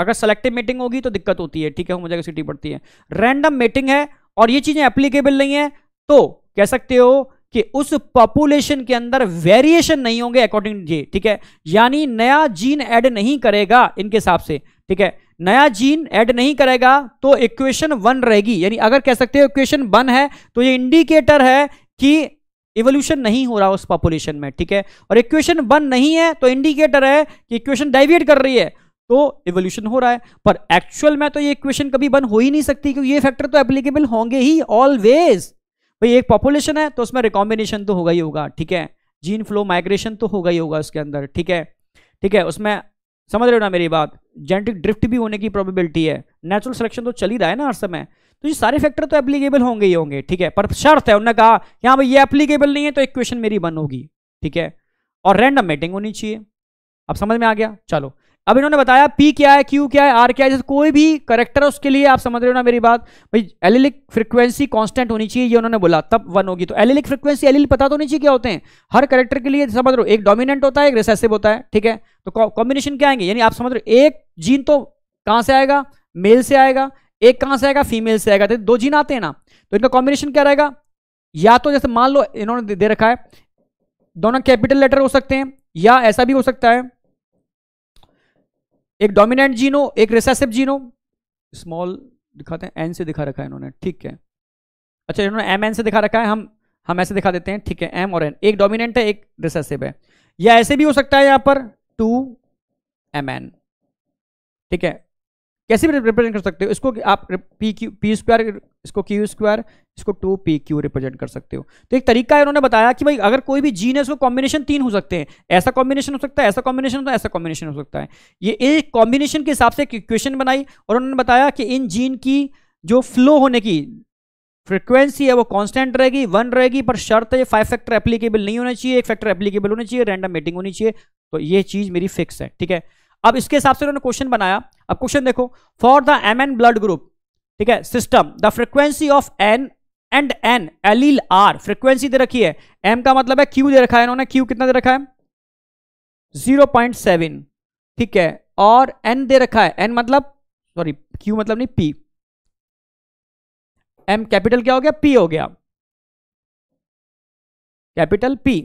अगर सेलेक्टिव मीटिंग होगी तो दिक्कत होती है ठीक है मुझे सीटी पड़ती है रैंडम मीटिंग है और ये चीजें एप्लीकेबल नहीं है तो कह सकते हो कि उस पॉपुलेशन के अंदर वेरिएशन नहीं होंगे अकॉर्डिंग ये ठीक है यानी नया जीन ऐड नहीं करेगा इनके हिसाब से ठीक है नया जीन ऐड नहीं करेगा तो इक्वेशन वन रहेगी यानी अगर कह सकते हो इक्वेशन वन है तो ये इंडिकेटर है कि इवोल्यूशन नहीं हो रहा उस पॉपुलेशन में ठीक है और इक्वेशन वन नहीं है तो इंडिकेटर है कि इक्वेशन डाइविएट कर रही है तो इवोल्यूशन हो रहा है पर एक्चुअल में तो ये इक्वेशन कभी बन हो ही नहीं सकती क्योंकि ये फैक्टर तो एप्लीकेबल होंगे ही ऑलवेज भाई एक पॉपुलेशन है तो उसमें रिकॉम्बिनेशन तो होगा ही होगा ठीक है जीन फ्लो माइग्रेशन तो होगा ही होगा उसके अंदर ठीक है ठीक है उसमें समझ रहे हो ना मेरी बात जेनेटिक ड्रिफ्ट भी होने की प्रोबेबिलिटी है नेचुरल सिलेक्शन तो चल ही रहा है ना हर समय तो ये सारे फैक्टर तो एप्लीकेबल होंगे ही होंगे ठीक है पर शर्त है उन्होंने कहा यहाँ भाई ये एप्लीकेबल नहीं है तो इक्वेशन मेरी बन होगी ठीक है और रैंडम मेटिंग होनी चाहिए अब समझ में आ गया चलो अब इन्होंने बताया पी क्या है क्यू क्या है आर क्या है जैसे कोई भी करेक्टर उसके लिए आप समझ रहे हो ना मेरी बात भाई एलिलिक फ्रिक्वेंसी कांस्टेंट होनी चाहिए ये उन्होंने बोला तब वन होगी तो एलिलिक फ्रिक्वेंसी एलिल पता तो नहीं चाहिए क्या होते हैं हर करेक्टर के लिए समझ रहे हो एक डोमिनेंट होता है एक रिसेसिव होता है ठीक है तो कॉम्बिनेशन क्या आएंगे यानी आप समझ रहे हो एक जीन तो कहाँ से आएगा मेल से आएगा एक कहाँ से आएगा फीमेल से आएगा तो दो जीन आते हैं ना तो इनका कॉम्बिनेशन क्या रहेगा या तो जैसे मान लो इन्होंने दे रखा है दोनों कैपिटल लेटर हो सकते हैं या ऐसा भी हो सकता है एक डोमिनेंट जीनो एक रिसेसिव जीनो स्मॉल दिखाते हैं एन से दिखा रखा है इन्होंने ठीक है अच्छा इन्होंने एम एन से दिखा रखा है हम हम ऐसे दिखा देते हैं ठीक है एम और एन एक डोमिनेंट है एक रिसेसिव है या ऐसे भी हो सकता है यहां पर टू एम एन ठीक है कैसे भी रिप्रेजेंट कर सकते हो इसको आप पी क्यू पी स्क्वायर इसको क्यू स्क्वायर इसको टू पी क्यू रिप्रेजेंट कर सकते हो तो एक तरीका है उन्होंने बताया कि भाई अगर कोई भी जीन है उसको कॉम्बिनेशन तीन हो सकते हैं ऐसा कॉम्बिनेशन हो सकता है ऐसा कॉम्बिनेशन होता है ऐसा कॉम्बिनेशन हो सकता है ये एक कॉम्बिनेशन के हिसाब से एक इक्वेशन बनाई और उन्होंने बताया कि इन जीन की जो फ्लो होने की फ्रिक्वेंसी है वो कांस्टेंट रहेगी वन रहेगी पर शर्त है फाइव फैक्टर एप्लीकेबल नहीं होना चाहिए एक फैक्टर एप्लीकेबल होना चाहिए रैंडम मीटिंग होनी चाहिए तो ये चीज़ मेरी फिक्स है ठीक है अब इसके हिसाब से उन्होंने क्वेश्चन बनाया अब क्वेश्चन देखो for the M N blood group ठीक है system the frequency of N and N allele are frequency दे रखी है एम का मतलब है क्यू दे रखा है इन्होंने क्यू कितना दे रखा है जीरो पॉइंट सेवन ठीक है और एन दे रखा है एन मतलब सॉरी क्यू मतलब नहीं पी एम कैपिटल क्या हो गया पी हो गया कैपिटल पी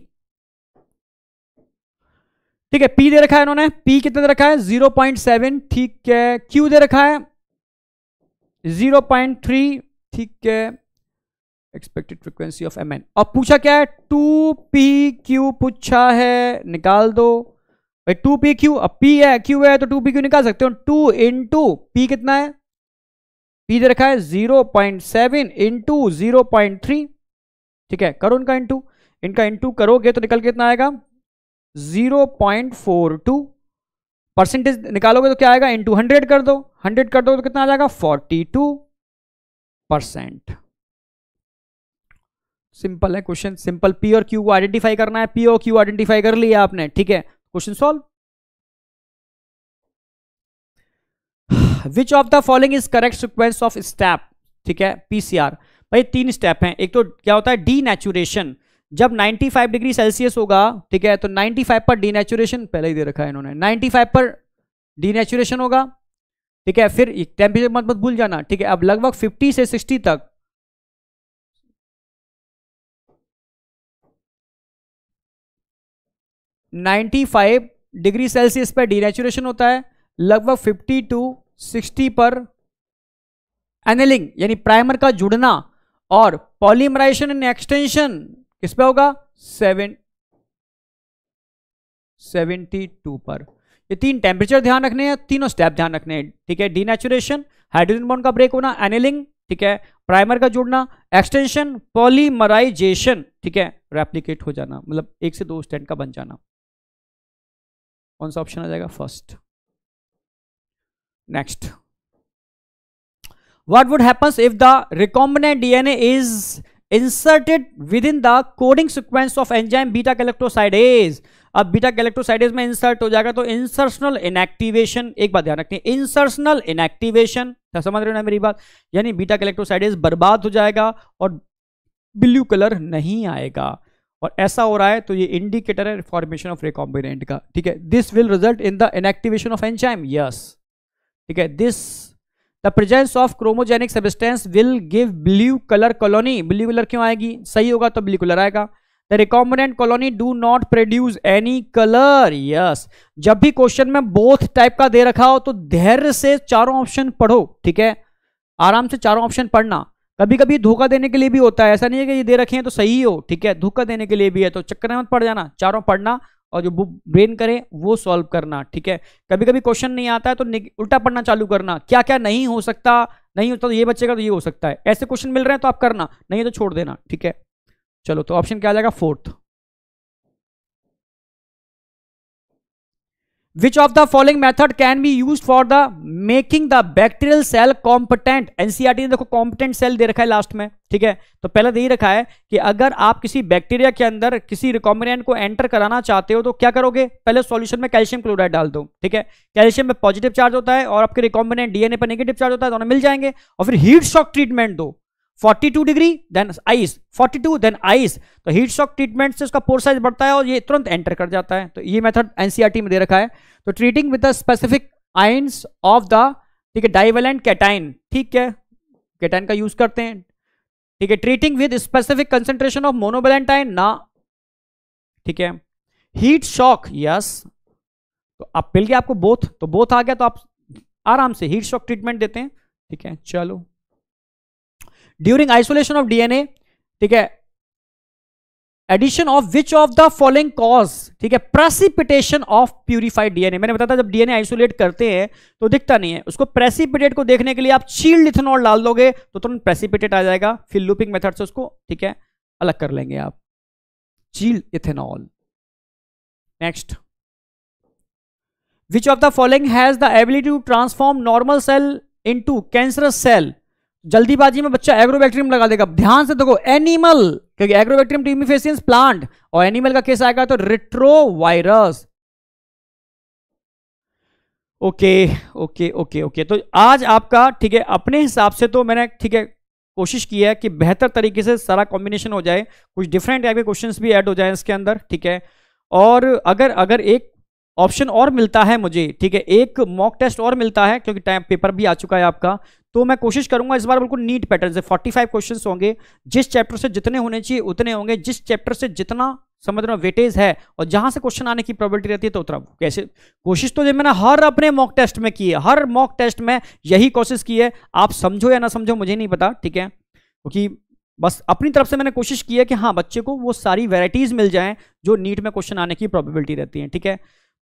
ठीक है पी दे रखा है इन्होंने पी कितने दे रखा है जीरो पॉइंट सेवन ठीक है क्यू दे रखा है जीरो पॉइंट थ्री ठीक है expected frequency of M N और पूछा क्या है टू पी क्यू पूछा है निकाल दो भाई टू पी क्यू अब पी है क्यू है तो टू पी क्यू निकाल सकते हो टू इन टू पी कितना है पी दे रखा है zero point seven into zero point three ठीक है करो इनका इंटू इनका इंटू करोगे तो निकल कितना आएगा 0.42 परसेंटेज निकालोगे तो क्या आएगा इंटू हंड्रेड कर दो हंड्रेड कर दो तो कितना आ जाएगा 42 परसेंट सिंपल है क्वेश्चन सिंपल पी और क्यू को आइडेंटिफाई करना है पी और क्यू आइडेंटिफाई कर लिया आपने ठीक है question solve which of the following is correct sequence of step ठीक है पीसीआर भाई तीन स्टेप हैं एक तो क्या होता है डी नेचुरेशन जब 95 डिग्री सेल्सियस होगा ठीक है तो 95 पर डीनेचुरेशन पहले ही दे रखा है इन्होंने 95 पर डीनेचुरेशन होगा ठीक है फिर टेम्परेचर मत मत भूल जाना ठीक है अब लगभग 50 से 60 तक नाइन्टी फाइव डिग्री सेल्सियस पर डीनेचुरेशन होता है लगभग फिफ्टी टू सिक्सटी पर एनेलिंग यानी प्राइमर का जुड़ना और पॉलीमराइजेशन एंड एक्सटेंशन किस पे होगा सेवन सेवेंटी टू पर ये तीन टेम्परेचर ध्यान रखने हैं तीनों स्टेप ध्यान रखने हैं ठीक है डीनेचुरेशन हाइड्रोजन बॉन्ड का ब्रेक होना एनिलिंग ठीक है प्राइमर का जुड़ना एक्सटेंशन पॉलीमराइजेशन ठीक है रेप्लीकेट हो जाना मतलब एक से दो स्टैंड का बन जाना कौन सा ऑप्शन आ जाएगा first next what would happens if the recombinant DNA is inserted within the coding sequence of enzyme beta galactosidase अब बीटा गैलेक्टोसाइडेज में इंसर्ट हो जाएगा तो इंसर्शनल इनएक्टिवेशन एक बात ध्यान रखनी इंसर्शनल इनएक्टिवेशन समझ रहे हो ना मेरी बात यानी बीटा गैलेक्टोसाइडेज बर्बाद हो जाएगा और ब्लू कलर नहीं आएगा और ऐसा हो रहा है तो ये इंडिकेटर है फॉर्मेशन ऑफ रिकॉम्बिनेंट का ठीक है this will result in the inactivation of enzyme yes ठीक है this the presence of chromogenic substance will give blue colour colony blue colour क्यों आएगी सही होगा तो ब्लू कलर आएगा the recombinant colony do not produce any colour yes जब भी क्वेश्चन में बोथ टाइप का दे रखा हो तो धैर्य से चारों ऑप्शन पढ़ो ठीक है आराम से चारों ऑप्शन पढ़ना कभी कभी धोखा देने के लिए भी होता है ऐसा नहीं है कि ये दे रखे हैं तो सही हो ठीक है धोखा देने के लिए भी है तो चक्कर मत पड़ जाना चारों पढ़ना और जो ब्रेन करें वो सॉल्व करना ठीक है कभी कभी क्वेश्चन नहीं आता है तो उल्टा पढ़ना चालू करना क्या क्या नहीं हो सकता नहीं होता तो ये बच्चे का तो ये हो सकता है ऐसे क्वेश्चन मिल रहे हैं तो आप करना नहीं तो छोड़ देना ठीक है चलो तो ऑप्शन क्या आ जाएगा fourth which of the following method can be use for the making the bacterial cell competent NCERT e ने देखो competent सेल दे रखा है लास्ट में ठीक है तो पहले दे ही रखा है कि अगर आप किसी बैक्टीरिया के अंदर किसी रिकॉम्बिनेंट को एंटर कराना चाहते हो तो क्या करोगे पहले सोल्यूशन में कैल्शियम क्लोराइड डाल दो ठीक है कैल्शियम में पॉजिटिव चार्ज होता है और आपके रिकॉम्बिनेंट डीएनए पर नेगेटिव चार्ज होता है दोनों तो मिल जाएंगे और फिर हीट शॉक ट्रीटमेंट दो 42 degree then ice 42 then ice तो हीट शॉक ट्रीटमेंट से उसका पोर साइज बढ़ता है और ये तुरंत एंटर कर जाता है तो ये मेथड एनसीआरटी e में दे रखा है तो treating with the specific ions of the ठीक है डाइवेलेंट कैटाइन ठीक है कैटाइन का यूज करते हैं ठीक है treating with specific concentration of monovalent ना ठीक है हीट शॉक यस तो आप मिल गया आपको बोथ तो बोथ आ गया तो आप आराम से हीट शॉक ट्रीटमेंट देते हैं ठीक है चलो ड्यूरिंग आइसोलेशन ऑफ डीएनए ठीक है addition of which of the following cause ठीक है प्रेसिपिटेशन ऑफ प्यूरिफाइड डीएनए मैंने बताया था जब डीएनए आइसोलेट करते हैं तो दिखता नहीं है उसको प्रेसिपिटेट को देखने के लिए आप चील्ड इथेनॉल डाल दोगे तो तुरंत प्रेसिपिटेट आ जाएगा फिर लूपिंग मेथड से उसको ठीक है अलग कर लेंगे आप chilled ethanol next which of the following has the ability to transform normal cell into cancerous cell जल्दीबाजी में बच्चा एग्रोबैक्टीरियम लगा देगा ध्यान से देखो एनिमल क्योंकि एग्रोबैक्टीरियम ट्यूमिफेसियंस प्लांट और एनिमल का केस आएगा तो retrovirus okay okay okay okay तो आज आपका ठीक है अपने हिसाब से तो मैंने ठीक है कोशिश की है कि बेहतर तरीके से सारा कॉम्बिनेशन हो जाए कुछ डिफरेंट टाइप के क्वेश्चन भी ऐड हो जाए इसके अंदर ठीक है और अगर अगर एक ऑप्शन और मिलता है मुझे ठीक है एक मॉक टेस्ट और मिलता है क्योंकि टाइम पेपर भी आ चुका है आपका तो मैं कोशिश करूंगा इस बार बिल्कुल नीट पैटर्न से 45 क्वेश्चंस होंगे जिस चैप्टर से जितने होने चाहिए उतने होंगे जिस चैप्टर से जितना समझ रहे वेटेज है और जहां से क्वेश्चन आने की प्रॉबिलिटी रहती है तो उतना कैसे कोशिश तो मैंने हर अपने मॉक टेस्ट में की है हर मॉक टेस्ट में यही कोशिश की है आप समझो या ना समझो मुझे नहीं पता ठीक है क्योंकि बस अपनी तरफ से मैंने कोशिश की है कि हाँ बच्चे को वो सारी वेराइटीज़ मिल जाए जो नीट में क्वेश्चन आने की प्रोबेबिलिटी रहती है ठीक है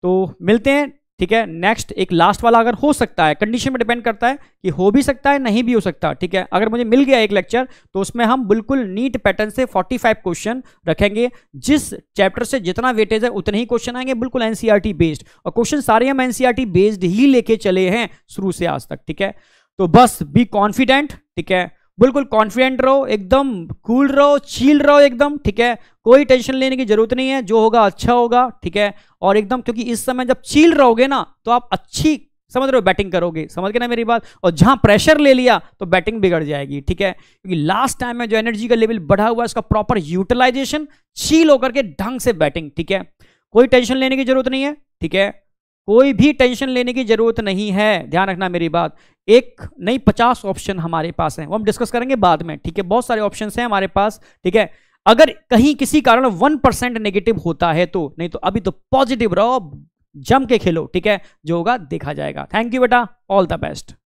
तो मिलते हैं ठीक है नेक्स्ट एक लास्ट वाला अगर हो सकता है कंडीशन में डिपेंड करता है कि हो भी सकता है नहीं भी हो सकता ठीक है अगर मुझे मिल गया एक लेक्चर तो उसमें हम बिल्कुल नीट पैटर्न से 45 क्वेश्चन रखेंगे जिस चैप्टर से जितना वेटेज है उतने ही क्वेश्चन आएंगे बिल्कुल एनसीईआरटी बेस्ड e और क्वेश्चन सारे हम एनसीआरटी बेस्ड e ही लेके चले हैं शुरू से आज तक ठीक है तो बस बी कॉन्फिडेंट ठीक है बिल्कुल कॉन्फिडेंट रहो एकदम कूल रहो चील रहो एकदम ठीक है कोई टेंशन लेने की जरूरत नहीं है जो होगा अच्छा होगा ठीक है और एकदम क्योंकि इस समय जब चील रहोगे ना तो आप अच्छी समझ रहे हो बैटिंग करोगे समझ गए ना मेरी बात और जहां प्रेशर ले लिया तो बैटिंग बिगड़ जाएगी ठीक है क्योंकि लास्ट टाइम में जो एनर्जी का लेवल बढ़ा हुआ है उसका प्रॉपर यूटिलाइजेशन चील होकर के ढंग से बैटिंग ठीक है कोई टेंशन लेने की जरूरत नहीं है ठीक है कोई भी टेंशन लेने की जरूरत नहीं है ध्यान रखना मेरी बात एक नहीं पचास ऑप्शन हमारे पास हैं वो हम डिस्कस करेंगे बाद में ठीक है बहुत सारे ऑप्शन हैं हमारे पास ठीक है अगर कहीं किसी कारण वन परसेंट नेगेटिव होता है तो नहीं तो अभी तो पॉजिटिव रहो जम के खेलो ठीक है जो होगा देखा जाएगा थैंक यू बेटा ऑल द बेस्ट